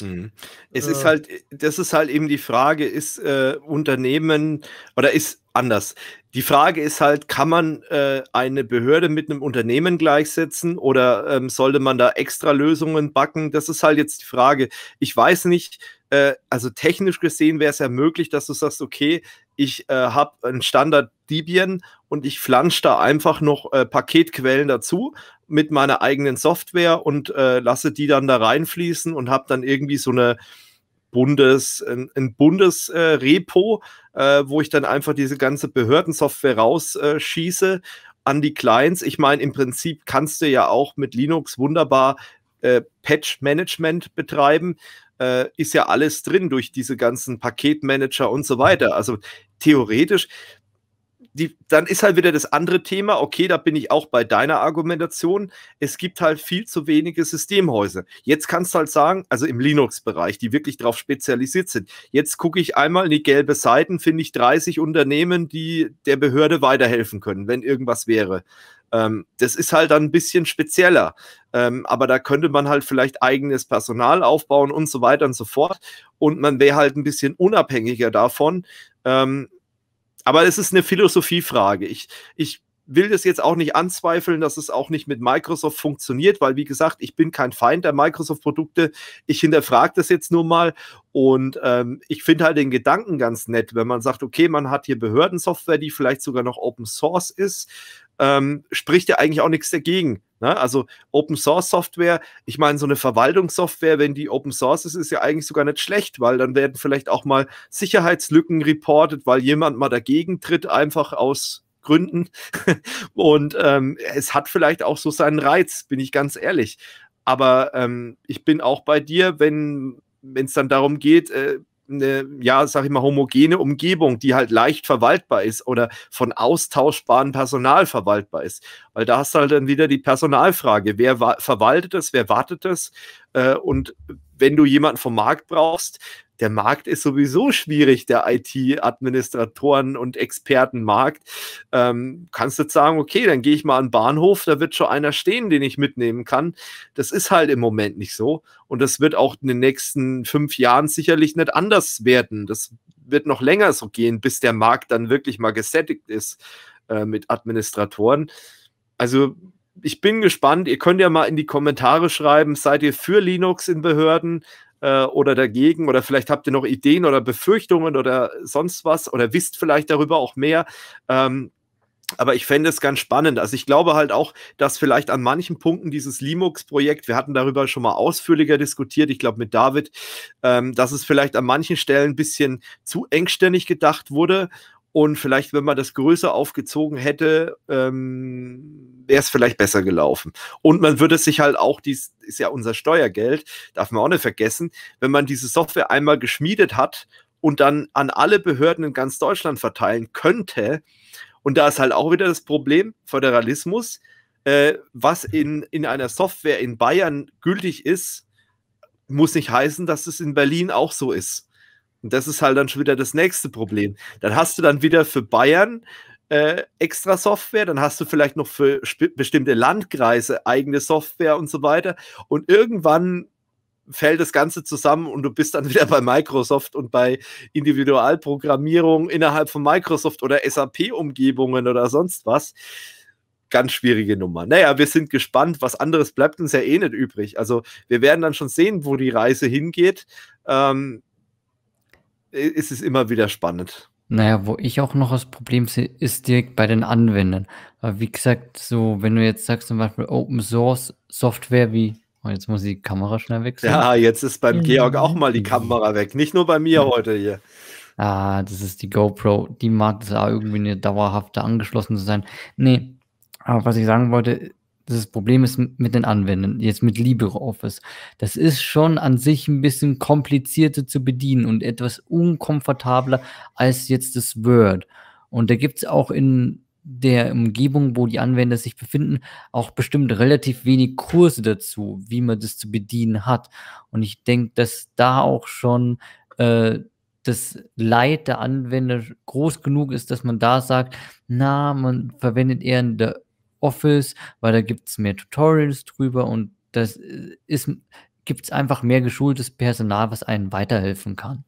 Mhm. Es äh, ist halt, das ist halt eben die Frage, ist äh, Unternehmen oder ist anders. Die Frage ist halt, kann man äh, eine Behörde mit einem Unternehmen gleichsetzen oder ähm, sollte man da extra Lösungen backen? Das ist halt jetzt die Frage. Ich weiß nicht, äh, also technisch gesehen wäre es ja möglich, dass du sagst, okay, ich äh, habe einen Standard Debian und ich flansche da einfach noch äh, Paketquellen dazu mit meiner eigenen Software und äh, lasse die dann da reinfließen und habe dann irgendwie so eine Bundes, ein, ein Bundesrepo, äh, äh, wo ich dann einfach diese ganze Behördensoftware rausschieße äh, an die Clients. Ich meine, im Prinzip kannst du ja auch mit Linux wunderbar Patch-Management betreiben äh, ist ja alles drin durch diese ganzen Paketmanager und so weiter. Also theoretisch, die, dann ist halt wieder das andere Thema, okay, da bin ich auch bei deiner Argumentation, es gibt halt viel zu wenige Systemhäuser. Jetzt kannst du halt sagen, also im Linux-Bereich, die wirklich darauf spezialisiert sind, jetzt gucke ich einmal in die gelbe Seiten, finde ich 30 Unternehmen, die der Behörde weiterhelfen können, wenn irgendwas wäre. Ähm, das ist halt dann ein bisschen spezieller. Ähm, aber da könnte man halt vielleicht eigenes Personal aufbauen und so weiter und so fort. Und man wäre halt ein bisschen unabhängiger davon. Ähm, aber es ist eine Philosophiefrage. Ich, ich will das jetzt auch nicht anzweifeln, dass es auch nicht mit Microsoft funktioniert, weil wie gesagt, ich bin kein Feind der Microsoft-Produkte. Ich hinterfrage das jetzt nur mal und ähm, ich finde halt den Gedanken ganz nett, wenn man sagt, okay, man hat hier Behördensoftware, die vielleicht sogar noch Open Source ist ähm, spricht ja eigentlich auch nichts dagegen. Ne? Also Open Source Software, ich meine, so eine Verwaltungssoftware, wenn die Open Source ist, ist ja eigentlich sogar nicht schlecht, weil dann werden vielleicht auch mal Sicherheitslücken reportet, weil jemand mal dagegen tritt, einfach aus Gründen. (laughs) Und ähm, es hat vielleicht auch so seinen Reiz, bin ich ganz ehrlich. Aber ähm, ich bin auch bei dir, wenn es dann darum geht, äh, eine, ja, sag ich mal, homogene Umgebung, die halt leicht verwaltbar ist oder von austauschbarem Personal verwaltbar ist. Weil da hast du halt dann wieder die Personalfrage. Wer verwaltet es, wer wartet es? Äh, und wenn du jemanden vom Markt brauchst, der Markt ist sowieso schwierig, der IT-Administratoren- und Expertenmarkt. Ähm, kannst du sagen, okay, dann gehe ich mal an den Bahnhof, da wird schon einer stehen, den ich mitnehmen kann. Das ist halt im Moment nicht so. Und das wird auch in den nächsten fünf Jahren sicherlich nicht anders werden. Das wird noch länger so gehen, bis der Markt dann wirklich mal gesättigt ist äh, mit Administratoren. Also ich bin gespannt. Ihr könnt ja mal in die Kommentare schreiben, seid ihr für Linux in Behörden? Äh, oder dagegen oder vielleicht habt ihr noch Ideen oder Befürchtungen oder sonst was oder wisst vielleicht darüber auch mehr. Ähm, aber ich fände es ganz spannend. Also ich glaube halt auch, dass vielleicht an manchen Punkten dieses Linux-Projekt, wir hatten darüber schon mal ausführlicher diskutiert, ich glaube mit David, ähm, dass es vielleicht an manchen Stellen ein bisschen zu engständig gedacht wurde und vielleicht, wenn man das größer aufgezogen hätte, ähm, wäre es vielleicht besser gelaufen. Und man würde sich halt auch, dies ist ja unser Steuergeld, darf man auch nicht vergessen, wenn man diese Software einmal geschmiedet hat und dann an alle Behörden in ganz Deutschland verteilen könnte, und da ist halt auch wieder das Problem, Föderalismus, äh, was in, in einer Software in Bayern gültig ist, muss nicht heißen, dass es in Berlin auch so ist. Und das ist halt dann schon wieder das nächste Problem. Dann hast du dann wieder für Bayern äh, extra Software, dann hast du vielleicht noch für bestimmte Landkreise eigene Software und so weiter. Und irgendwann fällt das Ganze zusammen und du bist dann (laughs) wieder bei Microsoft und bei Individualprogrammierung innerhalb von Microsoft oder SAP-Umgebungen oder sonst was. Ganz schwierige Nummer. Naja, wir sind gespannt. Was anderes bleibt uns ja eh nicht übrig. Also wir werden dann schon sehen, wo die Reise hingeht. Ähm, äh, ist es immer wieder spannend. Naja, wo ich auch noch das Problem sehe, ist direkt bei den Anwendern. Aber wie gesagt, so, wenn du jetzt sagst, zum Beispiel Open Source Software wie, oh, jetzt muss ich die Kamera schnell wechseln. Ja, jetzt ist beim Georg auch mal die Kamera weg. Nicht nur bei mir ja. heute hier. Ah, das ist die GoPro. Die mag es auch irgendwie eine dauerhafte angeschlossen zu sein. Nee, aber was ich sagen wollte, das Problem ist mit den Anwendern, jetzt mit LibreOffice. Das ist schon an sich ein bisschen komplizierter zu bedienen und etwas unkomfortabler als jetzt das Word. Und da gibt es auch in der Umgebung, wo die Anwender sich befinden, auch bestimmt relativ wenig Kurse dazu, wie man das zu bedienen hat. Und ich denke, dass da auch schon äh, das Leid der Anwender groß genug ist, dass man da sagt, na, man verwendet eher in der Office, weil da gibt es mehr Tutorials drüber und das äh, ist, gibt es einfach mehr geschultes Personal, was einem weiterhelfen kann.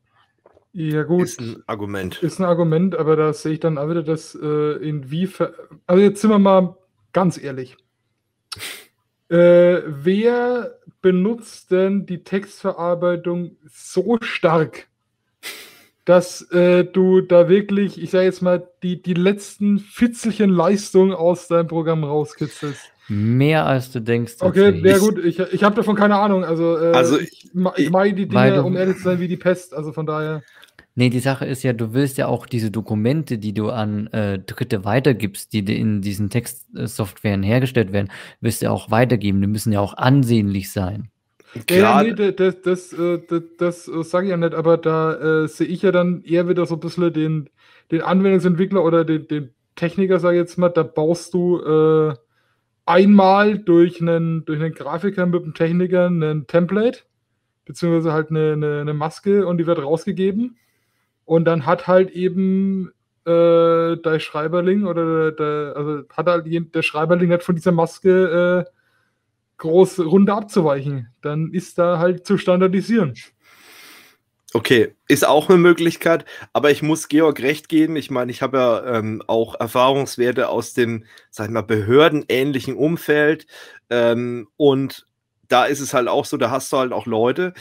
Ja, gut. Ist ein Argument. Ist ein Argument, aber da sehe ich dann auch wieder, dass äh, inwiefern. Also, jetzt sind wir mal ganz ehrlich. (laughs) Äh, wer benutzt denn die Textverarbeitung so stark, dass äh, du da wirklich, ich sage jetzt mal, die, die letzten Fitzelchen Leistung aus deinem Programm rauskitzelst. Mehr als du denkst. Okay, sehr gut. Ich, ich habe davon keine Ahnung. Also, äh, also ich, ich meine die Dinge, um ehrlich zu sein, wie die Pest. Also von daher. Nee, die Sache ist ja, du willst ja auch diese Dokumente, die du an äh, Dritte weitergibst, die in diesen Textsoftwaren hergestellt werden, willst du ja auch weitergeben. Die müssen ja auch ansehnlich sein. Ja, nee, das, das, äh, das, das äh, sage ich ja nicht, aber da äh, sehe ich ja dann eher wieder so ein bisschen den, den Anwendungsentwickler oder den, den Techniker, sage ich jetzt mal, da baust du äh, einmal durch einen, durch einen Grafiker mit einem Techniker ein Template, beziehungsweise halt eine, eine, eine, Maske und die wird rausgegeben. Und dann hat halt eben äh, der Schreiberling oder der, der, also hat halt der Schreiberling hat von dieser Maske äh, groß runter abzuweichen. Dann ist da halt zu standardisieren. Okay, ist auch eine Möglichkeit, aber ich muss Georg recht geben. Ich meine, ich habe ja ähm, auch Erfahrungswerte aus dem, sag ich mal, behördenähnlichen Umfeld. Ähm, und da ist es halt auch so, da hast du halt auch Leute,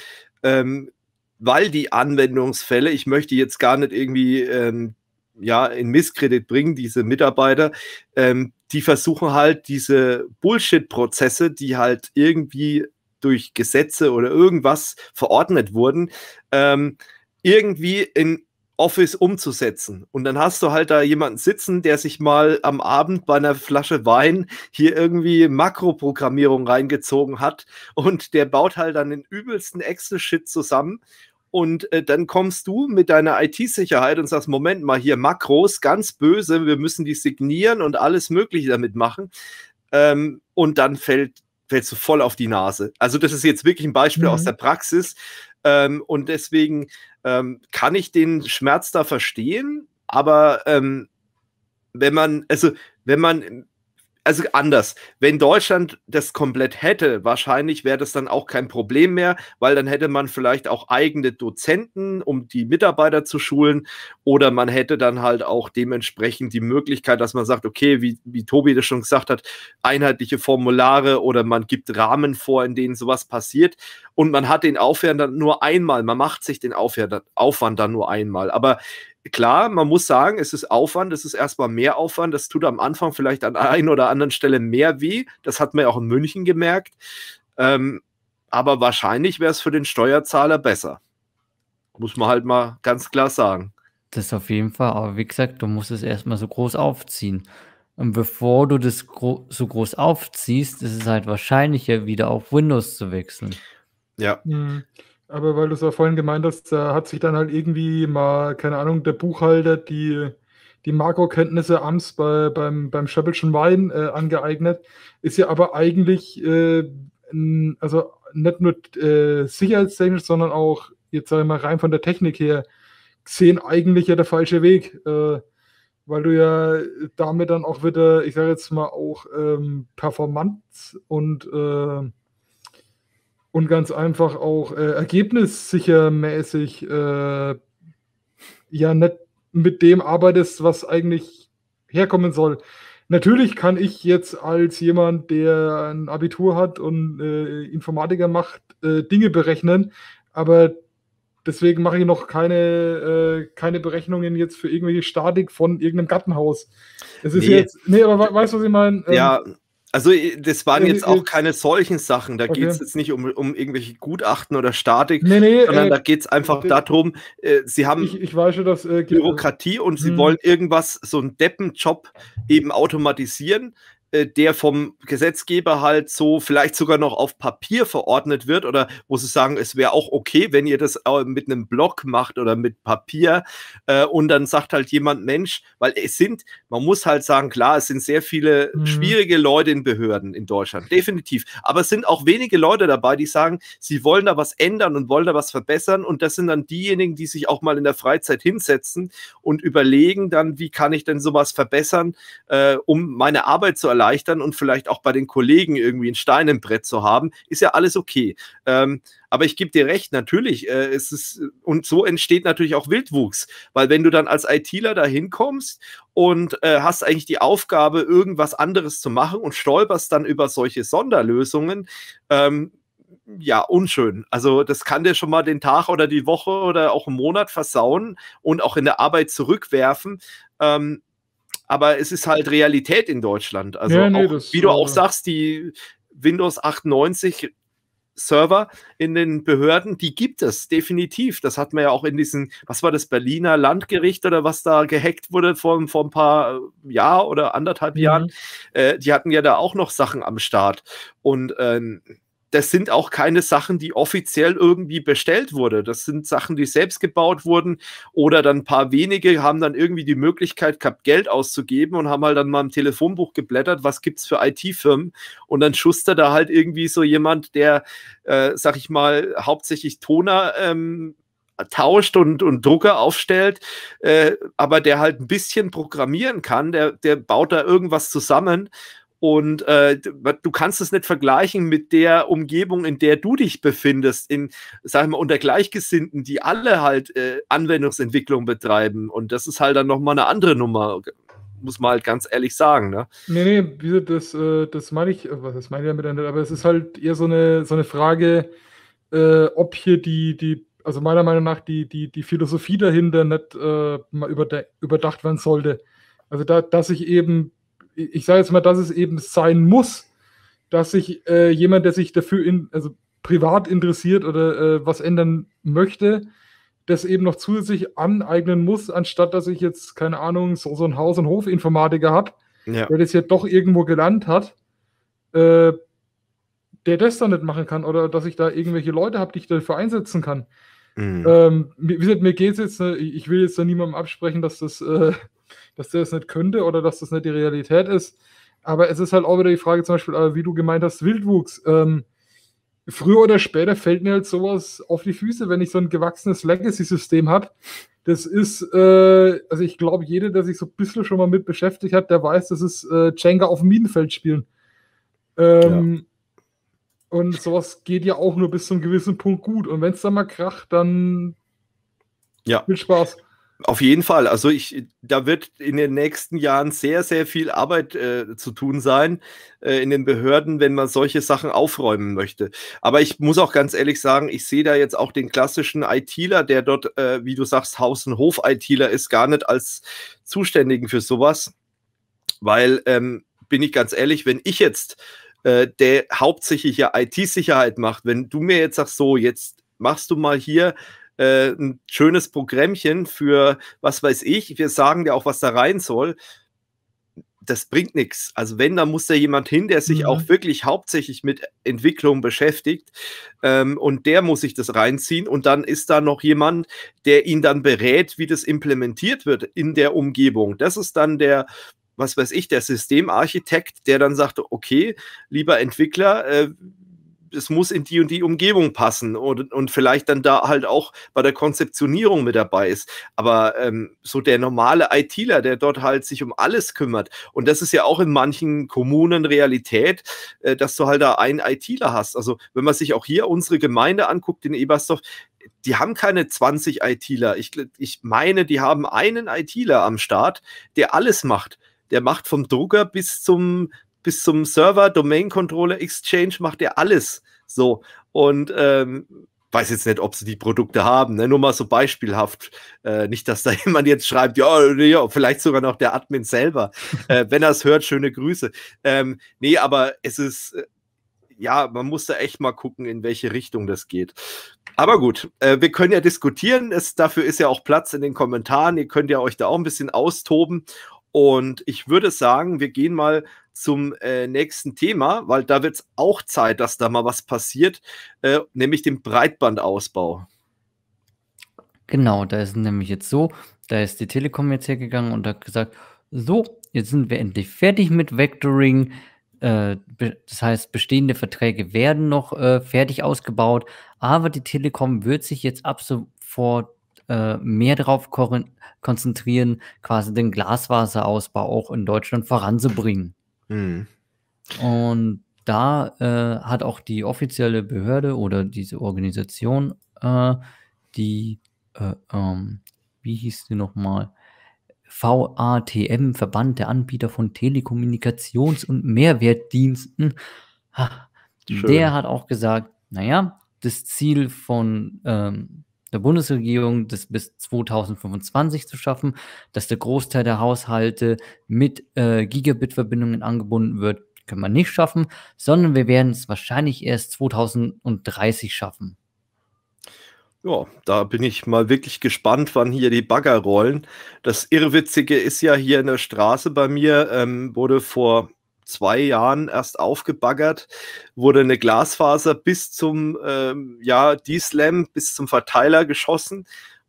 ähm, weil die Anwendungsfälle, ich möchte jetzt gar nicht irgendwie ähm, ja, in Misskredit bringen, diese Mitarbeiter, ähm, die versuchen halt diese Bullshit-Prozesse, die halt irgendwie durch Gesetze oder irgendwas verordnet wurden, ähm, irgendwie in Office umzusetzen. Und dann hast du halt da jemanden sitzen, der sich mal am Abend bei einer Flasche Wein hier irgendwie Makroprogrammierung reingezogen hat und der baut halt dann den übelsten Excel-Shit zusammen und äh, dann kommst du mit deiner IT-Sicherheit und sagst, Moment mal, hier Makros, ganz böse, wir müssen die signieren und alles Mögliche damit machen. Ähm, und dann fällt, fällst du voll auf die Nase. Also das ist jetzt wirklich ein Beispiel mhm. aus der Praxis. Ähm, und deswegen ähm, kann ich den Schmerz da verstehen, aber ähm, wenn man, also wenn man also anders. Wenn Deutschland das komplett hätte, wahrscheinlich wäre das dann auch kein Problem mehr, weil dann hätte man vielleicht auch eigene Dozenten, um die Mitarbeiter zu schulen, oder man hätte dann halt auch dementsprechend die Möglichkeit, dass man sagt, okay, wie, wie Tobi das schon gesagt hat, einheitliche Formulare oder man gibt Rahmen vor, in denen sowas passiert. Und man hat den Aufwand dann nur einmal, man macht sich den Aufwand dann nur einmal. Aber klar, man muss sagen, es ist Aufwand, es ist erstmal mehr Aufwand, das tut am Anfang vielleicht an einer oder anderen Stelle mehr weh. Das hat man ja auch in München gemerkt. Ähm, aber wahrscheinlich wäre es für den Steuerzahler besser. Muss man halt mal ganz klar sagen. Das auf jeden Fall, aber wie gesagt, du musst es erstmal so groß aufziehen. Und bevor du das gro so groß aufziehst, ist es halt wahrscheinlicher, wieder auf Windows zu wechseln. Ja. Mhm. Aber weil du es ja vorhin gemeint hast, da hat sich dann halt irgendwie mal, keine Ahnung, der Buchhalter die, die Makrokenntnisse Amts bei, beim, beim Schöppelschen Wein äh, angeeignet. Ist ja aber eigentlich, äh, also nicht nur äh, sicherheitstechnisch, sondern auch, jetzt sage ich mal, rein von der Technik her, gesehen eigentlich ja der falsche Weg. Äh, weil du ja damit dann auch wieder, ich sage jetzt mal, auch ähm, Performance und Äh, und ganz einfach auch äh, ergebnissichermäßig äh, ja nicht mit dem arbeitest, was eigentlich herkommen soll. Natürlich kann ich jetzt als jemand, der ein Abitur hat und äh, Informatiker macht, äh, Dinge berechnen, aber deswegen mache ich noch keine, äh, keine Berechnungen jetzt für irgendwelche Statik von irgendeinem Gartenhaus. Es ist nee. jetzt, nee, aber weißt du, was ich meine? Ähm, ja, also, äh, das waren jetzt auch keine solchen Sachen. Da okay. geht es jetzt nicht um, um irgendwelche Gutachten oder Statik, nee, nee, sondern äh, da geht es einfach okay. Äh, darum, äh, sie haben ich, ich weiß schon, dass, äh, Bürokratie und hm. sie wollen irgendwas, so einen Deppenjob eben automatisieren, äh, der vom Gesetzgeber halt so vielleicht sogar noch auf Papier verordnet wird oder wo sie sagen, es wäre auch okay, wenn ihr das äh, mit einem Block macht oder mit Papier äh, und dann sagt halt jemand Mensch, weil es sind, man muss halt sagen, klar, es sind sehr viele mhm. schwierige Leute in Behörden in Deutschland, definitiv, aber es sind auch wenige Leute dabei, die sagen, sie wollen da was ändern und wollen da was verbessern und das sind dann diejenigen, die sich auch mal in der Freizeit hinsetzen und überlegen dann, wie kann ich denn sowas verbessern, äh, um meine Arbeit zu erleichtern erleichtern und vielleicht auch bei den Kollegen irgendwie einen Stein im Brett zu haben, ist ja alles okay. Ähm, aber ich gebe dir recht, natürlich äh, ist und so entsteht natürlich auch Wildwuchs, weil wenn du dann als ITler da hinkommst und äh, hast eigentlich die Aufgabe, irgendwas anderes zu machen und stolperst dann über solche Sonderlösungen, ähm, ja, unschön. Also das kann dir schon mal den Tag oder die Woche oder auch einen Monat versauen und auch in der Arbeit zurückwerfen. Ähm, aber es ist halt Realität in Deutschland. Also, ja, nee, auch, das, wie du auch äh, sagst, die Windows 98 Server in den Behörden, die gibt es definitiv. Das hat man ja auch in diesen, was war das, Berliner Landgericht oder was da gehackt wurde vor, vor ein paar äh, Jahr oder anderthalb mhm. Jahren. Äh, die hatten ja da auch noch Sachen am Start. Und ähm, das sind auch keine Sachen, die offiziell irgendwie bestellt wurde. Das sind Sachen, die selbst gebaut wurden oder dann ein paar wenige haben dann irgendwie die Möglichkeit gehabt, Geld auszugeben und haben halt dann mal im Telefonbuch geblättert, was gibt es für IT-Firmen und dann schustert da halt irgendwie so jemand, der, äh, sag ich mal, hauptsächlich Toner ähm, tauscht und, und Drucker aufstellt, äh, aber der halt ein bisschen programmieren kann, der, der baut da irgendwas zusammen und äh, du kannst es nicht vergleichen mit der Umgebung, in der du dich befindest, in, sag ich mal, unter Gleichgesinnten, die alle halt äh, Anwendungsentwicklung betreiben. Und das ist halt dann nochmal eine andere Nummer, muss man halt ganz ehrlich sagen. Ne? Nee, nee, das, äh, das meine ich, äh, was das meine ich damit, aber es ist halt eher so eine, so eine Frage, äh, ob hier die, die, also meiner Meinung nach, die, die, die Philosophie dahinter nicht äh, mal überdacht werden sollte. Also da, dass ich eben ich sage jetzt mal, dass es eben sein muss, dass sich äh, jemand, der sich dafür in, also privat interessiert oder äh, was ändern möchte, das eben noch zusätzlich aneignen muss, anstatt dass ich jetzt, keine Ahnung, so, so einen Haus- und Hofinformatiker habe, ja. der das ja doch irgendwo gelernt hat, äh, der das dann nicht machen kann oder dass ich da irgendwelche Leute habe, die ich dafür einsetzen kann. Mhm. Ähm, wie gesagt, mir geht es jetzt, ne, ich will jetzt da niemandem absprechen, dass das äh, dass der es nicht könnte oder dass das nicht die Realität ist. Aber es ist halt auch wieder die Frage, zum Beispiel, äh, wie du gemeint hast, Wildwuchs. Ähm, früher oder später fällt mir halt sowas auf die Füße, wenn ich so ein gewachsenes Legacy-System habe. Das ist, äh, also ich glaube, jeder, der sich so ein bisschen schon mal mit beschäftigt hat, der weiß, das ist äh, Jenga auf dem Minenfeld spielen. Ähm, ja. Und sowas geht ja auch nur bis zu einem gewissen Punkt gut. Und wenn es dann mal kracht, dann ja. viel Spaß. Auf jeden Fall. Also ich, da wird in den nächsten Jahren sehr, sehr viel Arbeit äh, zu tun sein äh, in den Behörden, wenn man solche Sachen aufräumen möchte. Aber ich muss auch ganz ehrlich sagen, ich sehe da jetzt auch den klassischen ITler, der dort, äh, wie du sagst, Haus- und Hof-ITler ist, gar nicht als Zuständigen für sowas. Weil, ähm, bin ich ganz ehrlich, wenn ich jetzt äh, der hauptsächlich ja IT-Sicherheit macht, wenn du mir jetzt sagst, so, jetzt machst du mal hier äh, ein schönes Programmchen für was weiß ich. Wir sagen ja auch, was da rein soll. Das bringt nichts. Also wenn, dann muss da jemand hin, der sich mhm. auch wirklich hauptsächlich mit Entwicklung beschäftigt. Ähm, und der muss sich das reinziehen. Und dann ist da noch jemand, der ihn dann berät, wie das implementiert wird in der Umgebung. Das ist dann der, was weiß ich, der Systemarchitekt, der dann sagt: okay, lieber Entwickler, äh, es muss in die und die Umgebung passen und, und vielleicht dann da halt auch bei der Konzeptionierung mit dabei ist. Aber ähm, so der normale ITler, der dort halt sich um alles kümmert, und das ist ja auch in manchen Kommunen Realität, äh, dass du halt da einen ITler hast. Also wenn man sich auch hier unsere Gemeinde anguckt in Ebersdorf, die haben keine 20 ITler. Ich, ich meine, die haben einen ITler am Start, der alles macht der macht vom Drucker bis zum bis zum Server, Domain Controller, Exchange macht er alles so. Und ähm, weiß jetzt nicht, ob sie die Produkte haben, ne? nur mal so beispielhaft. Äh, nicht, dass da (laughs) jemand jetzt schreibt, ja, ja vielleicht sogar noch der Admin selber. (laughs) äh, wenn er es hört, schöne Grüße. Ähm, nee, aber es ist, äh, ja, man muss da echt mal gucken, in welche Richtung das geht. Aber gut, äh, wir können ja diskutieren. Es, dafür ist ja auch Platz in den Kommentaren. Ihr könnt ja euch da auch ein bisschen austoben. Und ich würde sagen, wir gehen mal zum äh, nächsten Thema, weil da wird es auch Zeit, dass da mal was passiert, äh, nämlich dem Breitbandausbau. Genau, da ist nämlich jetzt so, da ist die Telekom jetzt hergegangen und hat gesagt, so, jetzt sind wir endlich fertig mit Vectoring. Äh, das heißt, bestehende Verträge werden noch äh, fertig ausgebaut, aber die Telekom wird sich jetzt ab sofort äh, mehr darauf konzentrieren, quasi den Glaswasserausbau auch in Deutschland voranzubringen. Mhm. Und da äh, hat auch die offizielle Behörde oder diese Organisation, äh, die, äh, ähm, wie hieß sie nochmal? VATM, Verband der Anbieter von Telekommunikations- und Mehrwertdiensten, ha, der hat auch gesagt, naja, das Ziel von ähm, der Bundesregierung, das bis 2025 zu schaffen, dass der Großteil der Haushalte mit äh, Gigabit-Verbindungen angebunden wird, können wir nicht schaffen, sondern wir werden es wahrscheinlich erst 2030 schaffen. Ja, da bin ich mal wirklich gespannt, wann hier die Bagger rollen. Das Irrwitzige ist ja hier in der Straße bei mir, ähm, wurde vor zwei Jahren erst aufgebaggert, wurde eine Glasfaser bis zum ähm, ja, D-Slam, bis zum Verteiler geschossen.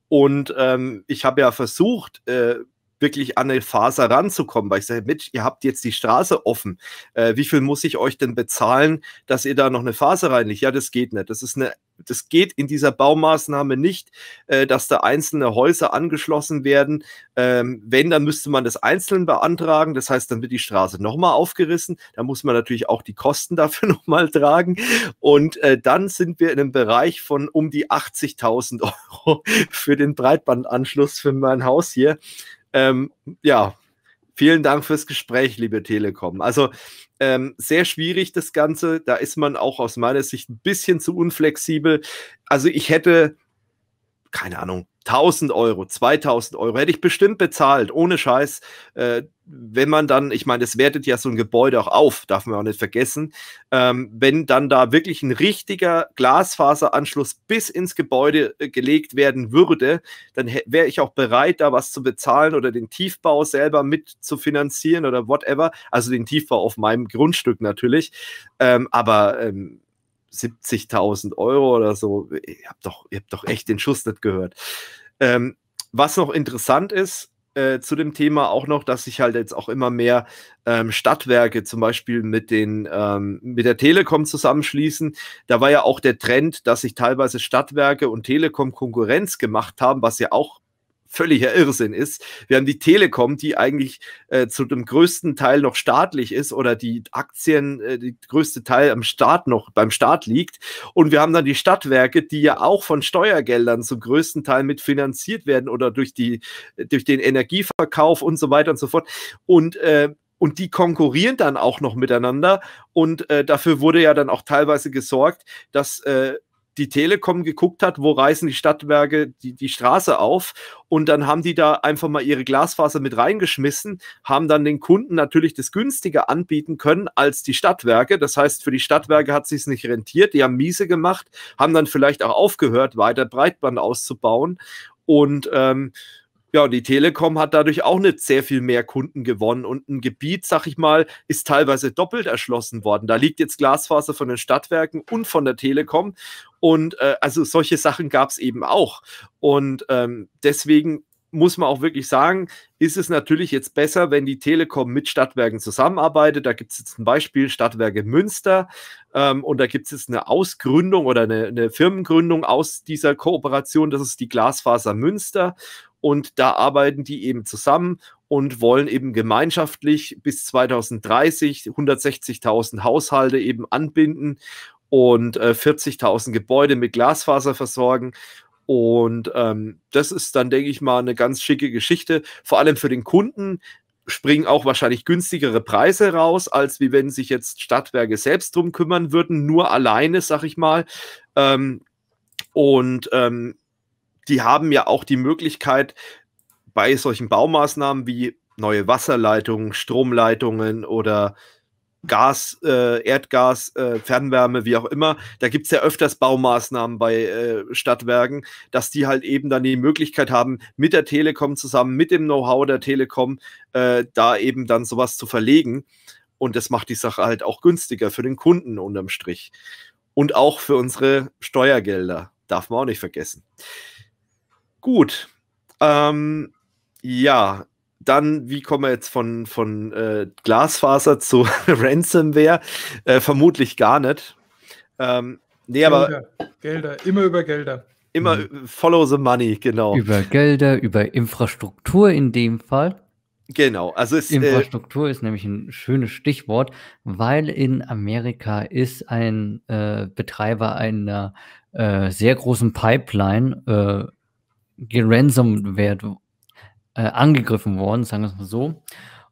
Und ähm, ich habe ja versucht, äh, wirklich an eine Faser ranzukommen, weil ich sage, Mensch, ihr habt jetzt die Straße offen. Äh, wie viel muss ich euch denn bezahlen, dass ihr da noch eine Faser reinigt? Ja, das geht nicht. Das ist eine das geht in dieser Baumaßnahme nicht, äh, dass da einzelne Häuser angeschlossen werden. Ähm, wenn, dann müsste man das einzeln beantragen. Das heißt, dann wird die Straße nochmal aufgerissen. Da muss man natürlich auch die Kosten (laughs) dafür nochmal tragen. Und äh, dann sind wir in einem Bereich von um die 80.000 Euro (laughs) für den Breitbandanschluss für mein Haus hier. Ähm, ja, Vielen Dank fürs Gespräch, liebe Telekom. Also ähm, sehr schwierig das Ganze. Da ist man auch aus meiner Sicht ein bisschen zu unflexibel. Also ich hätte, keine Ahnung, 1000 Euro, 2000 Euro hätte ich bestimmt bezahlt, ohne Scheiß. Äh, wenn man dann, ich meine, das wertet ja so ein Gebäude auch auf, darf man auch nicht vergessen, ähm, wenn dann da wirklich ein richtiger Glasfaseranschluss bis ins Gebäude äh, gelegt werden würde, dann wäre ich auch bereit, da was zu bezahlen oder den Tiefbau selber mit zu finanzieren oder whatever. Also den Tiefbau auf meinem Grundstück natürlich. Ähm, aber ähm, 70.000 Euro oder so. Ihr habt, doch, ihr habt doch echt den Schuss nicht gehört. Ähm, was noch interessant ist, äh, zu dem Thema auch noch, dass sich halt jetzt auch immer mehr ähm, Stadtwerke zum Beispiel mit, den, ähm, mit der Telekom zusammenschließen. Da war ja auch der Trend, dass sich teilweise Stadtwerke und Telekom Konkurrenz gemacht haben, was ja auch völliger Irrsinn ist. Wir haben die Telekom, die eigentlich äh, zu dem größten Teil noch staatlich ist oder die Aktien, äh, die größte Teil am Staat noch beim Staat liegt. Und wir haben dann die Stadtwerke, die ja auch von Steuergeldern zum größten Teil mitfinanziert werden oder durch die durch den Energieverkauf und so weiter und so fort. Und äh, und die konkurrieren dann auch noch miteinander. Und äh, dafür wurde ja dann auch teilweise gesorgt, dass äh, die Telekom geguckt hat, wo reißen die Stadtwerke die, die Straße auf. Und dann haben die da einfach mal ihre Glasfaser mit reingeschmissen, haben dann den Kunden natürlich das günstiger anbieten können als die Stadtwerke. Das heißt, für die Stadtwerke hat es nicht rentiert. Die haben miese gemacht, haben dann vielleicht auch aufgehört, weiter Breitband auszubauen. Und ähm, ja, und die Telekom hat dadurch auch nicht sehr viel mehr Kunden gewonnen und ein Gebiet, sag ich mal, ist teilweise doppelt erschlossen worden. Da liegt jetzt Glasfaser von den Stadtwerken und von der Telekom und äh, also solche Sachen gab es eben auch. Und ähm, deswegen muss man auch wirklich sagen, ist es natürlich jetzt besser, wenn die Telekom mit Stadtwerken zusammenarbeitet. Da gibt es jetzt ein Beispiel, Stadtwerke Münster. Ähm, und da gibt es jetzt eine Ausgründung oder eine, eine Firmengründung aus dieser Kooperation. Das ist die Glasfaser Münster. Und da arbeiten die eben zusammen und wollen eben gemeinschaftlich bis 2030 160.000 Haushalte eben anbinden und äh, 40.000 Gebäude mit Glasfaser versorgen. Und ähm, das ist dann, denke ich mal, eine ganz schicke Geschichte, vor allem für den Kunden, springen auch wahrscheinlich günstigere Preise raus, als wie wenn sich jetzt Stadtwerke selbst drum kümmern würden, nur alleine, sag ich mal. Ähm, und ähm, die haben ja auch die Möglichkeit, bei solchen Baumaßnahmen wie neue Wasserleitungen, Stromleitungen oder Gas, äh, Erdgas, äh, Fernwärme, wie auch immer. Da gibt's ja öfters Baumaßnahmen bei äh, Stadtwerken, dass die halt eben dann die Möglichkeit haben, mit der Telekom zusammen, mit dem Know-how der Telekom, äh, da eben dann sowas zu verlegen. Und das macht die Sache halt auch günstiger für den Kunden unterm Strich. Und auch für unsere Steuergelder. Darf man auch nicht vergessen. Gut. Ähm, ja, dann, wie kommen wir jetzt von, von äh, Glasfaser zu (laughs) Ransomware? Äh, vermutlich gar nicht. Ähm, nee, Gelder, aber. Gelder, immer über Gelder. Immer mhm. follow the money, genau. Über Gelder, über Infrastruktur in dem Fall. Genau, also ist, äh, Infrastruktur äh, ist nämlich ein schönes Stichwort, weil in Amerika ist ein äh, Betreiber einer äh, sehr großen Pipeline äh, geransomt werden äh, angegriffen worden, sagen wir es mal so.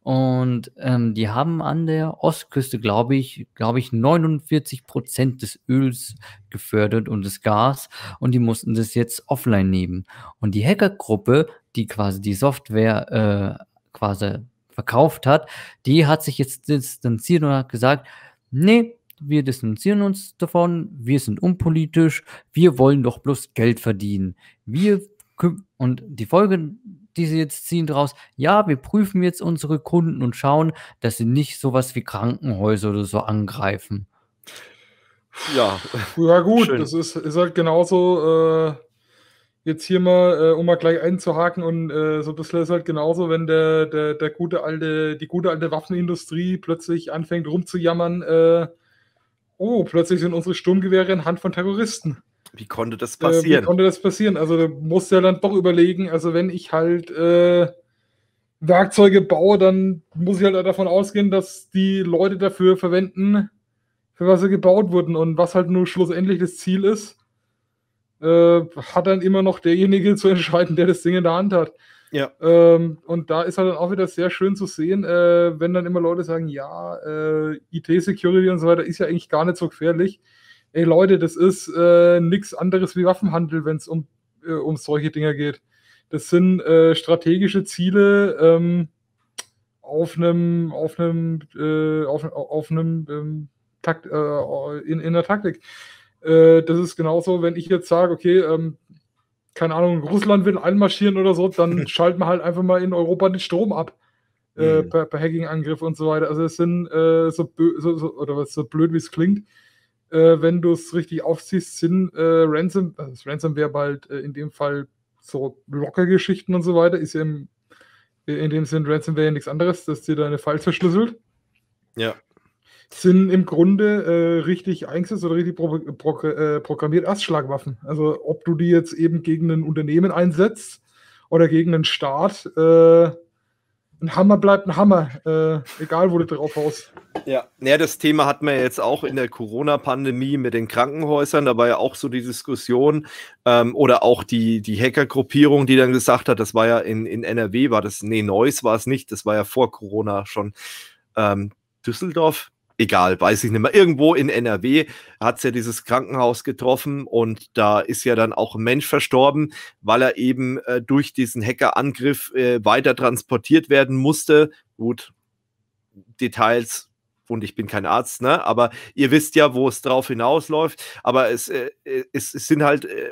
Und ähm, die haben an der Ostküste, glaube ich, glaube ich, 49 Prozent des Öls gefördert und des Gas. Und die mussten das jetzt offline nehmen. Und die Hackergruppe, die quasi die Software äh, quasi verkauft hat, die hat sich jetzt distanziert und hat gesagt, nee, wir distanzieren uns davon, wir sind unpolitisch, wir wollen doch bloß Geld verdienen. Wir und die Folge die sie jetzt ziehen draus, ja, wir prüfen jetzt unsere Kunden und schauen, dass sie nicht sowas wie Krankenhäuser oder so angreifen. Ja, ja gut, Schön. das ist, ist halt genauso, äh, jetzt hier mal, äh, um mal gleich einzuhaken und äh, so ein bisschen ist halt genauso, wenn der, der, der gute alte, die gute alte Waffenindustrie plötzlich anfängt rumzujammern, äh, oh, plötzlich sind unsere Sturmgewehre in Hand von Terroristen. Wie konnte das passieren? Äh, wie konnte das passieren? Also da musst du ja dann doch überlegen, also wenn ich halt äh, Werkzeuge baue, dann muss ich halt davon ausgehen, dass die Leute dafür verwenden, für was sie gebaut wurden und was halt nur schlussendlich das Ziel ist, äh, hat dann immer noch derjenige (laughs) zu entscheiden, der das Ding in der Hand hat. Ja. Ähm, und da ist halt dann auch wieder sehr schön zu sehen, äh, wenn dann immer Leute sagen, ja, äh, IT-Security und so weiter ist ja eigentlich gar nicht so gefährlich ey Leute, das ist äh, nichts anderes wie Waffenhandel, wenn es um, äh, um solche Dinge geht. Das sind äh, strategische Ziele ähm, auf einem, auf einem, äh, auf, auf einem ähm, Takt, äh, in, in der Taktik. Äh, das ist genauso, wenn ich jetzt sage, okay, ähm, keine Ahnung, Russland will einmarschieren oder so, dann (laughs) schalten wir halt einfach mal in Europa den Strom ab. Äh, mhm. per, per Hacking-Angriff und so weiter. Also es sind äh, so, so, so, oder was, so blöd wie es klingt, äh, wenn du es richtig aufziehst, sind äh, Ransom, also äh, Ransomware bald in dem Fall so Lockergeschichten und so weiter, ist ja im, äh, in dem Sinn Ransomware ja nichts anderes, dass dir deine Files verschlüsselt. Ja. Sind im Grunde äh, richtig eingesetzt oder richtig pro, pro, äh, programmiert als Also ob du die jetzt eben gegen ein Unternehmen einsetzt oder gegen einen Staat, äh, ein Hammer bleibt ein Hammer, äh, egal wo du drauf haust. Ja. ja, das Thema hatten wir jetzt auch in der Corona-Pandemie mit den Krankenhäusern. Da war ja auch so die Diskussion ähm, oder auch die, die Hacker-Gruppierung, die dann gesagt hat, das war ja in, in NRW, war das, nee, Neuss war es nicht, das war ja vor Corona schon. Ähm, Düsseldorf, egal, weiß ich nicht mehr, irgendwo in NRW hat es ja dieses Krankenhaus getroffen und da ist ja dann auch ein Mensch verstorben, weil er eben äh, durch diesen Hackerangriff äh, weiter transportiert werden musste. Gut, Details und ich bin kein Arzt, ne? aber ihr wisst ja, wo es drauf hinausläuft, aber es, äh, es, es, sind halt... Äh,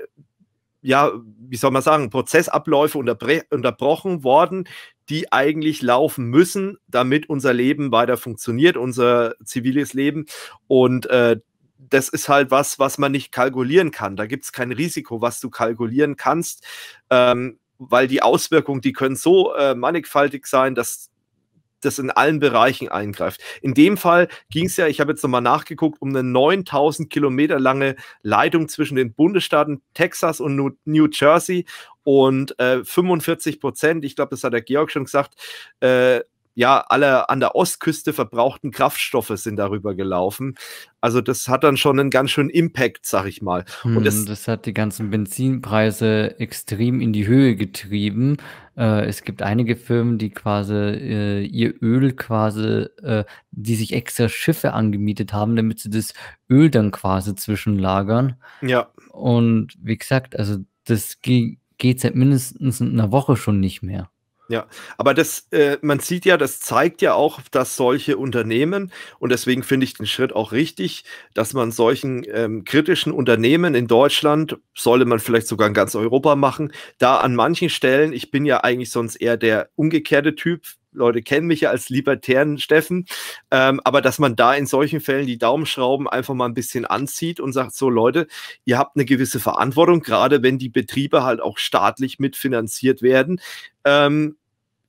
ja, wie soll man sagen, Prozessabläufe unterbrochen worden, die eigentlich laufen müssen, damit unser Leben weiter funktioniert, unser ziviles Leben. Und äh, das ist halt was, was man nicht kalkulieren kann. Da gibt es kein Risiko, was du kalkulieren kannst, ähm, weil die Auswirkungen, die können so äh, mannigfaltig sein, dass das in allen Bereichen eingreift. In dem Fall ging es ja, ich habe jetzt nochmal nachgeguckt, um eine 9000 Kilometer lange Leitung zwischen den Bundesstaaten Texas und New Jersey und äh, 45 Prozent, ich glaube, das hat der Georg schon gesagt, äh, ja, alle an der Ostküste verbrauchten Kraftstoffe sind darüber gelaufen. Also das hat dann schon einen ganz schönen Impact, sag ich mal. Und hm, das, das hat die ganzen Benzinpreise extrem in die Höhe getrieben. Äh, es gibt einige Firmen, die quasi äh, ihr Öl quasi, äh, die sich extra Schiffe angemietet haben, damit sie das Öl dann quasi zwischenlagern. Ja. Und wie gesagt, also das geht seit mindestens einer Woche schon nicht mehr. Ja, aber das, äh, man sieht ja, das zeigt ja auch, dass solche Unternehmen, und deswegen finde ich den Schritt auch richtig, dass man solchen ähm, kritischen Unternehmen in Deutschland, sollte man vielleicht sogar in ganz Europa machen, da an manchen Stellen, ich bin ja eigentlich sonst eher der umgekehrte Typ, Leute kennen mich ja als libertären Steffen, ähm, aber dass man da in solchen Fällen die Daumenschrauben einfach mal ein bisschen anzieht und sagt, so Leute, ihr habt eine gewisse Verantwortung, gerade wenn die Betriebe halt auch staatlich mitfinanziert werden, ähm,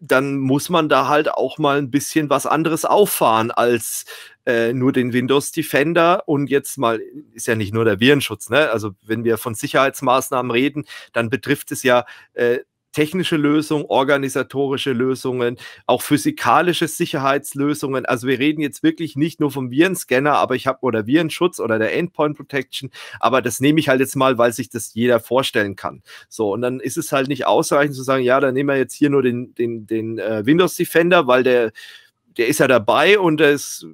dann muss man da halt auch mal ein bisschen was anderes auffahren als äh, nur den Windows Defender und jetzt mal, ist ja nicht nur der Virenschutz, ne? Also wenn wir von Sicherheitsmaßnahmen reden, dann betrifft es ja äh, technische Lösungen, organisatorische Lösungen, auch physikalische Sicherheitslösungen. Also wir reden jetzt wirklich nicht nur vom Virenscanner, aber ich habe oder Virenschutz oder der Endpoint Protection, aber das nehme ich halt jetzt mal, weil sich das jeder vorstellen kann. So, und dann ist es halt nicht ausreichend zu sagen, ja, dann nehmen wir jetzt hier nur den, den, den äh, Windows Defender, weil der der ist ja dabei und der ist,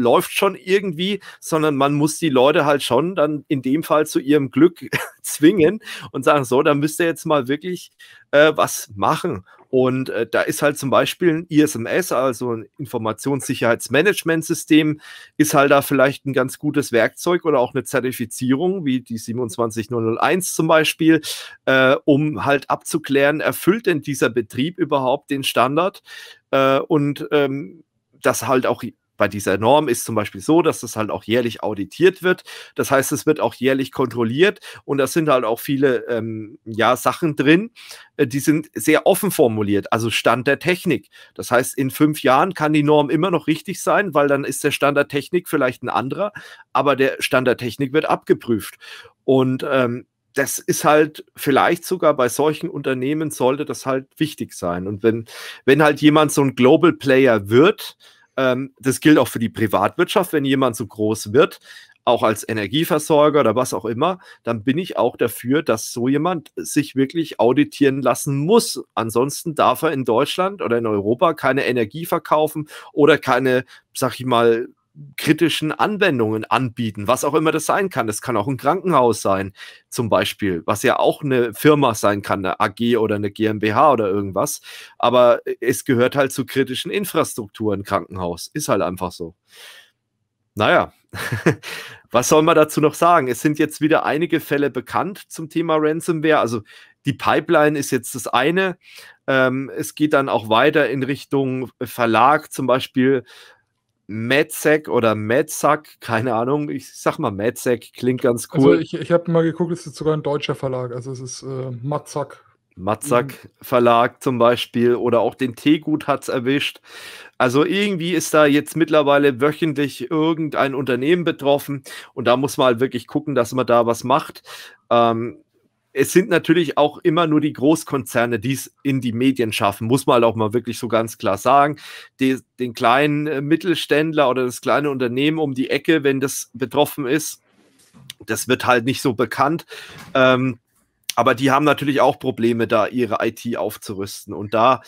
läuft schon irgendwie, sondern man muss die Leute halt schon dann in dem Fall zu ihrem Glück (laughs) zwingen und sagen, so, da müsst ihr jetzt mal wirklich äh, was machen. Und äh, da ist halt zum Beispiel ein ISMS, also ein Informationssicherheitsmanagementsystem, ist halt da vielleicht ein ganz gutes Werkzeug oder auch eine Zertifizierung, wie die 27001 zum Beispiel, äh, um halt abzuklären, erfüllt denn dieser Betrieb überhaupt den Standard? Äh, und ähm, dass halt auch bei dieser Norm ist zum Beispiel so, dass das halt auch jährlich auditiert wird. Das heißt, es wird auch jährlich kontrolliert und da sind halt auch viele ähm, ja, Sachen drin, äh, die sind sehr offen formuliert, also Stand der Technik. Das heißt, in fünf Jahren kann die Norm immer noch richtig sein, weil dann ist der Stand der Technik vielleicht ein anderer, aber der Stand der Technik wird abgeprüft. Und ähm, das ist halt vielleicht sogar bei solchen Unternehmen sollte das halt wichtig sein. Und wenn, wenn halt jemand so ein Global Player wird, ähm, das gilt auch für die Privatwirtschaft, wenn jemand so groß wird, auch als Energieversorger oder was auch immer, dann bin ich auch dafür, dass so jemand sich wirklich auditieren lassen muss. Ansonsten darf er in Deutschland oder in Europa keine Energie verkaufen oder keine, sag ich mal, kritischen Anwendungen anbieten, was auch immer das sein kann. Das kann auch ein Krankenhaus sein, zum Beispiel, was ja auch eine Firma sein kann, eine AG oder eine GmbH oder irgendwas. Aber es gehört halt zu kritischen Infrastrukturen, Krankenhaus. Ist halt einfach so. Naja, (laughs) was soll man dazu noch sagen? Es sind jetzt wieder einige Fälle bekannt zum Thema Ransomware. Also die Pipeline ist jetzt das eine. Ähm, es geht dann auch weiter in Richtung Verlag, zum Beispiel Medsec oder Medsack, keine Ahnung, ich sag mal Medsec, klingt ganz also cool. Also ich, ich habe mal geguckt, es ist sogar ein deutscher Verlag, also es ist äh, Matzack. Matzak mhm. Verlag zum Beispiel oder auch den Teegut hat's erwischt. Also irgendwie ist da jetzt mittlerweile wöchentlich irgendein Unternehmen betroffen und da muss man halt wirklich gucken, dass man da was macht. Ähm, es sind natürlich auch immer nur die Großkonzerne, die es in die Medien schaffen, muss man halt auch mal wirklich so ganz klar sagen. Die, den kleinen äh, Mittelständler oder das kleine Unternehmen um die Ecke, wenn das betroffen ist, das wird halt nicht so bekannt. Ähm, aber die haben natürlich auch Probleme, da ihre IT aufzurüsten. Und da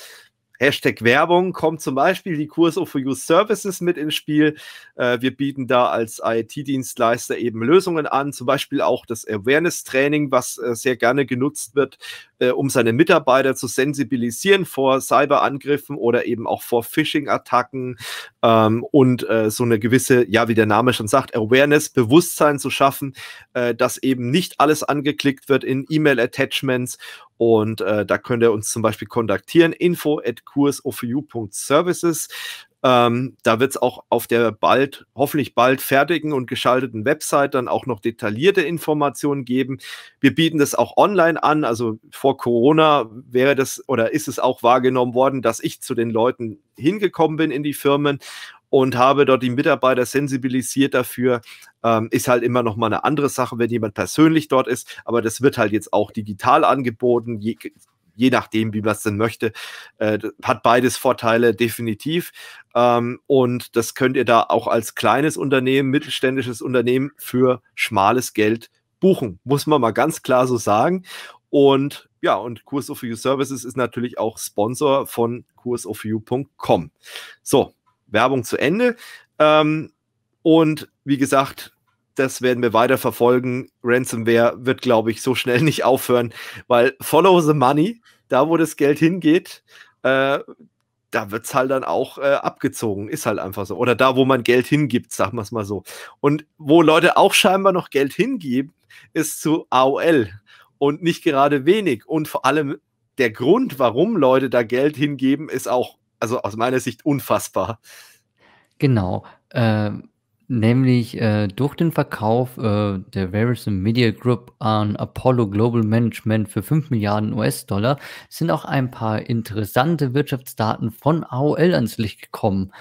Hashtag Werbung kommt zum Beispiel die Kurse for You Services mit ins Spiel. Äh, wir bieten da als IT-Dienstleister eben Lösungen an, zum Beispiel auch das Awareness-Training, was äh, sehr gerne genutzt wird äh, um seine Mitarbeiter zu sensibilisieren vor Cyberangriffen oder eben auch vor Phishing-Attacken ähm, und äh, so eine gewisse, ja, wie der Name schon sagt, Awareness, Bewusstsein zu schaffen, äh, dass eben nicht alles angeklickt wird in E-Mail-Attachments und äh, da könnt ihr uns zum Beispiel kontaktieren, info at kursofu.services. Ähm, da wird es auch auf der bald, hoffentlich bald fertigen und geschalteten Website dann auch noch detaillierte Informationen geben. Wir bieten das auch online an. Also vor Corona wäre das oder ist es auch wahrgenommen worden, dass ich zu den Leuten hingekommen bin in die Firmen und habe dort die Mitarbeiter sensibilisiert dafür. Ähm, ist halt immer noch mal eine andere Sache, wenn jemand persönlich dort ist, aber das wird halt jetzt auch digital angeboten. Je, je nachdem, wie man es denn möchte. Äh, hat beides Vorteile, definitiv. Ähm, und das könnt ihr da auch als kleines Unternehmen, mittelständisches Unternehmen für schmales Geld buchen. Muss man mal ganz klar so sagen. Und ja, und Kurs of You Services ist natürlich auch Sponsor von kursofyou.com. So, Werbung zu Ende. Ähm, und wie gesagt, das werden wir weiter verfolgen. Ransomware wird, glaube ich, so schnell (laughs) nicht aufhören, weil Follow the Money, da wo das Geld hingeht, äh, da wird es halt dann auch äh, abgezogen. Ist halt einfach so. Oder da, wo man Geld hingibt, sagen wir es mal so. Und wo Leute auch scheinbar noch Geld hingeben, ist zu AOL. Und nicht gerade wenig. Und vor allem der Grund, warum Leute da Geld hingeben, ist auch, also aus meiner Sicht, unfassbar. Genau. Ähm nämlich äh, durch den Verkauf äh, der Verizon Media Group an Apollo Global Management für 5 Milliarden US-Dollar sind auch ein paar interessante Wirtschaftsdaten von AOL ans Licht gekommen.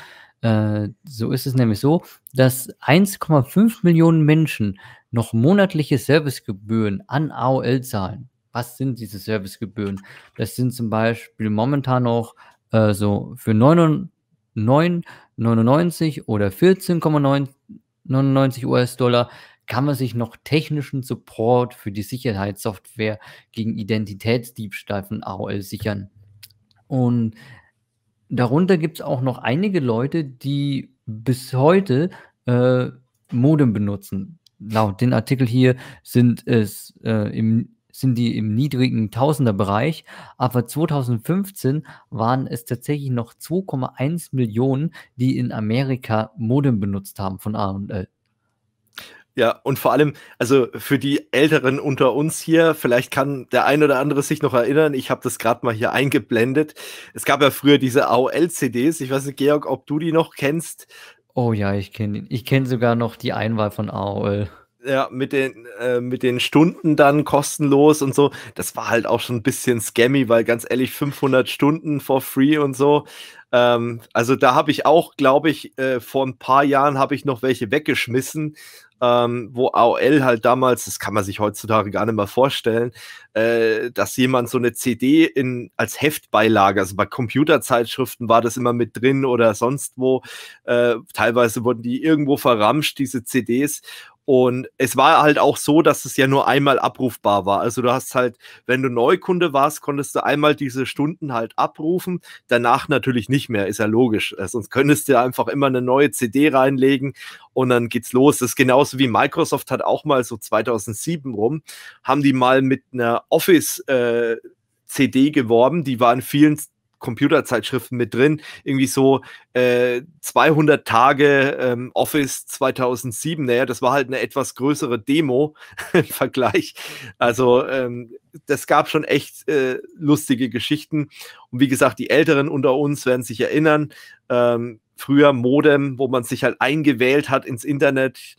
Äh, so ist es nämlich so, dass 1,5 Millionen Menschen noch monatliche Servicegebühren an AOL zahlen. Was sind diese Servicegebühren? Das sind zum Beispiel momentan noch äh, so für 99. 9 99 oder 14,99 US-Dollar kann man sich noch technischen Support für die Sicherheitssoftware gegen Identitätsdiebstahl von AOL sichern. Und darunter gibt es auch noch einige Leute, die bis heute äh, Modem benutzen. Laut den Artikel hier sind es äh, im sind die im niedrigen Tausenderbereich, aber 2015 waren es tatsächlich noch 2,1 Millionen, die in Amerika Modem benutzt haben von AOL. Ja, und vor allem, also für die Älteren unter uns hier, vielleicht kann der ein oder andere sich noch erinnern, ich habe das gerade mal hier eingeblendet. Es gab ja früher diese AOL-CDs, ich weiß nicht, Georg, ob du die noch kennst. Oh ja, ich kenne ich kenne sogar noch die Einwahl von AOL ja, mit den, äh, mit den Stunden dann kostenlos und so. Das war halt auch schon ein bisschen scammy, weil ganz ehrlich, 500 Stunden for free und so. Ähm, also da habe ich auch, glaube ich, äh, vor ein paar Jahren habe ich noch welche weggeschmissen, ähm, wo AOL halt damals, das kann man sich heutzutage gar nicht mehr vorstellen, äh, dass jemand so eine CD in, als Heftbeilage, also bei Computerzeitschriften war das immer mit drin oder sonst wo. Äh, teilweise wurden die irgendwo verramscht, diese CDs. Und es war halt auch so, dass es ja nur einmal abrufbar war. Also du hast halt, wenn du Neukunde warst, konntest du einmal diese Stunden halt abrufen. Danach natürlich nicht mehr, ist ja logisch. Äh, sonst könntest du einfach immer eine neue CD reinlegen und dann geht's los. Das ist genauso wie Microsoft hat auch mal so 2007 rum, haben die mal mit einer Office äh, CD geworben, die war in vielen Computerzeitschriften mit drin. Irgendwie so äh, 200 Tage ähm, Office 2007. Naja, das war halt eine etwas größere Demo (laughs) im Vergleich. Also ähm, das gab schon echt äh, lustige Geschichten. Und wie gesagt, die Älteren unter uns werden sich erinnern. Ähm, früher Modem, wo man sich halt eingewählt hat ins Internet.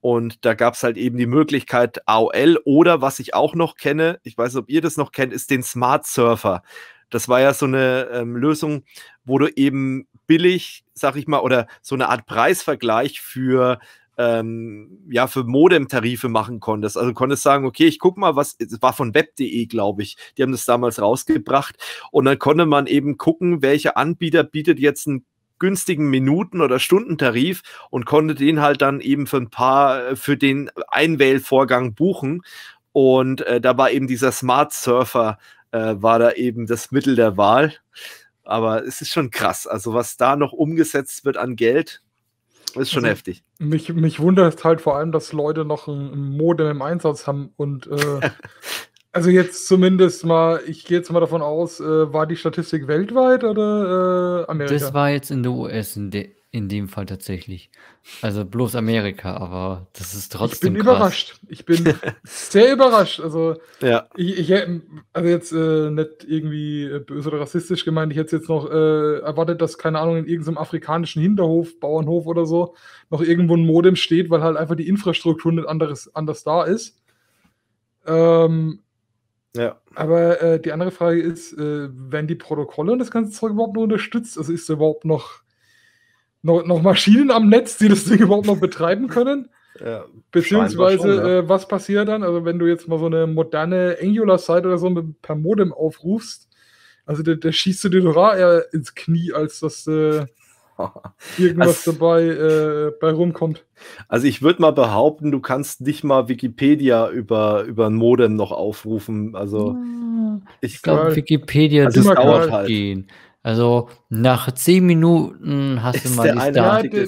Und da gab es halt eben die Möglichkeit AOL oder was ich auch noch kenne, ich weiß nicht, ob ihr das noch kennt, ist den Smart Surfer. Das war ja so eine ähm, Lösung, wo du eben billig, sag ich mal, oder so eine Art Preisvergleich für ähm, ja, für Modem-Tarife machen konntest. Also konntest sagen, okay, ich guck mal, was, es war von web.de, glaube ich. Die haben das damals rausgebracht. Und dann konnte man eben gucken, welcher Anbieter bietet jetzt einen günstigen Minuten- oder Stundentarif und konnte den halt dann eben für ein paar, äh, für den Einwählvorgang buchen. Und äh, da war eben dieser Smart Surfer äh, war da eben das Mittel der Wahl. Aber es ist schon krass. Also, was da noch umgesetzt wird an Geld, ist schon also, heftig. Mich, mich wundert halt vor allem, dass Leute noch ein Modem im Einsatz haben und äh, (laughs) also jetzt zumindest mal, ich gehe jetzt mal davon aus, äh, war die Statistik weltweit oder äh, Amerika? Das war jetzt in der US, in der in dem Fall tatsächlich. Also bloß Amerika, aber das ist trotzdem. Ich bin krass. überrascht. Ich bin (laughs) sehr überrascht. Also, ja. ich, ich, also jetzt äh, nicht irgendwie böse oder rassistisch gemeint. Ich hätte jetzt noch äh, erwartet, dass, keine Ahnung, in irgendeinem afrikanischen Hinterhof, Bauernhof oder so, noch irgendwo ein Modem steht, weil halt einfach die Infrastruktur nicht anderes, anders da ist. Ähm, ja. Aber äh, die andere Frage ist, äh, werden die Protokolle und das ganze Zeug überhaupt noch unterstützt? Also ist da überhaupt noch noch, noch Maschinen am Netz, die das Ding überhaupt noch betreiben können? Ja, Beziehungsweise, schon, ja. äh, was passiert dann? Also, wenn du jetzt mal so eine moderne Angular-Site oder so mit, per Modem aufrufst, also der, da schießt du dir doch eher ins Knie, als dass äh, (laughs) irgendwas also, dabei äh, bei rumkommt. Also ich würde mal behaupten, du kannst nicht mal Wikipedia über, über ein Modem noch aufrufen. Also ah, ich, ich glaube, Wikipedia also das dauert halt. gehen. Also nach zehn Minuten hast du mal die Start, ja,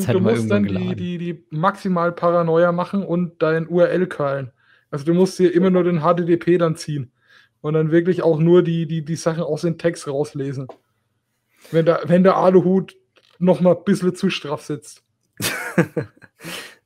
Star du, musst dann die, die, die maximal Paranoia machen und dein URL keilen. Also du musst dir immer nur den HTTP dann ziehen und dann wirklich auch nur die, die, die Sachen aus dem Text rauslesen. Wenn der, wenn der Aluhut noch mal ein bisschen zu straff sitzt. (laughs)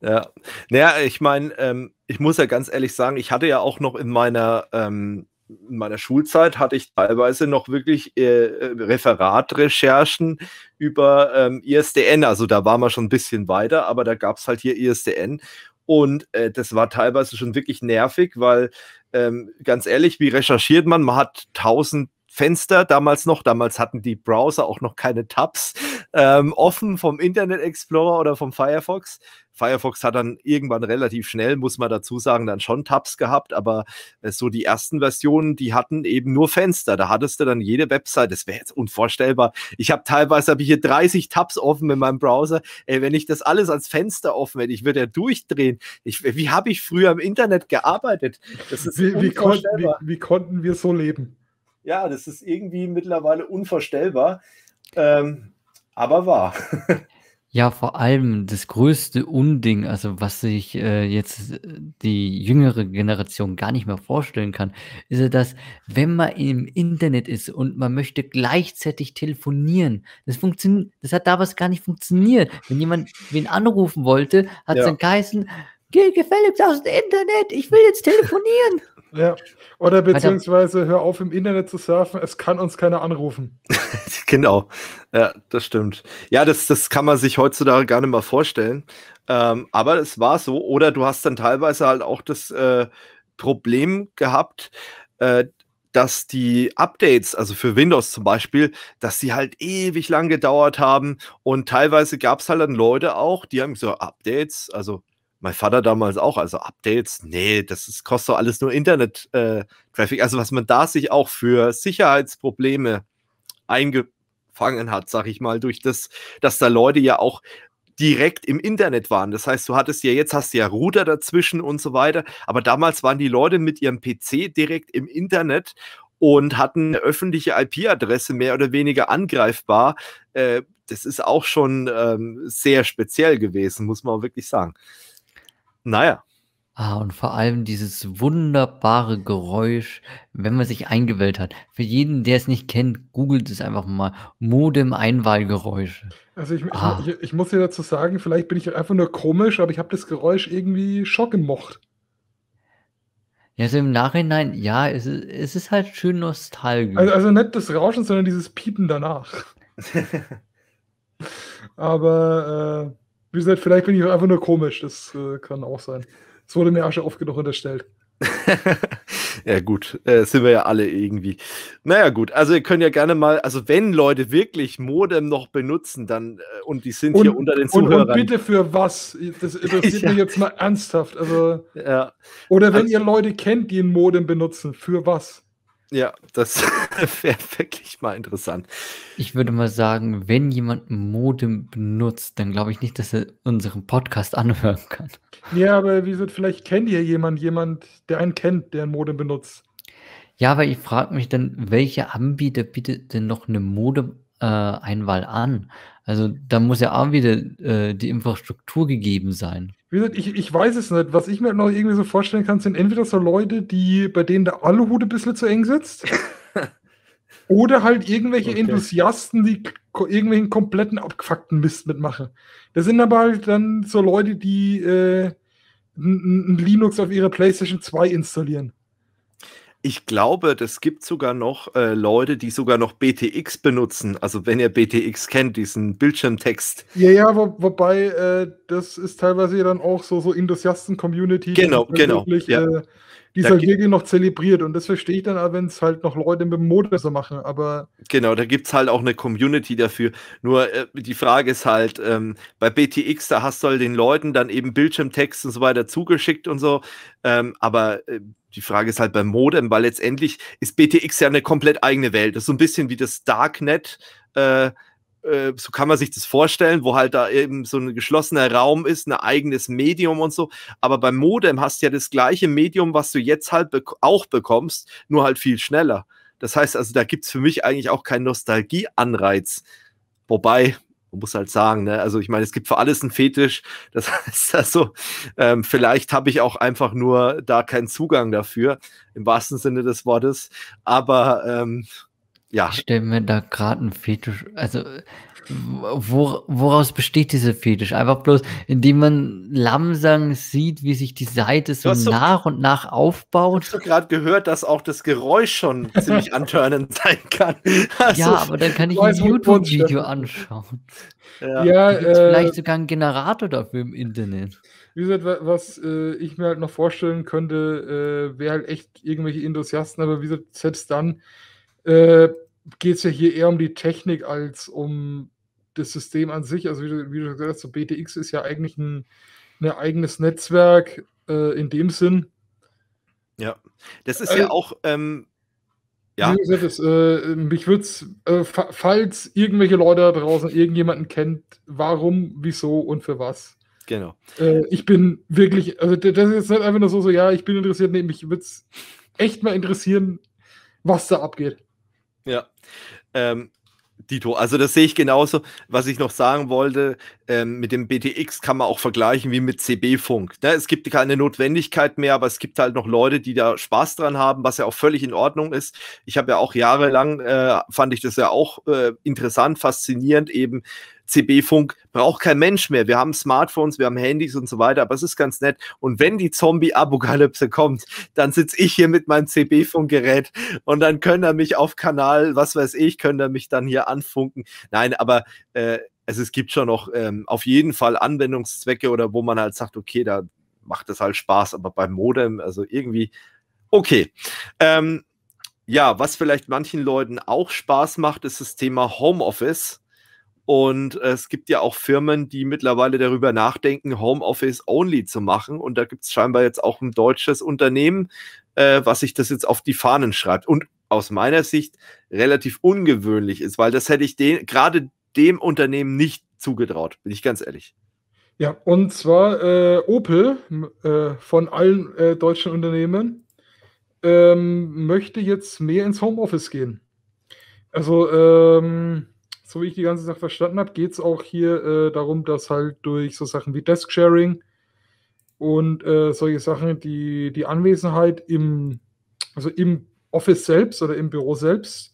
ja, naja, ich meine, ähm, ich muss ja ganz ehrlich sagen, ich hatte ja auch noch in meiner ähm, in meiner Schulzeit hatte ich teilweise noch wirklich äh, äh Referatrecherchen über ähm, ISDN. Also da war man schon ein bisschen weiter, aber da gab es halt hier ISDN. Und äh, das war teilweise schon wirklich nervig, weil ähm, ganz ehrlich, wie recherchiert man? Man hat tausend Fenster damals noch, damals hatten die Browser auch noch keine Tabs, ähm, offen vom Internet Explorer oder vom Firefox. Firefox hat dann irgendwann relativ schnell, muss man dazu sagen, dann schon Tabs gehabt, aber äh, so die ersten Versionen, die hatten eben nur Fenster. Da hattest du dann jede Website. Das wäre jetzt unvorstellbar. Ich habe teilweise habe ich hier 30 Tabs offen in meinem Browser. Ey, wenn ich das alles als Fenster offen hätte, ich würde ja durchdrehen. Ich, wie habe ich früher im Internet gearbeitet? Das ist wie, wie, konnten, wie, wie konnten wir so leben? ja, das ist irgendwie mittlerweile unvorstellbar, ähm, aber wahr. (laughs) Ja, vor allem das größte Unding, also was sich äh, jetzt äh, die jüngere Generation gar nicht mehr vorstellen kann, ist dass wenn man im Internet ist und man möchte gleichzeitig telefonieren, das funktioniert, das hat damals gar nicht funktioniert. Wenn jemand wen anrufen wollte, hat es ja. dann geheißen, geh gefälligst aus dem Internet, ich will jetzt telefonieren. Ja. Oder beziehungsweise hör auf, im Internet zu surfen, es kann uns keiner anrufen. (laughs) genau. Ja, das stimmt. Ja, das, das kann man sich heutzutage gar nicht mal vorstellen. Ähm, aber es war so. Oder du hast dann teilweise halt auch das äh, Problem gehabt, äh, dass die Updates, also für Windows zum Beispiel, dass sie halt ewig lang gedauert haben und teilweise gab es halt dann Leute auch, die haben so Updates, also mein Vater damals auch, also Updates, nee, das ist, kostet alles nur Internet-Traffic. Äh, also was man da sich auch für Sicherheitsprobleme eingefangen hat, sag ich mal, durch das, dass da Leute ja auch direkt im Internet waren. Das heißt, du hattest ja, jetzt hast du ja Router dazwischen und so weiter, aber damals waren die Leute mit ihrem PC direkt im Internet und hatten eine öffentliche IP-Adresse mehr oder weniger angreifbar. Äh, das ist auch schon ähm, sehr speziell gewesen, muss man wirklich sagen. Naja. Ah, und vor allem dieses wunderbare Geräusch, wenn man sich eingewählt hat. Für jeden, der es nicht kennt, googelt es einfach mal. Modem-Einwahlgeräusche. Also ich, ah. ich, ich, muss dir dazu sagen, vielleicht bin ich einfach nur komisch, aber ich habe das Geräusch irgendwie Schock gemocht. Ja, also im Nachhinein, ja, es ist, es ist halt schön nostalgisch. Also, also nicht das Rauschen, sondern dieses Piepen danach. (laughs) aber äh, wie gesagt, halt, vielleicht bin ich einfach nur komisch. Das äh, kann auch sein. Es wurde mir auch schon oft genug unterstellt. (laughs) ja, gut, äh, sind wir ja alle irgendwie. Naja, gut, also ihr könnt ja gerne mal, also wenn Leute wirklich Modem noch benutzen, dann, äh, und die sind und, hier unter den Zuhörern. Und, und bitte für was? Das interessiert (laughs) ja. mich jetzt mal ernsthaft. Also, ja. Oder wenn also, ihr Leute kennt, die ein Modem benutzen, für was? Ja, das (laughs) wäre wirklich mal interessant. Ich würde mal sagen, wenn jemand ein Modem benutzt, dann glaube ich nicht, dass er unseren Podcast anhören kann. Ja, aber wieso, vielleicht kennt ihr jemand, jemand, der einen kennt, der ein Modem benutzt. Ja, aber ich frage mich dann, welcher Anbieter bietet denn noch eine Modem-Einwahl äh, an? Also da muss ja auch wieder äh, die Infrastruktur gegeben sein wie gesagt, ich, ich weiß es nicht. Was ich mir noch irgendwie so vorstellen kann, sind entweder so Leute, die, bei denen der Aluhut ein bisschen zu eng sitzt. (laughs) oder halt irgendwelche okay. Enthusiasten, die irgendwelchen kompletten abgefuckten Mist mitmachen. Das sind aber halt dann so Leute, die äh, Linux auf ihre PlayStation 2 installieren. Ich glaube, das gibt sogar noch äh, Leute, die sogar noch BTX benutzen. Also wenn ihr BTX kennt, diesen Bildschirmtext. Ja, ja, wo, wobei äh, das ist teilweise dann auch so, so Enthusiasten-Community. Genau, genau. Wirklich, ja. äh, dieser Regel halt noch zelebriert und das verstehe ich dann auch, wenn es halt noch Leute mit dem Motor so machen, aber. Genau, da gibt es halt auch eine Community dafür. Nur äh, die Frage ist halt, ähm, bei BTX, da hast du halt den Leuten dann eben Bildschirmtext und so weiter zugeschickt und so, ähm, aber äh, die Frage ist halt beim Modem, weil letztendlich ist BTX ja eine komplett eigene Welt. Das ist so ein bisschen wie das Darknet. Äh, äh, so kann man sich das vorstellen, wo halt da eben so ein geschlossener Raum ist, ein eigenes Medium und so. Aber beim Modem hast du ja das gleiche Medium, was du jetzt halt be auch bekommst, nur halt viel schneller. Das heißt also, da gibt es für mich eigentlich auch keinen Nostalgieanreiz. Wobei, man muss halt sagen, ne? also ich meine, es gibt für alles einen Fetisch. Das (laughs) heißt also, ähm, vielleicht habe ich auch einfach nur da keinen Zugang dafür, im wahrsten Sinne des Wortes. Aber ähm, ja. Ich stelle mir da gerade einen Fetisch. Also, wo, woraus besteht dieser Fetisch? Einfach bloß, indem man Lamsang sieht, wie sich die Seite so nach und nach aufbaut. Hast du gerade gehört, dass auch das Geräusch schon ziemlich (laughs) antörnend sein kann? Also, ja, aber dann kann ich ein YouTube-Video anschauen. Ja, ja äh, vielleicht sogar einen Generator dafür im Internet. Wie gesagt, was äh, ich mir halt noch vorstellen könnte, äh, wäre halt echt irgendwelche Enthusiasten, aber wie gesagt, selbst dann. Äh, geht es ja hier eher um die Technik als um das System an sich. Also wie du, wie du gesagt hast, so BTX ist ja eigentlich ein, ein eigenes Netzwerk äh, in dem Sinn. Ja, das ist äh, ja auch. Ähm, ja. Gesagt, das, äh, mich würde es, äh, falls irgendwelche Leute da draußen irgendjemanden kennt, warum, wieso und für was. Genau. Äh, ich bin wirklich, also das ist jetzt nicht einfach nur so, so ja, ich bin interessiert, nee, mich würde es echt mal interessieren, was da abgeht. Ja. Ähm, Dito, also das sehe ich genauso. Was ich noch sagen wollte, ähm, mit dem BTX kann man auch vergleichen wie mit CB-Funk. Ne? Es gibt keine Notwendigkeit mehr, aber es gibt halt noch Leute, die da Spaß dran haben, was ja auch völlig in Ordnung ist. Ich habe ja auch jahrelang, äh, fand ich das ja auch äh, interessant, faszinierend, eben CB-Funk braucht kein Mensch mehr. Wir haben Smartphones, wir haben Handys und so weiter, aber es ist ganz nett. Und wenn die Zombie-Apokalypse kommt, dann sitze ich hier mit meinem CB-Funkgerät und dann können er mich auf Kanal, was weiß ich, können er mich dann hier anfunken. Nein, aber äh, also es gibt schon noch ähm, auf jeden Fall Anwendungszwecke oder wo man halt sagt, okay, da macht es halt Spaß, aber beim Modem, also irgendwie, okay. Ähm, ja, was vielleicht manchen Leuten auch Spaß macht, ist das Thema Homeoffice. Und es gibt ja auch Firmen, die mittlerweile darüber nachdenken, Homeoffice only zu machen. Und da gibt es scheinbar jetzt auch ein deutsches Unternehmen, äh, was sich das jetzt auf die Fahnen schreibt. Und aus meiner Sicht relativ ungewöhnlich ist, weil das hätte ich den, gerade dem Unternehmen nicht zugetraut, bin ich ganz ehrlich. Ja, und zwar äh, Opel äh, von allen äh, deutschen Unternehmen ähm, möchte jetzt mehr ins Homeoffice gehen. Also, ähm, so wie ich die ganze Sache verstanden habe, geht es auch hier äh, darum, dass halt durch so Sachen wie Desk-Sharing und äh, solche Sachen die, die Anwesenheit im, also im Office selbst oder im Büro selbst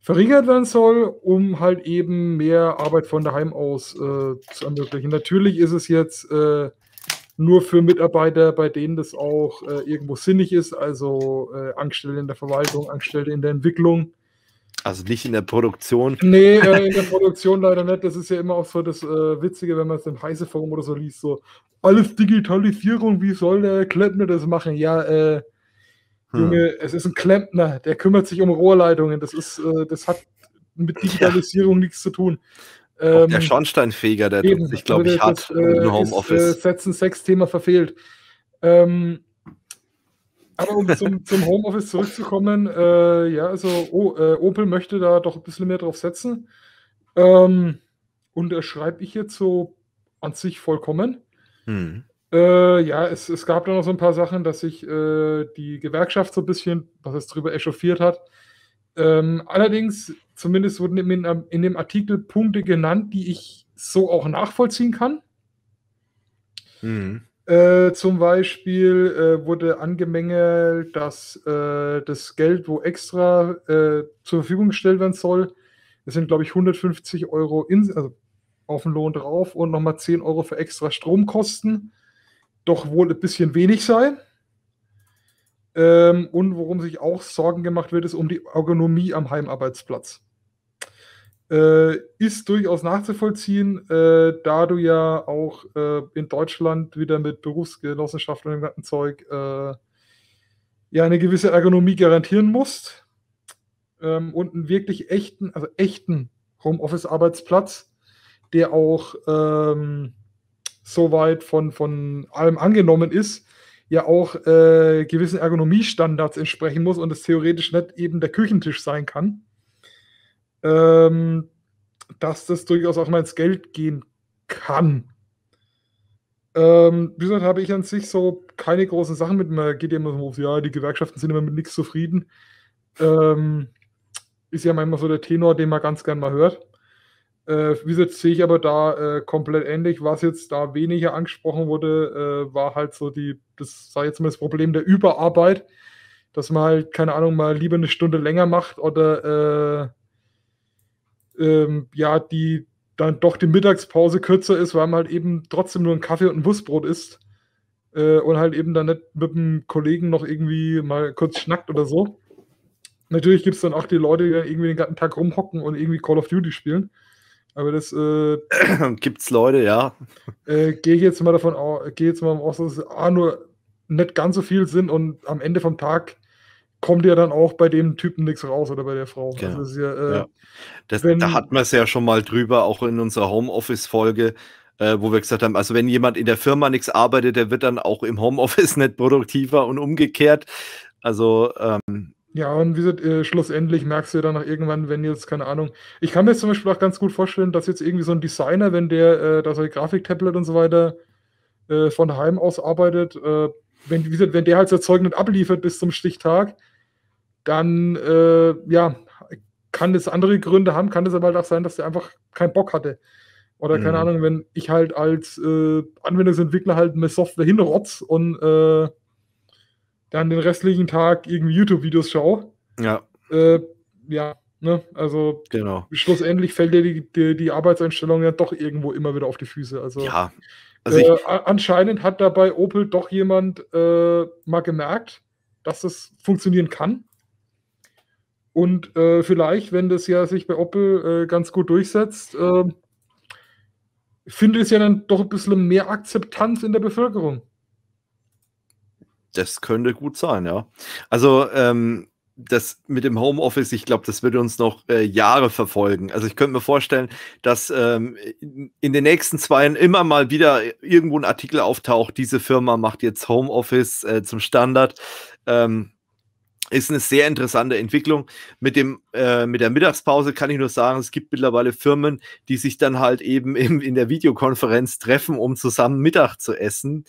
verringert werden soll, um halt eben mehr Arbeit von daheim aus äh, zu ermöglichen. Natürlich ist es jetzt äh, nur für Mitarbeiter, bei denen das auch äh, irgendwo sinnig ist, also äh, Angestellte in der Verwaltung, Angestellte in der Entwicklung. Also nicht in der Produktion. Nee, äh, in der (laughs) Produktion leider nicht. Das ist ja immer auch so das äh, Witzige, wenn man es im Heiseforum oder so liest, so alles Digitalisierung, wie soll der Kleppner das machen? Ja, äh, hm. es ist ein Klempner, der kümmert sich um Rohrleitungen. Das ist, äh, das hat mit Digitalisierung ja. nichts zu tun. Ähm, der Schornsteinfeger, der eben, sich, glaube also ich, hat äh, im Homeoffice. äh, Setzen Sex-Thema verfehlt. Ähm, aber um zum, (laughs) zum Homeoffice zurückzukommen, äh, ja, also oh, äh, Opel möchte da doch ein bisschen mehr drauf setzen. Ähm, und das schreibe ich jetzt so an sich vollkommen. Hm. Äh, ja, es, es gab da noch so ein paar Sachen, dass sich äh, die Gewerkschaft so ein bisschen, was es drüber echauffiert hat. Ähm, allerdings, zumindest wurden in, in, dem Artikel Punkte genannt, die ich so auch nachvollziehen kann. Mhm. Äh, zum Beispiel äh, wurde angemängelt, dass äh, das Geld, wo extra äh, zur Verfügung gestellt werden soll, es sind, glaube ich, 150 Euro in, also auf den Lohn drauf und nochmal 10 Euro für extra Stromkosten doch wohl ein bisschen wenig sei. Ähm, und worum sich auch Sorgen gemacht wird, ist um die Ergonomie am Heimarbeitsplatz. Äh, ist durchaus nachzuvollziehen, äh, da du ja auch äh, in Deutschland wieder mit Berufsgenossenschaften und dem ganzen Zeug äh, ja eine gewisse Ergonomie garantieren musst ähm, und einen wirklich echten, also echten Homeoffice-Arbeitsplatz, der auch ähm, soweit von, von allem angenommen ist, ja auch äh, gewissen Ergonomiestandards entsprechen muss und es theoretisch nicht eben der Küchentisch sein kann, ähm, dass das durchaus auch mal ins Geld gehen kann. Ähm, wie gesagt, habe ich an sich so keine großen Sachen mit. Man geht ja immer so, ja, die Gewerkschaften sind immer mit nichts zufrieden. Ähm, ist ja manchmal so der Tenor, den man ganz gern mal hört. Äh, wie gesagt, sehe ich aber da äh, komplett ähnlich. Was jetzt da weniger angesprochen wurde, äh, war halt so die, das sei jetzt mal das Problem der Überarbeit, dass man halt, keine Ahnung, mal lieber eine Stunde länger macht oder äh, ähm, ja, die dann doch die Mittagspause kürzer ist, weil man halt eben trotzdem nur einen Kaffee und ein Wurstbrot isst äh, und halt eben dann nicht mit einem Kollegen noch irgendwie mal kurz schnackt oder so. Natürlich gibt es dann auch die Leute, die dann irgendwie den ganzen Tag rumhocken und irgendwie Call of Duty spielen. Aber das äh, (clears throat) gibt's Leute, ja. Äh, Gehe jetzt mal davon aus, gehe jetzt mal aus, dass es A, ah, nur nicht ganz so viel sind und am Ende vom Tag kommt ja dann auch bei dem Typen nichts raus oder bei der Frau. Also genau. Also das ja, äh, ja. Das, wenn, da hatten wir es ja schon mal drüber, auch in unserer Homeoffice-Folge, äh, wo wir gesagt haben, also wenn jemand in der Firma nichts arbeitet, der wird dann auch im Homeoffice (laughs) nicht produktiver und umgekehrt. Also ähm, ja, und wie gesagt, äh, schlussendlich merkst du ja dann auch irgendwann, wenn jetzt, keine Ahnung, ich kann mir jetzt zum Beispiel auch ganz gut vorstellen, dass jetzt irgendwie so ein Designer, wenn der äh, da so ein Grafiktablet und so weiter äh, von Heim aus arbeitet, äh, wenn, wie gesagt, wenn der halt das Zeug nicht abliefert bis zum Stichtag, dann äh, ja, kann das andere Gründe haben, kann das aber halt auch sein, dass der einfach keinen Bock hatte. Oder keine mhm. Ahnung, wenn ich halt als äh, Anwendungsentwickler halt eine Software hinrotz und äh, dann den restlichen Tag irgendwie YouTube-Videos schaue. Ja. Äh, ja, ne? Also genau. schlussendlich fällt dir die, die, die Arbeitseinstellung ja doch irgendwo immer wieder auf die Füße. Also, ja. Also äh, anscheinend hat dabei Opel doch jemand äh, mal gemerkt, dass das funktionieren kann. Und äh, vielleicht, wenn das ja sich bei Opel äh, ganz gut durchsetzt, äh, findet es ja dann doch ein bisschen mehr Akzeptanz in der Bevölkerung. Das könnte gut sein, ja. Also, ähm, das mit dem Homeoffice, ich glaube, das wird uns noch äh, Jahre verfolgen. Also ich könnte mir vorstellen, dass ähm, in den nächsten zwei Jahren immer mal wieder irgendwo ein Artikel auftaucht, diese Firma macht jetzt Homeoffice äh, zum Standard. Ähm, ist eine sehr interessante Entwicklung. Mit, dem, äh, mit der Mittagspause kann ich nur sagen, es gibt mittlerweile Firmen, die sich dann halt eben im, in der Videokonferenz treffen, um zusammen Mittag zu essen.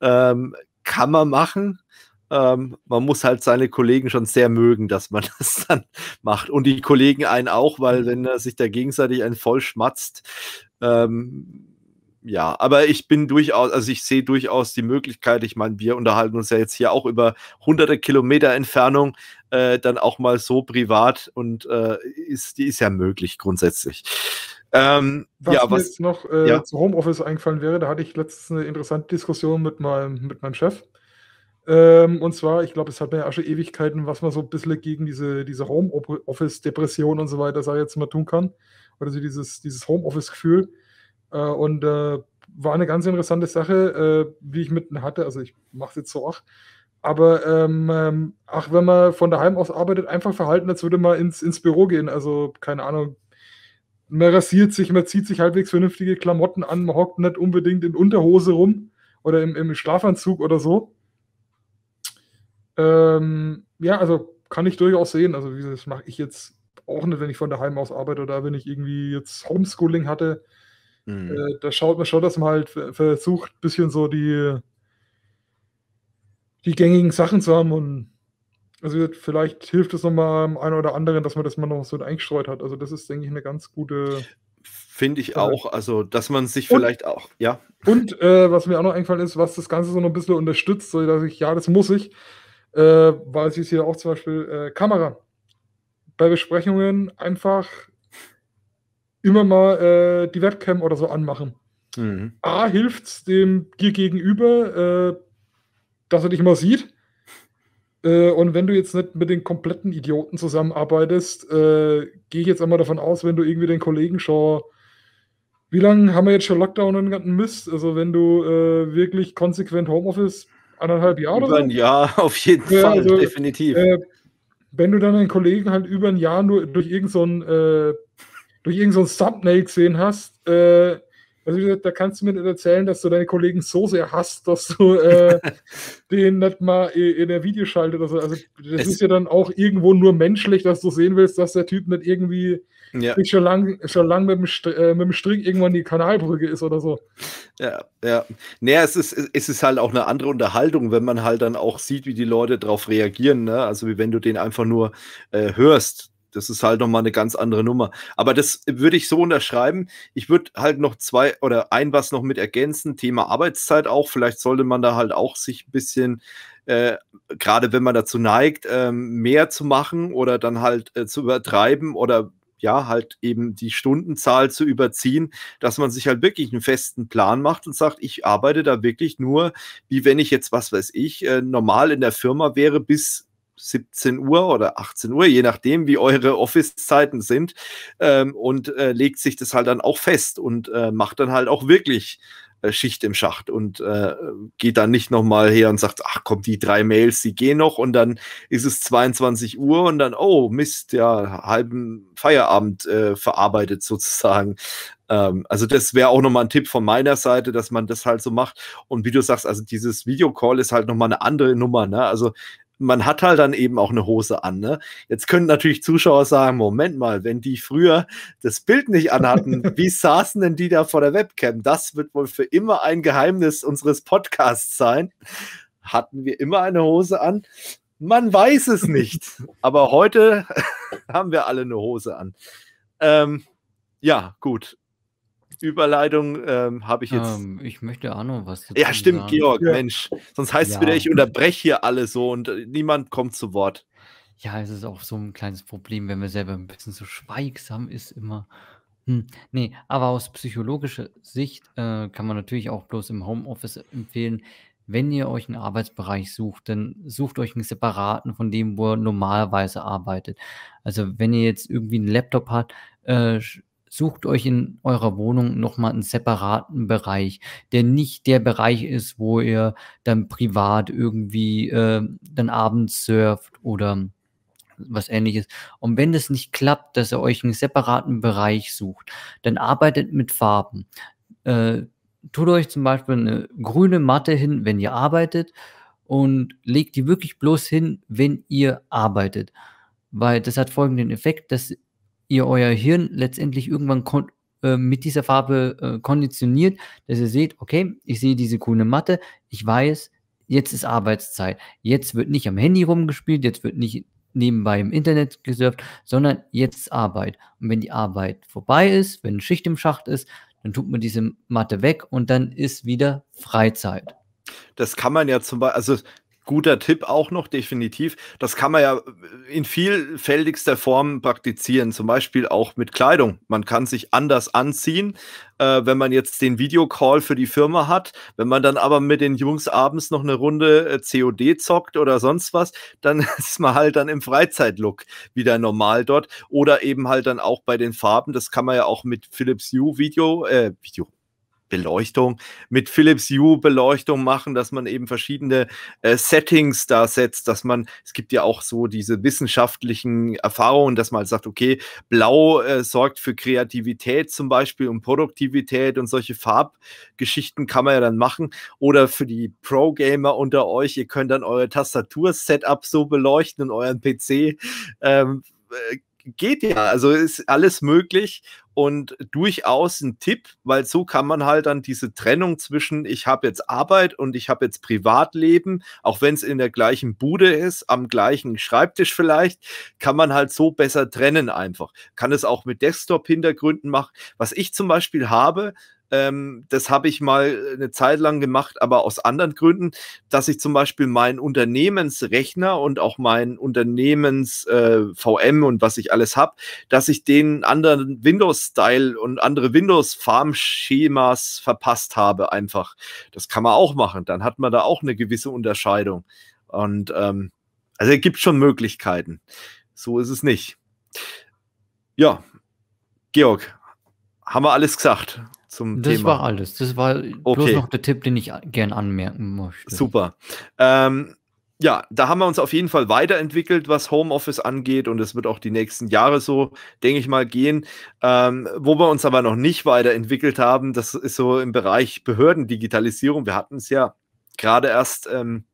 Ähm, kann man machen. Ähm, man muss halt seine Kollegen schon sehr mögen, dass man (laughs) das dann macht. Und die Kollegen einen auch, weil mhm. wenn er sich da gegenseitig einen voll schmatzt, ähm, ja, aber ich bin durchaus, also ich sehe durchaus die Möglichkeit, ich meine, wir unterhalten uns ja jetzt hier auch über hunderte Kilometer Entfernung, äh, dann auch mal so privat und äh, ist, die ist ja möglich grundsätzlich. Ähm, was ja, mir was, jetzt noch äh, ja? zu Homeoffice eingefallen wäre, da hatte ich letztens eine interessante Diskussion mit meinem, mit meinem Chef. Ähm, und zwar, ich glaube, es hat mir ja schon Ewigkeiten, was man so ein bisschen gegen diese, diese Homeoffice-Depression und so weiter, sage ich jetzt mal, tun kann. Oder so dieses, dieses Homeoffice-Gefühl. Äh, und äh, war eine ganz interessante Sache, äh, wie ich mitten hatte. Also ich mache es jetzt so auch. Aber ähm, ähm auch wenn man von daheim aus arbeitet, einfach verhalten, als würde man ins, ins Büro gehen. Also keine Ahnung, man rasiert sich, man zieht sich halbwegs vernünftige Klamotten an, man hockt nicht unbedingt in Unterhose rum oder im, im Schlafanzug oder so. Ähm, ja, also kann ich durchaus sehen. Also das mache ich jetzt auch nicht, wenn ich von daheim aus arbeite oder wenn ich irgendwie jetzt Homeschooling hatte. Mhm. Äh, da schaut man schon, dass man halt versucht, ein bisschen so die, die gängigen Sachen zu haben und also vielleicht hilft es nochmal einem einen oder anderen, dass man das mal noch so eingestreut hat. Also das ist, denke ich, eine ganz gute. Finde ich auch. Also, dass man sich und, vielleicht auch, ja. Und äh, was mir auch noch eingefallen ist, was das Ganze so noch ein bisschen unterstützt, so dass ich, ja, das muss ich, äh, weil es ist hier auch zum Beispiel äh, Kamera. Bei Besprechungen einfach immer mal äh, die Webcam oder so anmachen. Mhm. A, hilft's dem dir gegenüber, äh, dass er dich mal sieht. Äh, und wenn du jetzt nicht mit den kompletten Idioten zusammenarbeitest, äh, gehe ich jetzt einmal davon aus, wenn du irgendwie den Kollegen schon. Wie lange haben wir jetzt schon Lockdown und den ganzen Mist? Also, wenn du äh, wirklich konsequent Homeoffice anderthalb Jahre über ein Jahr (laughs) auf jeden ja, Fall, also, definitiv. Äh, wenn du dann einen Kollegen halt über ein Jahr nur durch irgendeinen so durch irgendein so Thumbnail gesehen hast, äh, also gesagt, da kannst du mir nicht erzählen, dass du deine Kollegen so sehr hasst, dass du äh, (laughs) den nicht mal in der Videoschalte oder so. Also das es ist ja dann auch irgendwo nur menschlich, dass du sehen willst, dass der Typ nicht irgendwie ja. schon lang, schon lang mit, dem äh, mit dem Strick irgendwann die Kanalbrücke ist oder so. Ja, ja. Naja, es ist, es ist halt auch eine andere Unterhaltung, wenn man halt dann auch sieht, wie die Leute darauf reagieren. Ne? Also wie wenn du den einfach nur äh, hörst das ist halt nochmal eine ganz andere Nummer. Aber das würde ich so unterschreiben. Ich würde halt noch zwei oder ein was noch mit ergänzen. Thema Arbeitszeit auch. Vielleicht sollte man da halt auch sich ein bisschen, äh, gerade wenn man dazu neigt, äh, mehr zu machen oder dann halt äh, zu übertreiben oder ja, halt eben die Stundenzahl zu überziehen, dass man sich halt wirklich einen festen Plan macht und sagt, ich arbeite da wirklich nur, wie wenn ich jetzt, was weiß ich, äh, normal in der Firma wäre, bis 17 Uhr oder 18 Uhr, je nachdem, wie eure Office-Zeiten sind, ähm, und äh, legt sich das halt dann auch fest und äh, macht dann halt auch wirklich äh, Schicht im Schacht und äh, geht dann nicht nochmal her und sagt, ach komm, die drei Mails, die gehen noch und dann ist es 22 Uhr und dann, oh Mist, ja, halben Feierabend äh, verarbeitet sozusagen ähm, also das wäre auch nochmal ein Tipp von meiner Seite, dass man das halt so macht. Und wie du sagst, also dieses Videocall ist halt nochmal eine andere Nummer. Ne? Also man hat halt dann eben auch eine Hose an. Ne? Jetzt können natürlich Zuschauer sagen, Moment mal, wenn die früher das Bild nicht anhatten, (laughs) wie saßen denn die da vor der Webcam? Das wird wohl für immer ein Geheimnis unseres Podcasts sein. Hatten wir immer eine Hose an? Man weiß es nicht. (laughs) Aber heute (laughs) haben wir alle eine Hose an. Ähm, ja, gut. Überleitung ähm, habe ich jetzt. Ähm, ich möchte auch noch was. Ja, stimmt, sagen. Georg, ja. Mensch. Sonst heißt ja. es wieder, ich unterbreche hier alle so und äh, niemand kommt zu Wort. Ja, es ist auch so ein kleines Problem, wenn man selber ein bisschen so schweigsam ist immer. Hm, nee, aber aus psychologischer Sicht äh, kann man natürlich auch bloß im Homeoffice empfehlen, wenn ihr euch einen Arbeitsbereich sucht, dann sucht euch einen separaten von dem, wo ihr normalerweise arbeitet. Also wenn ihr jetzt irgendwie einen Laptop habt, äh, sucht euch in eurer Wohnung nochmal einen separaten Bereich, der nicht der Bereich ist, wo ihr dann privat irgendwie äh, dann abends surft oder was ähnliches. Und wenn das nicht klappt, dass ihr euch einen separaten Bereich sucht, dann arbeitet mit Farben. Äh, tut euch zum Beispiel eine grüne Matte hin, wenn ihr arbeitet und legt die wirklich bloß hin, wenn ihr arbeitet. Weil das hat folgenden Effekt, dass ihr euer Hirn letztendlich irgendwann äh, mit dieser Farbe äh, konditioniert, dass ihr seht, okay, ich sehe diese coole Matte, ich weiß, jetzt ist Arbeitszeit. Jetzt wird nicht am Handy rumgespielt, jetzt wird nicht nebenbei im Internet gesurft, sondern jetzt Arbeit. Und wenn die Arbeit vorbei ist, wenn Schicht im Schacht ist, dann tut man diese Matte weg und dann ist wieder Freizeit. Das kann man ja zum Beispiel, also guter Tipp auch noch, definitiv. Das kann man ja in vielfältigster Form praktizieren, zum Beispiel auch mit Kleidung. Man kann sich anders anziehen, äh, wenn man jetzt den Videocall für die Firma hat. Wenn man dann aber mit den Jungs abends noch eine Runde äh, COD zockt oder sonst was, dann (laughs) ist man halt dann im Freizeitlook wieder normal dort. Oder eben halt dann auch bei den Farben. Das kann man ja auch mit Philips U Video, äh, Video, Beleuchtung mit Philips Hue Beleuchtung machen, dass man eben verschiedene äh, Settings da setzt, dass man, es gibt ja auch so diese wissenschaftlichen Erfahrungen, dass man halt sagt, okay, Blau äh, sorgt für Kreativität zum Beispiel und Produktivität und solche Farbgeschichten kann man ja dann machen. Oder für die Pro-Gamer unter euch, ihr könnt dann eure Tastatur-Setup so beleuchten und euren PC. Ähm, äh, geht ja. Also ist alles möglich und durchaus ein Tipp, weil so kann man halt dann diese Trennung zwischen ich habe jetzt Arbeit und ich habe jetzt Privatleben, auch wenn es in der gleichen Bude ist, am gleichen Schreibtisch vielleicht, kann man halt so besser trennen einfach. Kann es auch mit Desktop-Hintergründen machen. Was ich zum Beispiel habe, ähm, das habe ich mal äh, eine Zeit lang gemacht, aber aus anderen Gründen, dass ich zum Beispiel meinen Unternehmensrechner und auch meinen Unternehmens-VM äh, und was ich alles habe, dass ich den anderen Windows-Style und andere Windows-Farm-Schemas verpasst habe einfach. Das kann man auch machen. Dann hat man da auch eine gewisse Unterscheidung. Und ähm, also es gibt schon Möglichkeiten. So ist es nicht. Ja, Georg, haben wir alles gesagt? zum das Thema. Das war alles. Das war okay. bloß noch der Tipp, den ich gern anmerken möchte. Super. Ähm, ja, da haben wir uns auf jeden Fall weiterentwickelt, was Homeoffice angeht und es wird auch die nächsten Jahre so, denke ich mal, gehen. Ähm, wo wir uns aber noch nicht weiterentwickelt haben, das ist so im Bereich Behördendigitalisierung. Wir hatten es ja gerade erst ähm,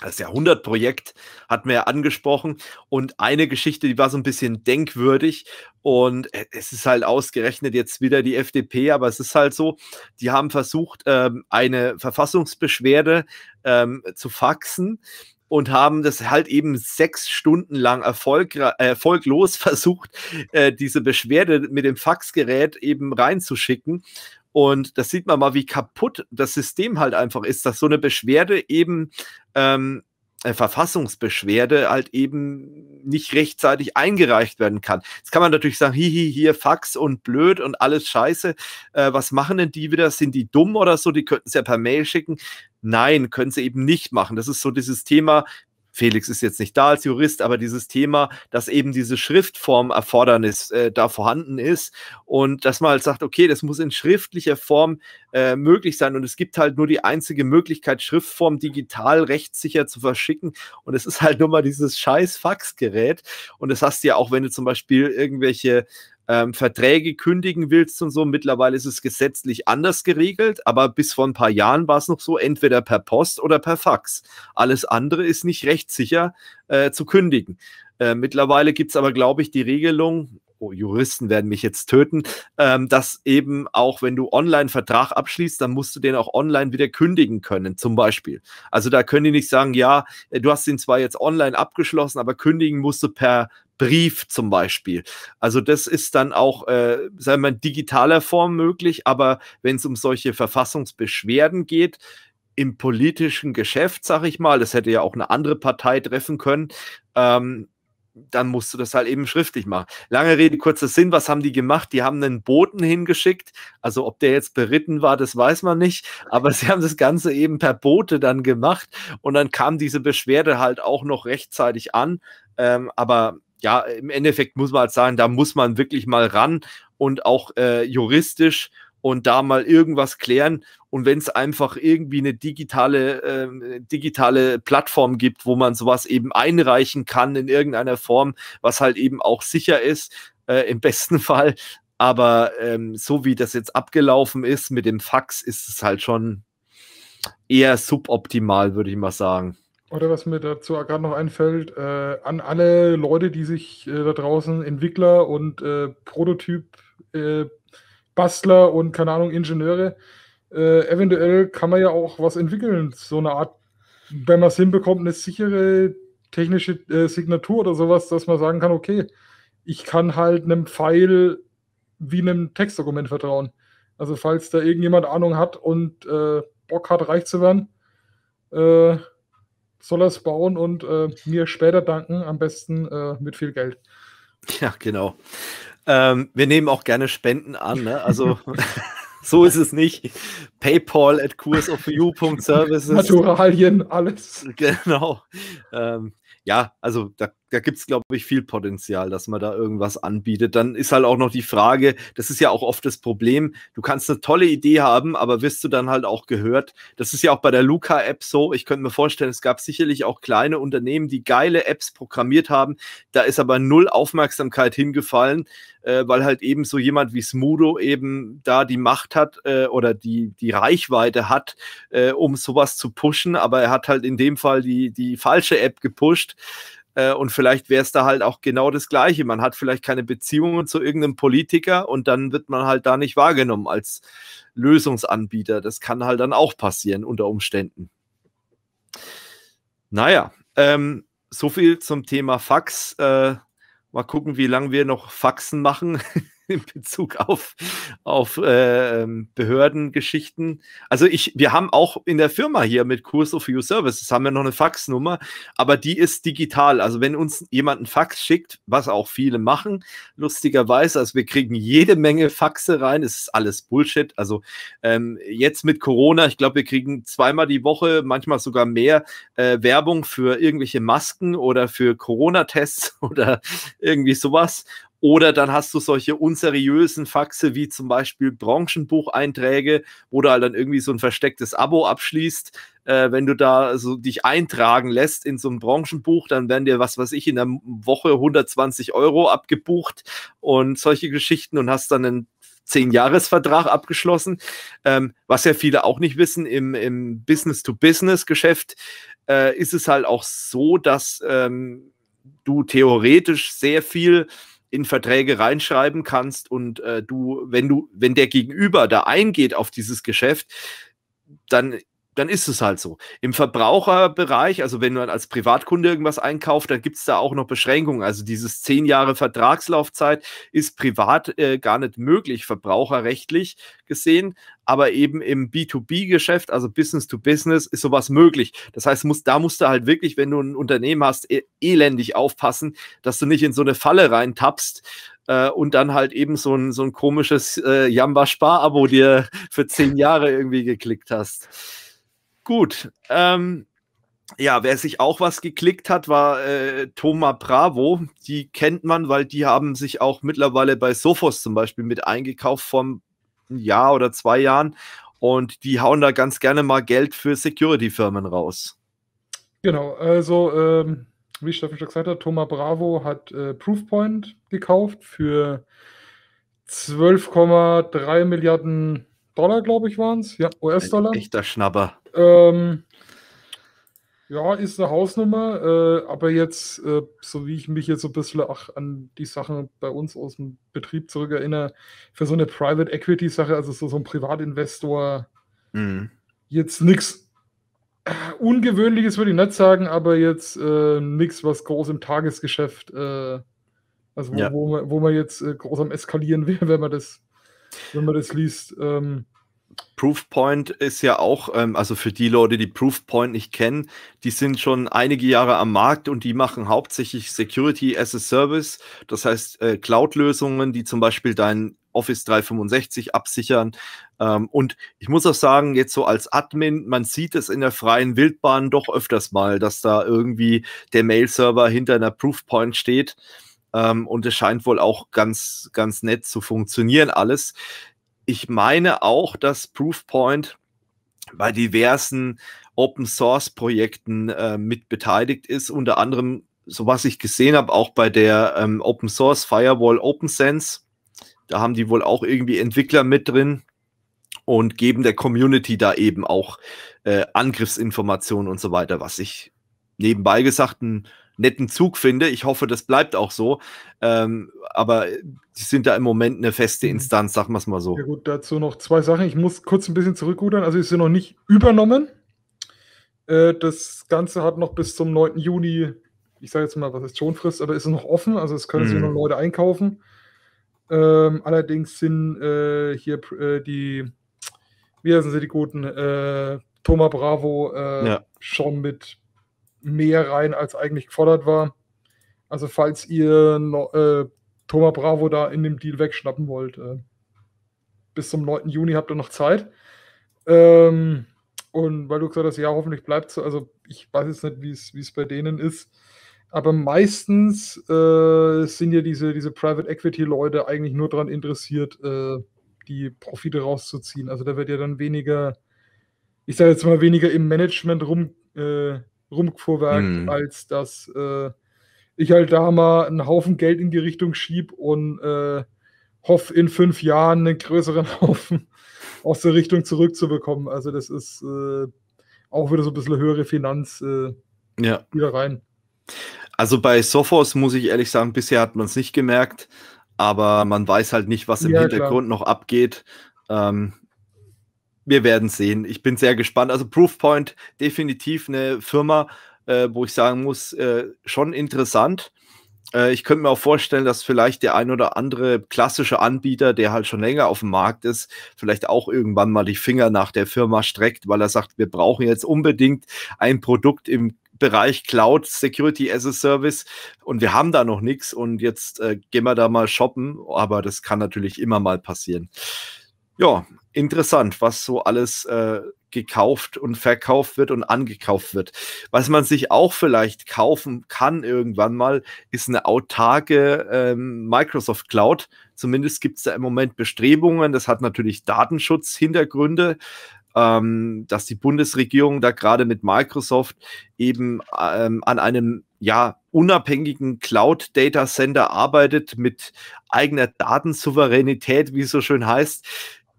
das Jahrhundertprojekt hat mir ja angesprochen und eine Geschichte, die war so ein bisschen denkwürdig und äh, es ist halt ausgerechnet jetzt wieder die FDP, aber es ist halt so, die haben versucht, ähm, eine Verfassungsbeschwerde ähm, zu faxen und haben das halt eben sechs Stunden lang erfolg, erfolglos (laughs) versucht, äh, diese Beschwerde mit dem Faxgerät eben reinzuschicken. Und das sieht man mal, wie kaputt das System halt einfach ist, dass so eine Beschwerde eben, ähm, eine äh, Verfassungsbeschwerde halt eben nicht rechtzeitig eingereicht werden kann. Jetzt kann man natürlich sagen, hihi, hier Fax und blöd und alles scheiße. Äh, was machen denn die wieder? Sind die dumm oder so? Die könnten es ja per Mail schicken. Nein, können sie eben nicht machen. Das ist so dieses Thema, Felix ist jetzt nicht da als Jurist, aber dieses Thema, dass eben diese Schriftformerfordernis äh, da vorhanden ist und dass man halt sagt, okay, das muss in schriftlicher Form äh, möglich sein und es gibt halt nur die einzige Möglichkeit, Schriftform digital rechtssicher zu verschicken und es ist halt (laughs) nur mal dieses scheiß Faxgerät und das hast du ja auch, wenn du zum Beispiel irgendwelche ähm, Verträge kündigen willst und so. Mittlerweile ist es gesetzlich anders geregelt, aber bis vor ein paar Jahren war es noch so, entweder per Post oder per Fax. Alles andere ist nicht rechtssicher äh, zu kündigen. Äh, mittlerweile gibt es aber, glaube ich, die Regelung, Oh, Juristen werden mich jetzt töten, ähm, dass eben auch wenn du online Vertrag abschließt, dann musst du den auch online wieder kündigen können, zum Beispiel. Also da können die nicht sagen, ja, äh, du hast ihn zwar jetzt online abgeschlossen, aber kündigen musst du per Brief zum Beispiel. Also das ist dann auch, äh, sagen wir, mal, in digitaler Form möglich, aber wenn es um solche Verfassungsbeschwerden geht, im politischen Geschäft, sag ich mal, das hätte ja auch eine andere Partei treffen können, ähm, dann musst du das halt eben schriftlich machen. Lange Rede, kurzer Sinn, was haben die gemacht? Die haben einen Boten hingeschickt. Also ob der jetzt beritten war, das weiß man nicht. Aber sie haben das Ganze eben per Bote dann gemacht. Und dann kam diese Beschwerde halt auch noch rechtzeitig an. Ähm, aber ja, im Endeffekt muss man halt sagen, da muss man wirklich mal ran und auch äh, juristisch und da mal irgendwas klären. Und wenn es einfach irgendwie eine digitale, äh, digitale Plattform gibt, wo man sowas eben einreichen kann in irgendeiner Form, was halt eben auch sicher ist, äh, im (laughs) besten Fall. Aber ähm, so wie das jetzt abgelaufen ist mit dem Fax, ist es halt schon eher suboptimal, würde ich mal sagen. Oder was mir dazu gerade noch einfällt, äh, an alle Leute, die sich äh, da draußen Entwickler und äh, Prototyp äh, Bastler und, keine Ahnung, Ingenieure. Äh, eventuell kann man ja auch was entwickeln, so eine Art, wenn man es hinbekommt, eine sichere technische äh, Signatur oder sowas, dass man sagen kann, okay, ich kann halt einem Pfeil wie einem Textdokument vertrauen. Also falls da irgendjemand Ahnung hat und äh, Bock hat, reich zu werden, äh, soll er es bauen und äh, mir später danken, am besten äh, mit viel Geld. Ja, genau. Ähm, wir nehmen auch gerne Spenden an, ne? Also (laughs) so ist es nicht. Paypal at courseofyou.services. Naturalien, alles. Genau. Ähm, ja, also da da gibt es, glaube ich, viel Potenzial, dass man da irgendwas anbietet. Dann ist halt auch noch die Frage, das ist ja auch oft das Problem, du kannst eine tolle Idee haben, aber wirst du dann halt auch gehört. Das ist ja auch bei der Luca-App so. Ich könnte mir vorstellen, es gab sicherlich auch kleine Unternehmen, die geile Apps programmiert haben. Da ist aber null Aufmerksamkeit hingefallen, äh, weil halt eben so jemand wie Smudo eben da die Macht hat äh, oder die, die Reichweite hat, äh, um sowas zu pushen. Aber er hat halt in dem Fall die, die falsche App gepusht. Äh, und vielleicht wäre es da halt auch genau das Gleiche. Man hat vielleicht keine Beziehungen zu irgendeinem Politiker und dann wird man halt da nicht wahrgenommen als Lösungsanbieter. Das kann halt dann auch passieren unter Umständen. Naja, ähm, so viel zum Thema Fax. Äh, mal gucken, wie lange wir noch Faxen machen. (laughs) (laughs) in Bezug auf, auf äh, Behördengeschichten. Also ich, wir haben auch in der Firma hier mit Kurs of Your Services haben wir noch eine Faxnummer, aber die ist digital. Also wenn uns jemand einen Fax schickt, was auch viele machen, lustigerweise, also wir kriegen jede Menge Faxe rein, es ist alles Bullshit. Also ähm, jetzt mit Corona, ich glaube, wir kriegen zweimal die Woche, manchmal sogar mehr äh, Werbung für irgendwelche Masken oder für Corona-Tests (laughs) oder irgendwie sowas. Oder dann hast du solche unseriösen Faxe wie zum Beispiel Branchenbucheinträge, wo du halt dann irgendwie so ein verstecktes Abo abschließt. Äh, wenn du da so dich eintragen lässt in so ein Branchenbuch, dann werden dir, was weiß ich, in der Woche 120 Euro abgebucht und solche Geschichten und hast dann einen Zehn-Jahres-Vertrag abgeschlossen. Ähm, was ja viele auch nicht wissen, im, im Business-to-Business-Geschäft äh, ist es halt auch so, dass ähm, du theoretisch sehr viel in Verträge reinschreiben kannst und äh, du, wenn du, wenn der Gegenüber da eingeht auf dieses Geschäft, dann dann ist es halt so. Im Verbraucherbereich, also wenn man als Privatkunde irgendwas einkauft, dann gibt es da auch noch Beschränkungen. Also dieses zehn Jahre Vertragslaufzeit ist privat äh, gar nicht möglich, verbraucherrechtlich gesehen. Aber eben im B2B-Geschäft, also Business to Business, ist sowas möglich. Das heißt, muss, da musst du halt wirklich, wenn du ein Unternehmen hast, e elendig aufpassen, dass du nicht in so eine Falle reintappst, äh, und dann halt eben so ein, so ein komisches äh, Jamba-Spar-Abo dir für zehn Jahre irgendwie geklickt hast. Gut. Ähm, ja, wer sich auch was geklickt hat, war äh, Thoma Bravo. Die kennt man, weil die haben sich auch mittlerweile bei Sophos zum Beispiel mit eingekauft vor einem Jahr oder zwei Jahren. Und die hauen da ganz gerne mal Geld für Security-Firmen raus. Genau, also ähm, wie Steffen schon gesagt hat, Thomas Bravo hat äh, Proofpoint gekauft für 12,3 Milliarden Dollar, glaube ich, waren es. Ja, US-Dollar. Echter Schnapper. Ähm, ja, ist eine Hausnummer, äh, aber jetzt, äh, so wie ich mich jetzt so ein bisschen auch an die Sachen bei uns aus dem Betrieb zurückerinnere, für so eine Private Equity Sache, also so, so ein Privatinvestor, mhm. jetzt nichts äh, Ungewöhnliches würde ich nicht sagen, aber jetzt äh, nichts, was groß im Tagesgeschäft, äh, also wo, ja. wo, man, wo man jetzt äh, groß am Eskalieren (laughs) wäre, wenn man das, wenn man das liest. Ähm, Proofpoint ist ja auch, ähm, also für die Leute, die Proofpoint nicht kennen, die sind schon einige Jahre am Markt und die machen hauptsächlich Security as a Service, das heißt äh, Cloud-Lösungen, die zum Beispiel dein Office 365 absichern. Ähm, und ich muss auch sagen, jetzt so als Admin, man sieht es in der freien Wildbahn doch öfters mal, dass da irgendwie der Mail-Server hinter einer Proofpoint steht. Ähm, und es scheint wohl auch ganz, ganz nett zu funktionieren alles ich meine auch, dass Proofpoint bei diversen Open Source Projekten äh, mit beteiligt ist, unter anderem, so was ich gesehen habe, auch bei der ähm, Open Source Firewall OpenSense. Da haben die wohl auch irgendwie Entwickler mit drin und geben der Community da eben auch äh, Angriffsinformationen und so weiter, was ich nebenbei gesagt ein netten Zug finde. Ich hoffe, das bleibt auch so. Ähm, aber die sind da im Moment eine feste mhm. Instanz, sagen wir es mal so. Ja gut, dazu noch zwei Sachen. Ich muss kurz ein bisschen zurückrudern. Also ist sie noch nicht übernommen. Äh, das Ganze hat noch bis zum 9. Juni, ich sage jetzt mal, was ist schon Frist, aber ist noch offen. Also es können mhm. sich noch Leute einkaufen. Ähm, allerdings sind äh, hier äh, die, wie heißen sie, die guten äh, Thomas Bravo äh, ja. schon mit mehr rein, als eigentlich gefordert war. Also falls ihr äh, Thomas Bravo da in dem Deal wegschnappen wollt, äh, bis zum 9. Juni habt ihr noch Zeit. Ähm, und weil du gesagt hast, ja, hoffentlich bleibt es so. Also ich weiß jetzt nicht, wie es bei denen ist. Aber meistens äh, sind ja diese, diese Private Equity-Leute eigentlich nur daran interessiert, äh, die Profite rauszuziehen. Also da wird ja dann weniger, ich sage jetzt mal, weniger im Management rum äh, rumgefuhrwerkt, mhm. als dass äh, ich halt da mal einen Haufen Geld in die Richtung schieb und äh, hoffe, in fünf Jahren einen größeren (laughs) Haufen aus der Richtung zurückzubekommen. Also das ist äh, auch wieder so ein bisschen höhere Finanz äh, ja. wieder rein. Also bei Sophos muss ich ehrlich sagen, bisher hat man es nicht gemerkt, aber man weiß halt nicht, was im ja, Hintergrund klar. noch abgeht. Ähm, wir werden sehen. Ich bin sehr gespannt. Also Proofpoint, definitiv eine Firma, äh, wo ich sagen muss, äh, schon interessant. Äh, ich könnte mir auch vorstellen, dass vielleicht der ein oder andere klassische Anbieter, der halt schon länger auf dem Markt ist, vielleicht auch irgendwann mal die Finger nach der Firma streckt, weil er sagt, wir brauchen jetzt unbedingt ein Produkt im Bereich Cloud Security as a Service und wir haben da noch nichts und jetzt äh, gehen wir da mal shoppen, aber das kann natürlich immer mal passieren. Ja, interessant, was so alles äh, gekauft und verkauft wird und angekauft wird. Was man sich auch vielleicht kaufen kann irgendwann mal, ist eine autarke ähm, Microsoft Cloud. Zumindest gibt es da im Moment Bestrebungen. Das hat natürlich Datenschutzhintergründe, ähm, dass die Bundesregierung da gerade mit Microsoft eben ähm, an einem ja, unabhängigen Cloud Data Center arbeitet mit eigener Datensouveränität, wie es so schön heißt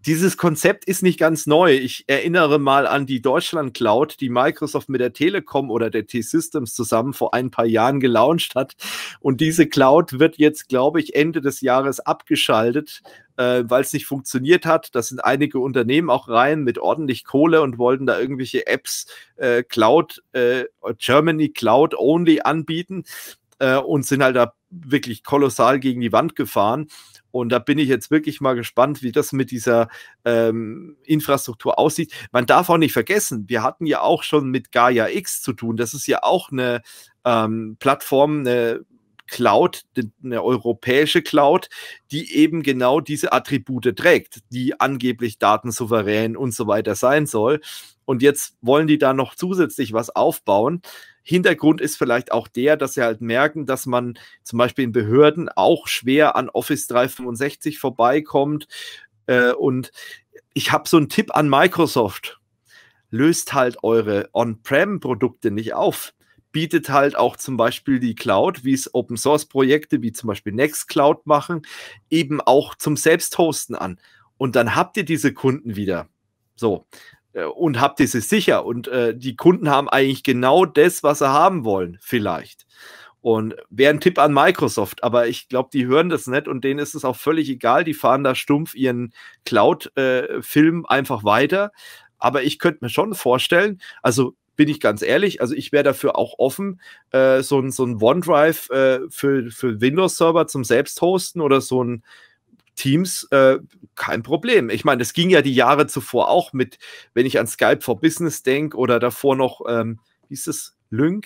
dieses Konzept ist nicht ganz neu. Ich erinnere mal an die Deutschland Cloud, die Microsoft mit der Telekom oder der T-Systems zusammen vor ein paar Jahren gelauncht hat. Und diese Cloud wird jetzt, glaube ich, Ende des Jahres abgeschaltet, äh, weil es nicht funktioniert hat. Da sind einige Unternehmen auch rein mit ordentlich Kohle und wollten da irgendwelche Apps äh, Cloud, äh, Germany Cloud Only anbieten äh, und sind halt da wirklich kolossal gegen die Wand gefahren. Und da bin ich jetzt wirklich mal gespannt, wie das mit dieser ähm, Infrastruktur aussieht. Man darf auch nicht vergessen, wir hatten ja auch schon mit Gaia X zu tun. Das ist ja auch eine ähm, Plattform, eine Cloud, eine europäische Cloud, die eben genau diese Attribute trägt, die angeblich datensouverän und so weiter sein soll. Und jetzt wollen die da noch zusätzlich was aufbauen. Hintergrund ist vielleicht auch der, dass sie halt merken, dass man zum Beispiel in Behörden auch schwer an Office 365 vorbeikommt. Äh, und ich habe so einen Tipp an Microsoft. Löst halt eure On-Prem-Produkte nicht auf bietet halt auch zum Beispiel die Cloud, wie es Open Source Projekte wie zum Beispiel Nextcloud machen, eben auch zum Selbsthosten an. Und dann habt ihr diese Kunden wieder. So, äh, und habt diese sicher. Und äh, die Kunden haben eigentlich genau das, was sie haben wollen, vielleicht. Und wäre ein Tipp an Microsoft, aber ich glaube, die hören das nicht und denen ist es auch völlig egal. Die fahren da stumpf ihren Cloud-Film äh, einfach weiter. Aber ich könnte mir schon vorstellen, also bin ich ganz ehrlich, also ich wäre dafür auch offen, äh, so ein, so ein OneDrive äh, für, für Windows-Server zum Selbsthosten oder so ein Teams äh, kein Problem. Ich meine, das ging ja die Jahre zuvor auch mit, wenn ich an Skype for Business denke oder davor noch, ähm, wie ist es, Lync?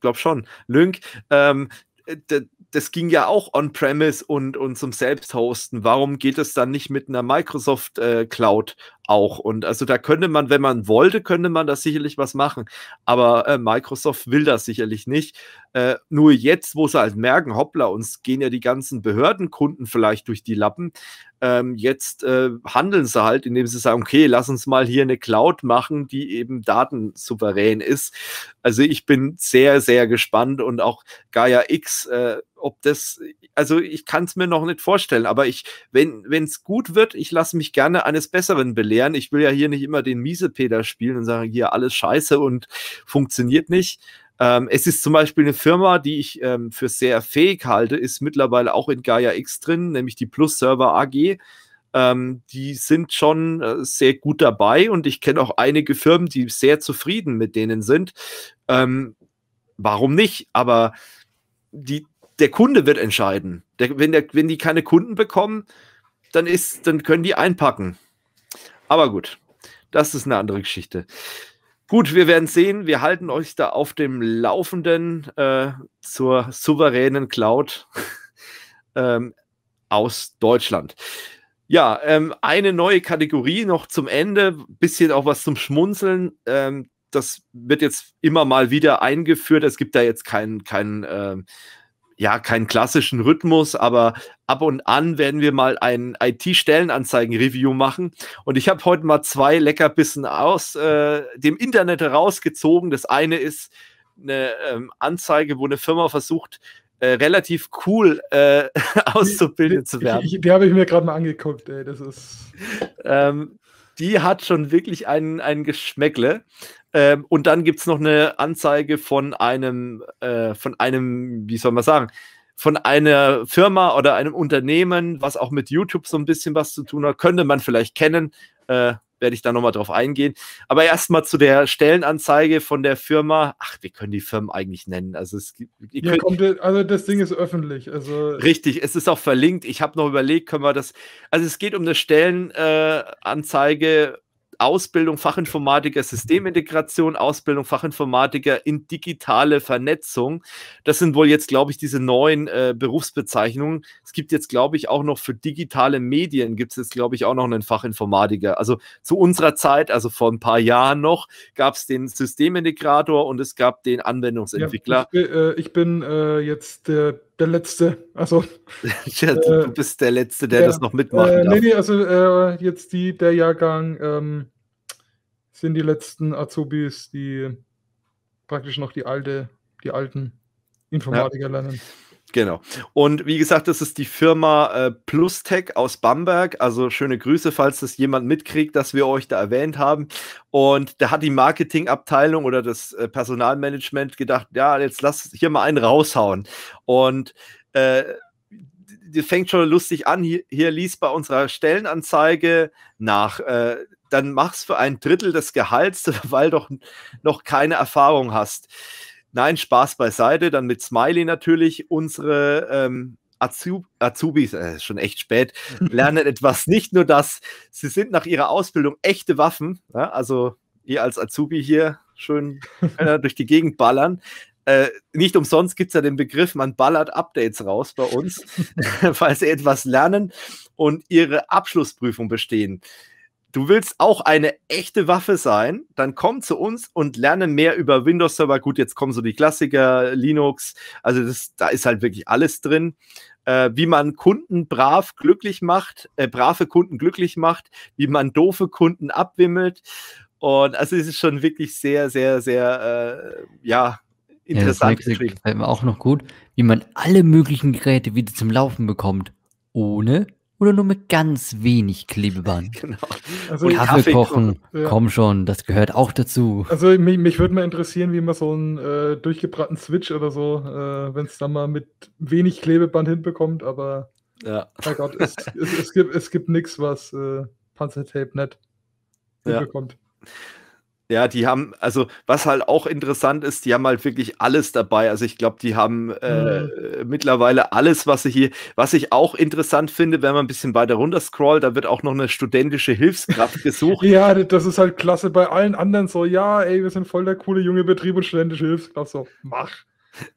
Glaub schon, Lync. Ähm, äh, das ging ja auch on-premise und, und zum Selbsthosten. Warum geht es dann nicht mit einer Microsoft äh, Cloud auch. Und also da könnte man, wenn man wollte, könnte man das sicherlich was machen. Aber äh, Microsoft will das sicherlich nicht. Äh, nur jetzt, wo sie halt merken, hoppla, uns gehen ja die ganzen Behördenkunden vielleicht durch die Lappen. Ähm, jetzt äh, handeln sie halt, indem sie sagen, okay, lass uns mal hier eine Cloud machen, die eben datensouverän ist. Also ich bin sehr, sehr gespannt und auch Gaia X, äh, ob das, also ich kann es mir noch nicht vorstellen, aber ich, wenn es gut wird, ich lasse mich gerne eines Besseren belehren erklären. Ich will ja hier nicht immer den Miesepeter spielen und sagen, hier alles scheiße und funktioniert nicht. Ähm, es ist zum Beispiel eine Firma, die ich ähm, für sehr fähig halte, ist mittlerweile auch in Gaia X drin, nämlich die Plus Server AG. Ähm, die sind schon äh, sehr gut dabei und ich kenne auch einige Firmen, die sehr zufrieden mit denen sind. Ähm, warum nicht? Aber die, der Kunde wird entscheiden. Der, wenn, der, wenn die keine Kunden bekommen, dann, ist, dann können die einpacken. Aber gut, das ist eine andere Geschichte. Gut, wir werden sehen. Wir halten euch da auf dem Laufenden äh, zur souveränen Cloud (laughs) ähm, aus Deutschland. Ja, ähm, eine neue Kategorie noch zum Ende. Bisschen auch was zum Schmunzeln. Ähm, das wird jetzt immer mal wieder eingeführt. Es gibt da jetzt keinen kein, kein ähm, ja, keinen klassischen Rhythmus, aber ab und an werden wir mal ein IT-Stellenanzeigen-Review machen. Und ich habe heute mal zwei Leckerbissen aus äh, dem Internet herausgezogen. Das eine ist eine ähm, Anzeige, wo eine Firma versucht, äh, relativ cool äh, (laughs) auszubilden zu werden. Ich, ich, die habe ich mir gerade mal angeguckt, ey, das ist. Ähm, die hat schon wirklich ein, einen Geschmäckle. Ähm, und dann gibt es noch eine Anzeige von einem, äh, von einem, wie soll man sagen, von einer Firma oder einem Unternehmen, was auch mit YouTube so ein bisschen was zu tun hat, könnte man vielleicht kennen. Äh, werde ich da nochmal drauf eingehen. Aber erstmal zu der Stellenanzeige von der Firma. Ach, wir können die Firmen eigentlich nennen. Also, es, ja, kommt, also das Ding ist öffentlich. Also richtig, es ist auch verlinkt. Ich habe noch überlegt, können wir das. Also es geht um eine Stellenanzeige äh, Ausbildung Fachinformatiker Systemintegration, Ausbildung Fachinformatiker in digitale Vernetzung. Das sind wohl jetzt, glaube ich, diese neuen äh, Berufsbezeichnungen. Es gibt jetzt, glaube ich, auch noch für digitale Medien, gibt es jetzt, glaube ich, auch noch einen Fachinformatiker. Also zu unserer Zeit, also vor ein paar Jahren noch, gab es den Systemintegrator und es gab den Anwendungsentwickler. Ja, ich, äh, ich, bin äh, jetzt der der Letzte. Also, (laughs) ja, du äh, bist der Letzte, der, der das noch mitmacht. Äh, nee, nee, also äh, jetzt die, der Jahrgang ähm, sind die letzten Azubis, die praktisch noch die alte, die alten Informatiker ja. lernen. Genau. Und wie gesagt, das ist die Firma äh, PlusTech aus Bamberg. Also schöne Grüße, falls das jemand mitkriegt, dass wir euch da erwähnt haben. Und da hat die Marketingabteilung oder das äh, Personalmanagement gedacht, ja, jetzt lass hier mal einen raushauen. Und äh, das fängt schon lustig an. Hier, hier liest bei unserer Stellenanzeige nach. Äh, dann mach's für ein Drittel des Gehalts, (laughs) weil doch noch keine Erfahrung hast. Nein, Spaß beiseite. Dann mit Smiley natürlich unsere ähm, Azub Azubis, äh, schon echt spät, (laughs) lernen etwas. Nicht nur das, sie sind nach ihrer Ausbildung echte Waffen. Ja, also ihr als Azubi hier schön äh, durch die Gegend ballern. Äh, nicht umsonst gibt es ja den Begriff, man ballert Updates raus bei uns, weil (laughs) sie etwas lernen und ihre Abschlussprüfung bestehen du willst auch eine echte Waffe sein, dann komm zu uns und lerne mehr über Windows Server. Gut, jetzt kommen so die Klassiker, Linux, also das, da ist halt wirklich alles drin. Äh, wie man Kunden brav glücklich macht, äh, brave Kunden glücklich macht, wie man doofe Kunden abwimmelt. Und also es ist schon wirklich sehr, sehr, sehr, äh, ja, interessant. Ja, das gefällt mir auch noch gut, wie man alle möglichen Geräte wieder zum Laufen bekommt, ohne oder nur mit ganz wenig Klebeband. (laughs) genau. Also und Kaffee, Kaffee kochen, ja. komm schon, das gehört auch dazu. Also mich, mich würde mal interessieren, wie man so einen äh, durchgebrannten Switch oder so, äh, wenn es dann mal mit wenig Klebeband hinbekommt, aber ja. oh Gott, es, es, es, gibt, es gibt nichts, was äh, Panzertape nicht hinbekommt. Ja. Ja, die haben, also was halt auch interessant ist, die haben halt wirklich alles dabei. Also ich glaube, die haben äh, mhm. mittlerweile alles, was sie hier, was ich auch interessant finde, wenn man ein bisschen weiter runter scrollt, da wird auch noch eine studentische Hilfskraft (laughs) gesucht. ja, das ist halt klasse bei allen anderen so, ja, ey, wir sind voll der coole junge Betrieb und studentische Hilfskraft, so, mach.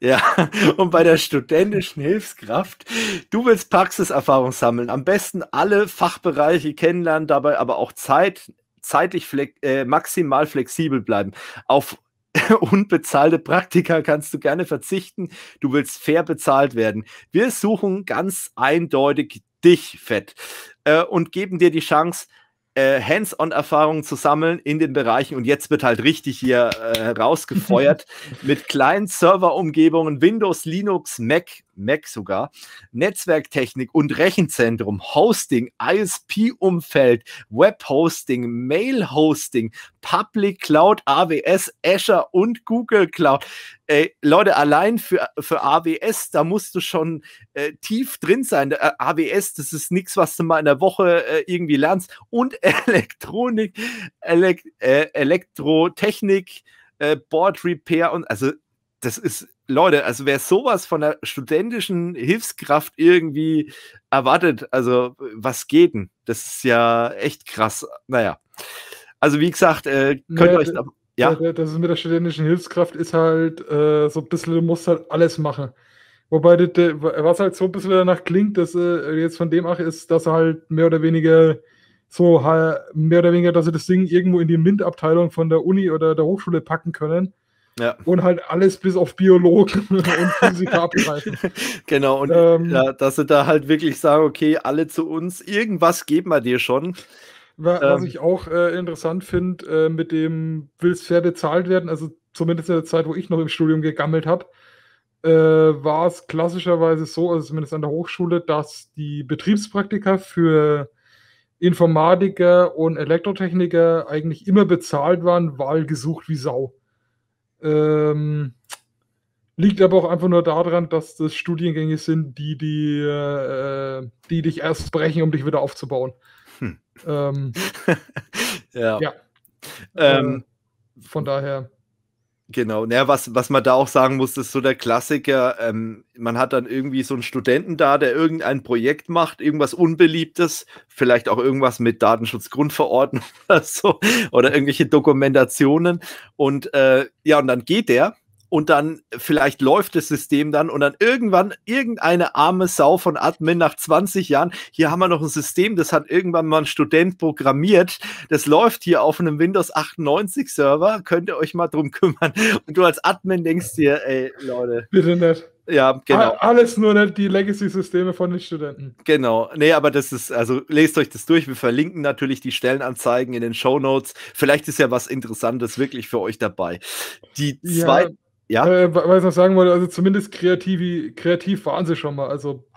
Ja, (laughs) und bei der studentischen Hilfskraft, du willst Praxiserfahrung sammeln, am besten alle Fachbereiche kennenlernen, dabei aber auch Zeit zeitlich flex äh, maximal flexibel bleiben. Auf (laughs) unbezahlte Praktika kannst du gerne verzichten. Du willst fair bezahlt werden. Wir suchen ganz eindeutig dich, Fett, äh, und geben dir die Chance, äh, Hands-on-Erfahrungen zu sammeln in den Bereichen. Und jetzt wird halt richtig hier äh, (laughs) rausgefeuert mit kleinen Serverumgebungen, Windows, Linux, Mac Mac sogar, Netzwerktechnik und Rechenzentrum, Hosting, ISP-Umfeld, Webhosting, Mail-Hosting, Public Cloud, AWS, Azure und Google Cloud. Ey, Leute, allein für, für AWS, da musst du schon äh, tief drin sein. Äh, AWS, das ist nichts, was du mal in der Woche äh, irgendwie lernst. Und (laughs) Elektronik, Elek äh, Elektrotechnik, äh, Board Repair und also das ist, Leute, also wer sowas von der studentischen Hilfskraft irgendwie erwartet, also was geht denn? Das ist ja echt krass. Naja. Also wie gesagt, äh, könnt ihr ja, euch. Ja. Das ist mit der studentischen Hilfskraft ist halt äh, so ein bisschen, du musst halt alles machen. Wobei das, was halt so ein bisschen danach klingt, dass äh, jetzt von dem ach ist, dass halt mehr oder weniger so mehr oder weniger, dass sie das Ding irgendwo in die MINT-Abteilung von der Uni oder der Hochschule packen können ja. Und halt alles bis auf Biologen (laughs) und Physiker abgreifen. (laughs) Genau, und ähm, ja, dass sie da halt wirklich sagen, okay, alle zu uns, irgendwas geben wir dir schon. Was ähm, ich auch äh, interessant finde, äh, mit dem willst fair bezahlt werden, also zumindest in der Zeit, wo ich noch im Studium gegammelt habe, äh, war es klassischerweise so, also zumindest an der Hochschule, dass die Betriebspraktika für Informatiker und Elektrotechniker eigentlich immer bezahlt waren, weil gesucht wie Sau. Ähm, liegt aber auch einfach nur daran, dass das Studiengänge sind, die, die, äh, die dich erst brechen, um dich wieder aufzubauen. Hm. Ähm, (laughs) ja. ja. Ähm, äh, von daher. Genau, naja, was, was man da auch sagen muss, ist so der Klassiker, ähm, man hat dann irgendwie so einen Studenten da, der irgendein Projekt macht, irgendwas Unbeliebtes, vielleicht auch irgendwas mit Datenschutzgrundverordnung (laughs) oder so, oder irgendwelche Dokumentationen und äh, ja, und dann geht der und dann vielleicht läuft das System dann und dann irgendwann irgendeine arme Sau von Admin nach 20 Jahren, hier haben wir noch ein System, das hat irgendwann mal ein Student programmiert, das läuft hier auf einem Windows 98 Server, könnt ihr euch mal drum kümmern. Und du als Admin denkst dir, ey Leute. Bitte nicht. Ja, genau. Alles nur nicht die Legacy-Systeme von den Studenten. Genau. Nee, aber das ist, also lest euch das durch. Wir verlinken natürlich die Stellenanzeigen in den Show Notes. Vielleicht ist ja was Interessantes wirklich für euch dabei. Die ja. zweite ja. Äh, weil ich noch sagen wollte, also zumindest kreativ, kreativ waren sie schon mal. Also,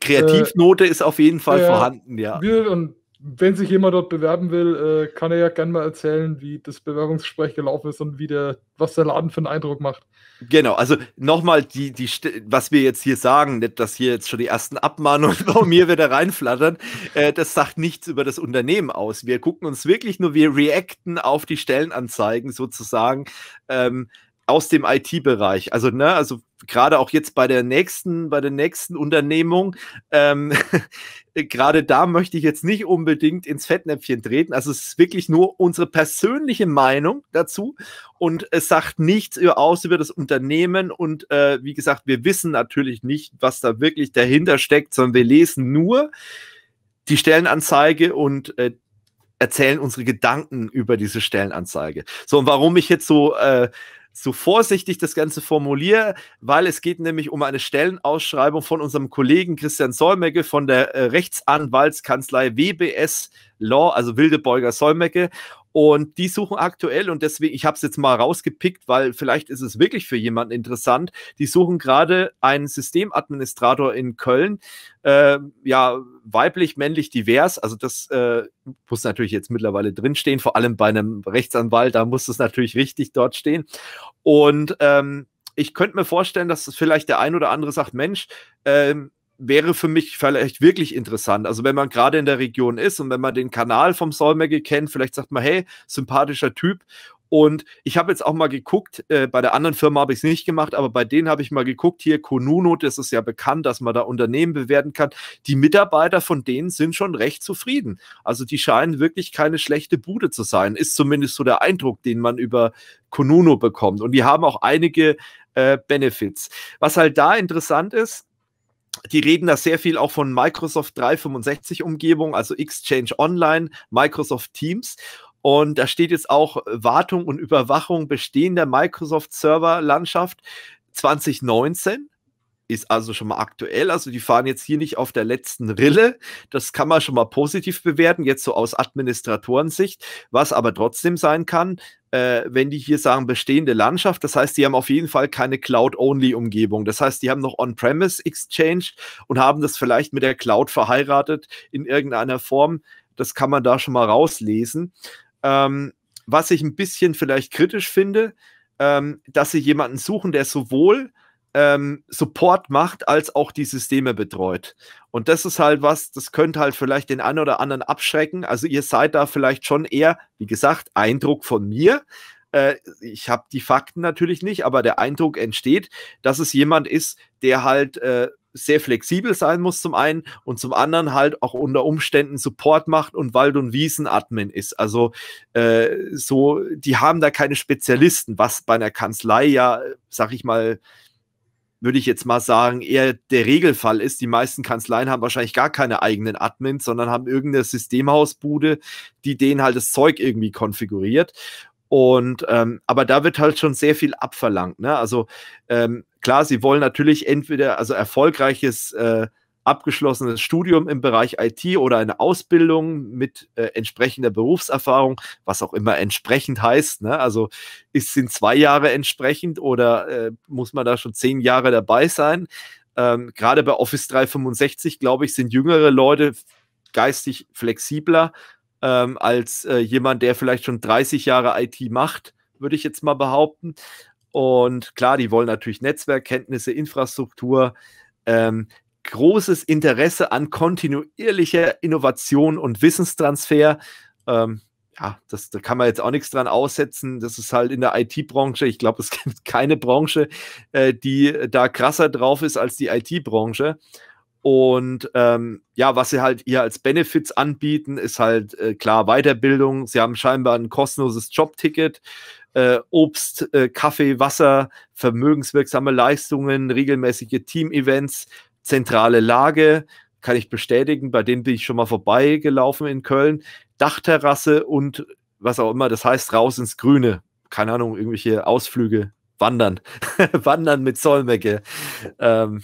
Kreativnote äh, ist auf jeden Fall äh, vorhanden, ja. Und wenn sich jemand dort bewerben will, äh, kann er ja gerne mal erzählen, wie das Bewerbungsgespräch gelaufen ist und wie der, was der Laden für einen Eindruck macht. Genau, also nochmal, die, die, was wir jetzt hier sagen, nicht, dass hier jetzt schon die ersten Abmahnungen (laughs) von mir wieder reinflattern, äh, das sagt nichts über das Unternehmen aus. Wir gucken uns wirklich nur, wir reacten auf die Stellenanzeigen sozusagen. Ähm, aus dem IT-Bereich. Also, ne, also gerade auch jetzt bei der nächsten, bei der nächsten Unternehmung, ähm, (laughs) gerade da möchte ich jetzt nicht unbedingt ins Fettnäpfchen treten. Also es ist wirklich nur unsere persönliche Meinung dazu und es sagt nichts aus über das Unternehmen. Und äh, wie gesagt, wir wissen natürlich nicht, was da wirklich dahinter steckt, sondern wir lesen nur die Stellenanzeige und äh, erzählen unsere Gedanken über diese Stellenanzeige. So, und warum ich jetzt so äh, so vorsichtig das Ganze formuliere, weil es geht nämlich um eine Stellenausschreibung von unserem Kollegen Christian Solmecke von der äh, Rechtsanwaltskanzlei WBS Law, also Wildebeuger Solmecke. Und die suchen aktuell, und deswegen, ich habe es jetzt mal rausgepickt, weil vielleicht ist es wirklich für jemanden interessant, die suchen gerade einen Systemadministrator in Köln, äh, ja, weiblich, männlich, divers. Also das äh, muss natürlich jetzt mittlerweile drinstehen, vor allem bei einem Rechtsanwalt, da muss es natürlich richtig dort stehen. Und ähm, ich könnte mir vorstellen, dass vielleicht der ein oder andere sagt, Mensch, ähm, wäre für mich vielleicht wirklich interessant. Also wenn man gerade in der Region ist und wenn man den Kanal vom Solmecke kennt, vielleicht sagt man, hey, sympathischer Typ. Und ich habe jetzt auch mal geguckt, äh, bei der anderen Firma habe ich es nicht gemacht, aber bei denen habe ich mal geguckt, hier Konuno, das ist ja bekannt, dass man da Unternehmen bewerten kann. Die Mitarbeiter von denen sind schon recht zufrieden. Also die scheinen wirklich keine schlechte Bude zu sein, ist zumindest so der Eindruck, den man über Konuno bekommt. Und die haben auch einige äh, Benefits. Was halt da interessant ist, die reden da sehr viel auch von Microsoft 365 Umgebung, also Exchange Online, Microsoft Teams. Und da steht jetzt auch äh, Wartung und Überwachung bestehender Microsoft Server Landschaft 2019 ist also schon mal aktuell. Also die fahren jetzt hier nicht auf der letzten Rille. Das kann man schon mal positiv bewerten, jetzt so aus Administratorensicht. Was aber trotzdem sein kann, äh, wenn die hier sagen bestehende Landschaft, das heißt, die haben auf jeden Fall keine Cloud-Only-Umgebung. Das heißt, die haben noch On-Premise Exchange und haben das vielleicht mit der Cloud verheiratet in irgendeiner Form. Das kann man da schon mal rauslesen. Ähm, was ich ein bisschen vielleicht kritisch finde, ähm, dass sie jemanden suchen, der sowohl ähm, Support macht, als auch die Systeme betreut. Und das ist halt was, das könnte halt vielleicht den einen oder anderen abschrecken. Also ihr seid da vielleicht schon eher, wie gesagt, Eindruck von mir. Äh, ich habe die Fakten natürlich nicht, aber der Eindruck entsteht, dass es jemand ist, der halt äh, sehr flexibel sein muss zum einen und zum anderen halt auch unter Umständen Support macht und Wald- und Wiesen-Admin ist. Also äh, so, die haben da keine Spezialisten, was bei einer Kanzlei ja, sag ich mal, würde ich jetzt mal sagen, eher der Regelfall ist. Die meisten Kanzleien haben wahrscheinlich gar keine eigenen Admins, sondern haben irgendeine Systemhausbude, die denen halt das Zeug irgendwie konfiguriert. Und ähm, aber da wird halt schon sehr viel abverlangt. Ne? Also ähm, klar, sie wollen natürlich entweder also erfolgreiches äh, abgeschlossenes Studium im Bereich IT oder eine Ausbildung mit äh, entsprechender Berufserfahrung, was auch immer entsprechend heißt. Ne? Also ist, sind zwei Jahre entsprechend oder äh, muss man da schon zehn Jahre dabei sein? Ähm, Gerade bei Office 365, glaube ich, sind jüngere Leute geistig flexibler ähm, als äh, jemand, der vielleicht schon 30 Jahre IT macht, würde ich jetzt mal behaupten. Und klar, die wollen natürlich Netzwerkkenntnisse, Infrastruktur. Ähm, großes Interesse an kontinuierlicher Innovation und Wissenstransfer. Ähm, ja, das, da kann man jetzt auch nichts dran aussetzen. Das ist halt in der IT-Branche. Ich glaube, es (laughs) gibt keine Branche, äh, die da krasser drauf ist als die IT-Branche. Und ähm, ja, was sie halt hier als Benefits anbieten, ist halt äh, klar Weiterbildung. Sie haben scheinbar ein kostenloses Jobticket, äh, Obst, äh, Kaffee, Wasser, vermögenswirksame Leistungen, regelmäßige Teamevents, zentrale Lage, kann ich bestätigen, bei denen bin ich schon mal vorbeigelaufen in Köln, Dachterrasse und was auch immer, das heißt raus ins Grüne, keine Ahnung, irgendwelche Ausflüge, Wandern, (laughs) Wandern mit Solmecke. Ähm,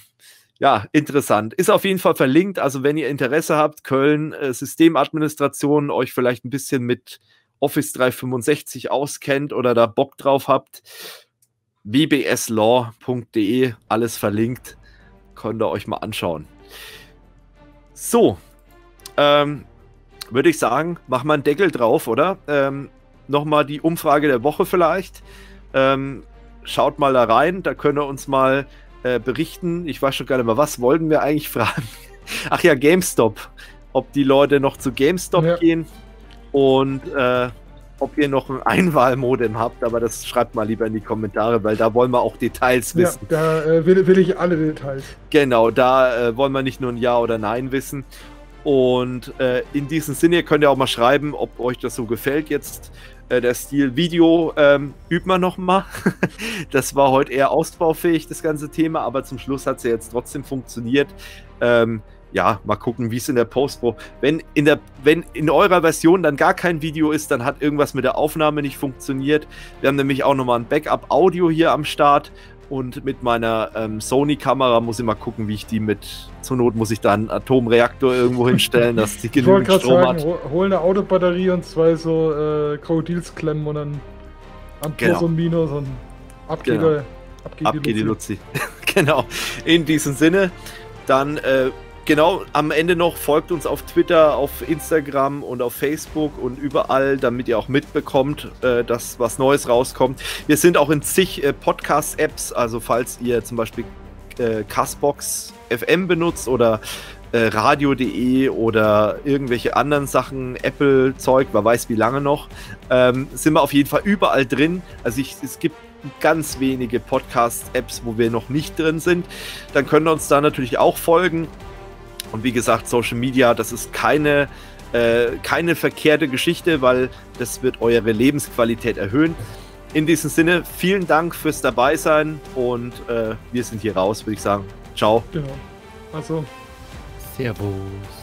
ja, interessant. Ist auf jeden Fall verlinkt. Also, wenn ihr Interesse habt, Köln, äh, Systemadministration, euch vielleicht ein bisschen mit Office 365 auskennt oder da Bock drauf habt, wbslaw.de, alles verlinkt. Könnt ihr euch mal anschauen. So. Ähm, Würde ich sagen, mach mal einen Deckel drauf, oder? Ähm, Nochmal die Umfrage der Woche vielleicht. Ähm, schaut mal da rein, da könnt ihr uns mal äh, berichten. Ich weiß schon gar nicht mehr, was wollten wir eigentlich (laughs) fragen? Ach ja, GameStop. Ob die Leute noch zu GameStop ja. gehen. Und äh, ob ihr noch ein Einwahlmodem habt, aber das schreibt mal lieber in die Kommentare, weil da wollen wir auch Details wissen. Ja, da äh, will, will, ich alle Details. Genau, da äh, wollen wir nicht nur ein Ja oder Nein wissen. Und äh, in diesem Sinne könnt ihr auch mal schreiben, ob euch das so gefällt jetzt. Äh, der Stil Video ähm, übt man nochmal. (laughs) das war heute eher ausbaufähig, das ganze Thema, aber zum Schluss hat es ja jetzt trotzdem funktioniert. Ähm, ja, mal gucken, wie es in der Postpro. Wenn in der, wenn in eurer Version dann gar kein Video ist, dann hat irgendwas mit der Aufnahme nicht funktioniert. Wir haben nämlich auch nochmal ein Backup-Audio hier am Start. Und mit meiner ähm, Sony-Kamera muss ich mal gucken, wie ich die mit. Zur Not muss ich da einen Atomreaktor irgendwo (laughs) hinstellen, dass die genügend ich Strom sagen, hat. Hol eine Autobatterie und zwei so äh, Krokodils und dann am genau. Plus und Minus und ab geht, genau. ab geht ab die Luzi. die Luzi. (laughs) genau. In diesem Sinne, dann äh, Genau, am Ende noch folgt uns auf Twitter, auf Instagram und auf Facebook und überall, damit ihr auch mitbekommt, äh, dass was Neues rauskommt. Wir sind auch in zig äh, Podcast-Apps, also falls ihr zum Beispiel äh, Castbox FM benutzt oder äh, radio.de oder irgendwelche anderen Sachen, Apple-Zeug, wer weiß wie lange noch, ähm, sind wir auf jeden Fall überall drin. Also ich, es gibt ganz wenige Podcast-Apps, wo wir noch nicht drin sind. Dann könnt ihr uns da natürlich auch folgen. Und wie gesagt, Social Media, das ist keine, äh, keine verkehrte Geschichte, weil das wird eure Lebensqualität erhöhen. In diesem Sinne, vielen Dank fürs dabei sein und äh, wir sind hier raus, würde ich sagen. Ciao. Genau. Also. Servus.